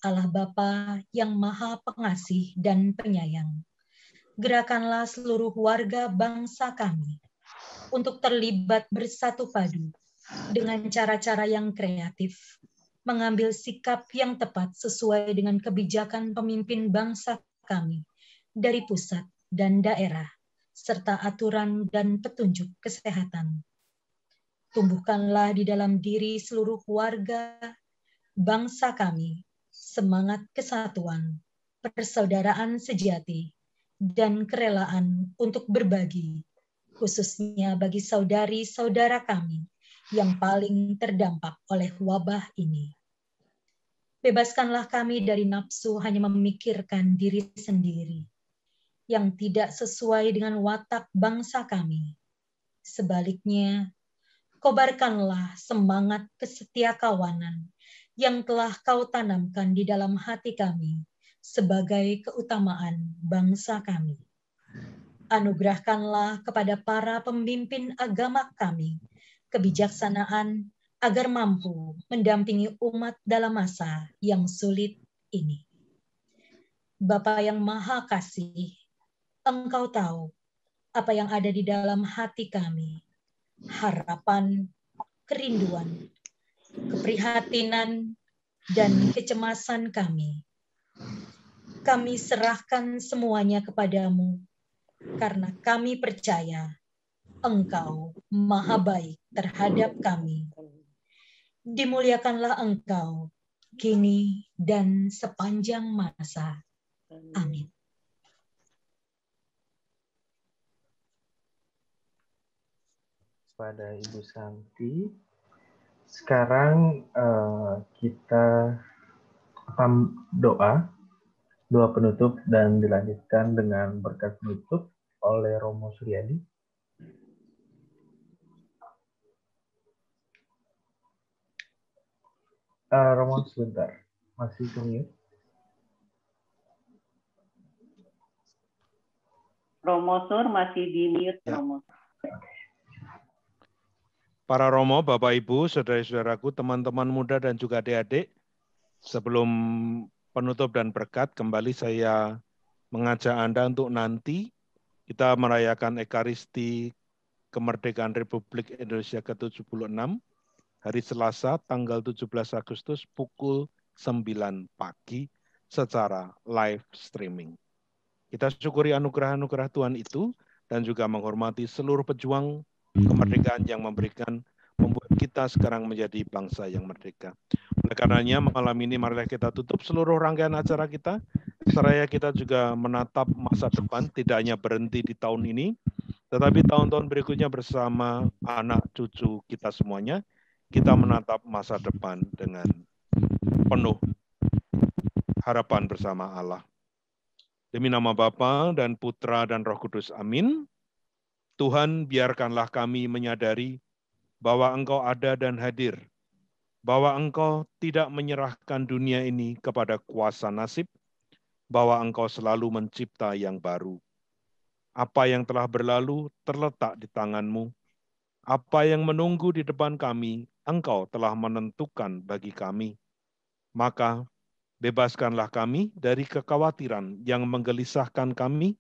Allah Bapa yang Maha Pengasih dan Penyayang, gerakanlah seluruh warga bangsa kami untuk terlibat bersatu padu dengan cara-cara yang kreatif, mengambil sikap yang tepat sesuai dengan kebijakan pemimpin bangsa kami dari pusat dan daerah, serta aturan dan petunjuk kesehatan. Tumbuhkanlah di dalam diri seluruh warga, bangsa kami, semangat kesatuan, persaudaraan sejati, dan kerelaan untuk berbagi, khususnya bagi saudari-saudara kami yang paling terdampak oleh wabah ini. Bebaskanlah kami dari nafsu hanya memikirkan diri sendiri yang tidak sesuai dengan watak bangsa kami. Sebaliknya, kobarkanlah semangat kesetia kawanan yang telah kau tanamkan di dalam hati kami sebagai keutamaan bangsa kami. Anugerahkanlah kepada para pemimpin agama kami kebijaksanaan agar mampu mendampingi umat dalam masa yang sulit ini. Bapa yang Maha Kasih, Engkau tahu apa yang ada di dalam hati kami, harapan, kerinduan, keprihatinan, dan kecemasan kami. Kami serahkan semuanya kepadamu, karena kami percaya Engkau maha baik terhadap kami. Dimuliakanlah Engkau, kini dan sepanjang masa. Amin. pada Ibu Santi. Sekarang uh, kita pam doa, doa penutup dan dilanjutkan dengan berkat penutup oleh Romo Suryadi. Uh, Romo sebentar, masih tunggu. Ya? Romo Sur masih di mute, Romo Sur para Romo, Bapak Ibu, saudara-saudaraku, teman-teman muda dan juga adik-adik, sebelum penutup dan berkat, kembali saya mengajak Anda untuk nanti kita merayakan Ekaristi Kemerdekaan Republik Indonesia ke-76 hari Selasa tanggal 17 Agustus pukul 9 pagi secara live streaming. Kita syukuri anugerah-anugerah Tuhan itu dan juga menghormati seluruh pejuang Hmm. kemerdekaan yang memberikan membuat kita sekarang menjadi bangsa yang merdeka. Oleh karenanya malam ini marilah kita tutup seluruh rangkaian acara kita. Seraya kita juga menatap masa depan, tidak hanya berhenti di tahun ini, tetapi tahun-tahun berikutnya bersama anak cucu kita semuanya, kita menatap masa depan dengan penuh harapan bersama Allah. Demi nama Bapa dan Putra dan Roh Kudus, amin. Tuhan, biarkanlah kami menyadari bahwa Engkau ada dan hadir, bahwa Engkau tidak menyerahkan dunia ini kepada kuasa nasib, bahwa Engkau selalu mencipta yang baru. Apa yang telah berlalu terletak di tanganmu. Apa yang menunggu di depan kami, Engkau telah menentukan bagi kami. Maka bebaskanlah kami dari kekhawatiran yang menggelisahkan kami,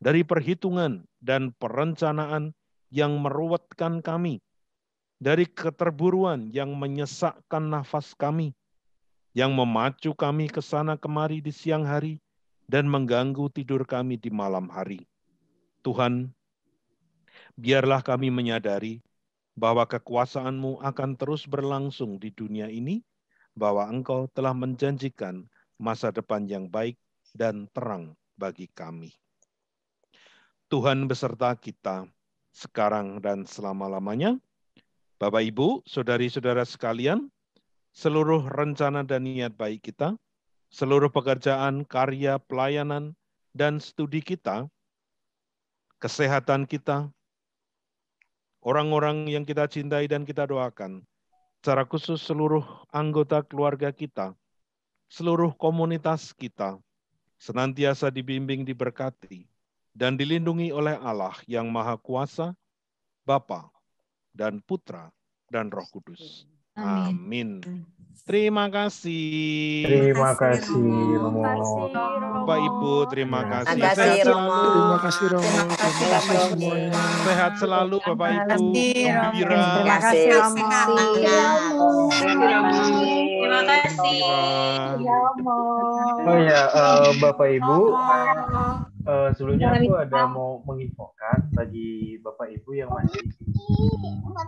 dari perhitungan dan perencanaan yang meruatkan kami, dari keterburuan yang menyesakkan nafas kami, yang memacu kami ke sana kemari di siang hari, dan mengganggu tidur kami di malam hari. Tuhan, biarlah kami menyadari bahwa kekuasaan-Mu akan terus berlangsung di dunia ini, bahwa Engkau telah menjanjikan masa depan yang baik dan terang bagi kami. Tuhan beserta kita sekarang dan selama-lamanya. Bapak Ibu, saudari-saudara sekalian, seluruh rencana dan niat baik kita, seluruh pekerjaan, karya, pelayanan, dan studi kita, kesehatan kita, orang-orang yang kita cintai dan kita doakan, secara khusus seluruh anggota keluarga kita, seluruh komunitas kita, senantiasa dibimbing, diberkati, dan dilindungi oleh Allah yang Maha Kuasa, Bapa dan Putra dan Roh Kudus. Amin. Amin. Terima kasih. Terima kasih, Romo. Bapak Ibu, terima kasih. Terima kasih, Romo. Terima kasih, Romo. Oh, terima kasih, eh, Romo. Sehat selalu, Bapak Ibu. Romo. Terima kasih, Romo. Terima kasih, Romo. Oh ya, Bapak Ibu uh, sebelumnya aku ada mau menginfokan bagi bapak ibu yang masih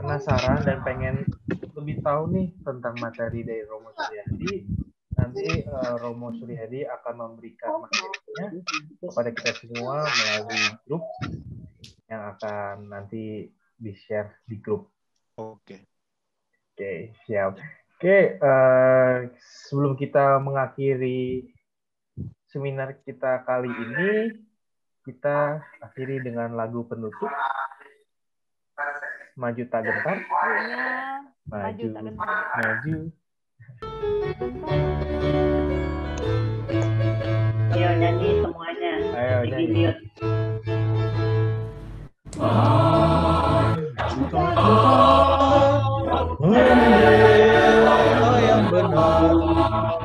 penasaran dan pengen lebih tahu nih tentang materi dari Romo Suryadi. Nanti uh, Romo Suryadi akan memberikan materinya kepada kita semua melalui grup yang akan nanti di share di grup. Oke. Oke, siap. Oke, okay, uh, eh, sebelum kita mengakhiri seminar kita kali ini, kita akhiri dengan lagu penutup maju tak gentar iya, maju maju ayo nyanyi semuanya ayo nyanyi maju tak gentar yang benar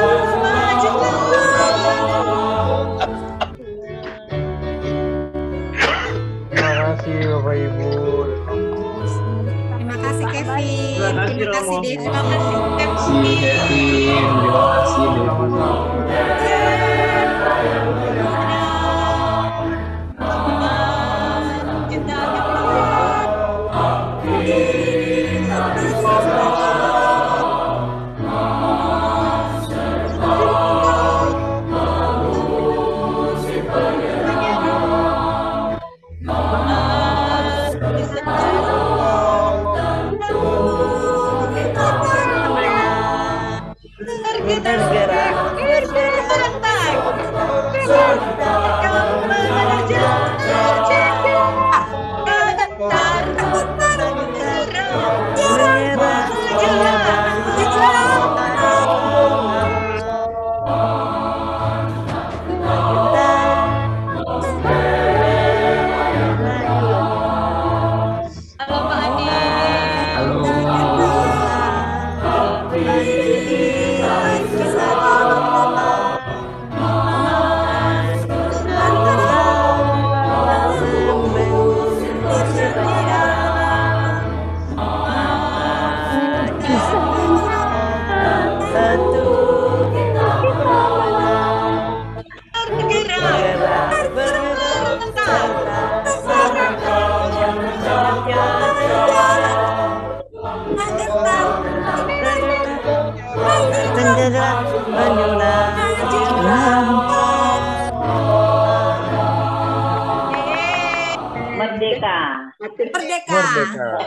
Bapak Ibu. Terima kasih Kevin. Terima kasih Devi. Terima kasih Kevin. Terima kasih Devi. Terima kasih Devi.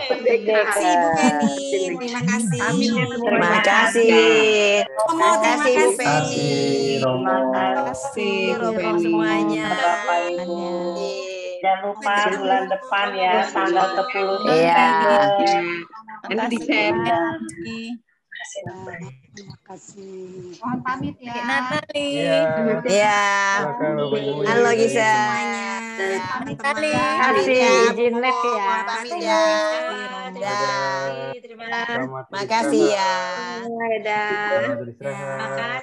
Terima kasih Bu Terima kasih. Terima kasih. terima kasih. Terima kasih. Terima kasih. semuanya. Jangan lupa bulan depan ya tanggal 10 Iya. di share. Terima kasih kasih. Mohon pamit ya. Natali. Iya. Iya. Iya. Ya. Halo Gisa. Semuanya. Natali. Kasih izin lab ya. pamit ya. kasih, Terima kasih. ya. Terima kasih.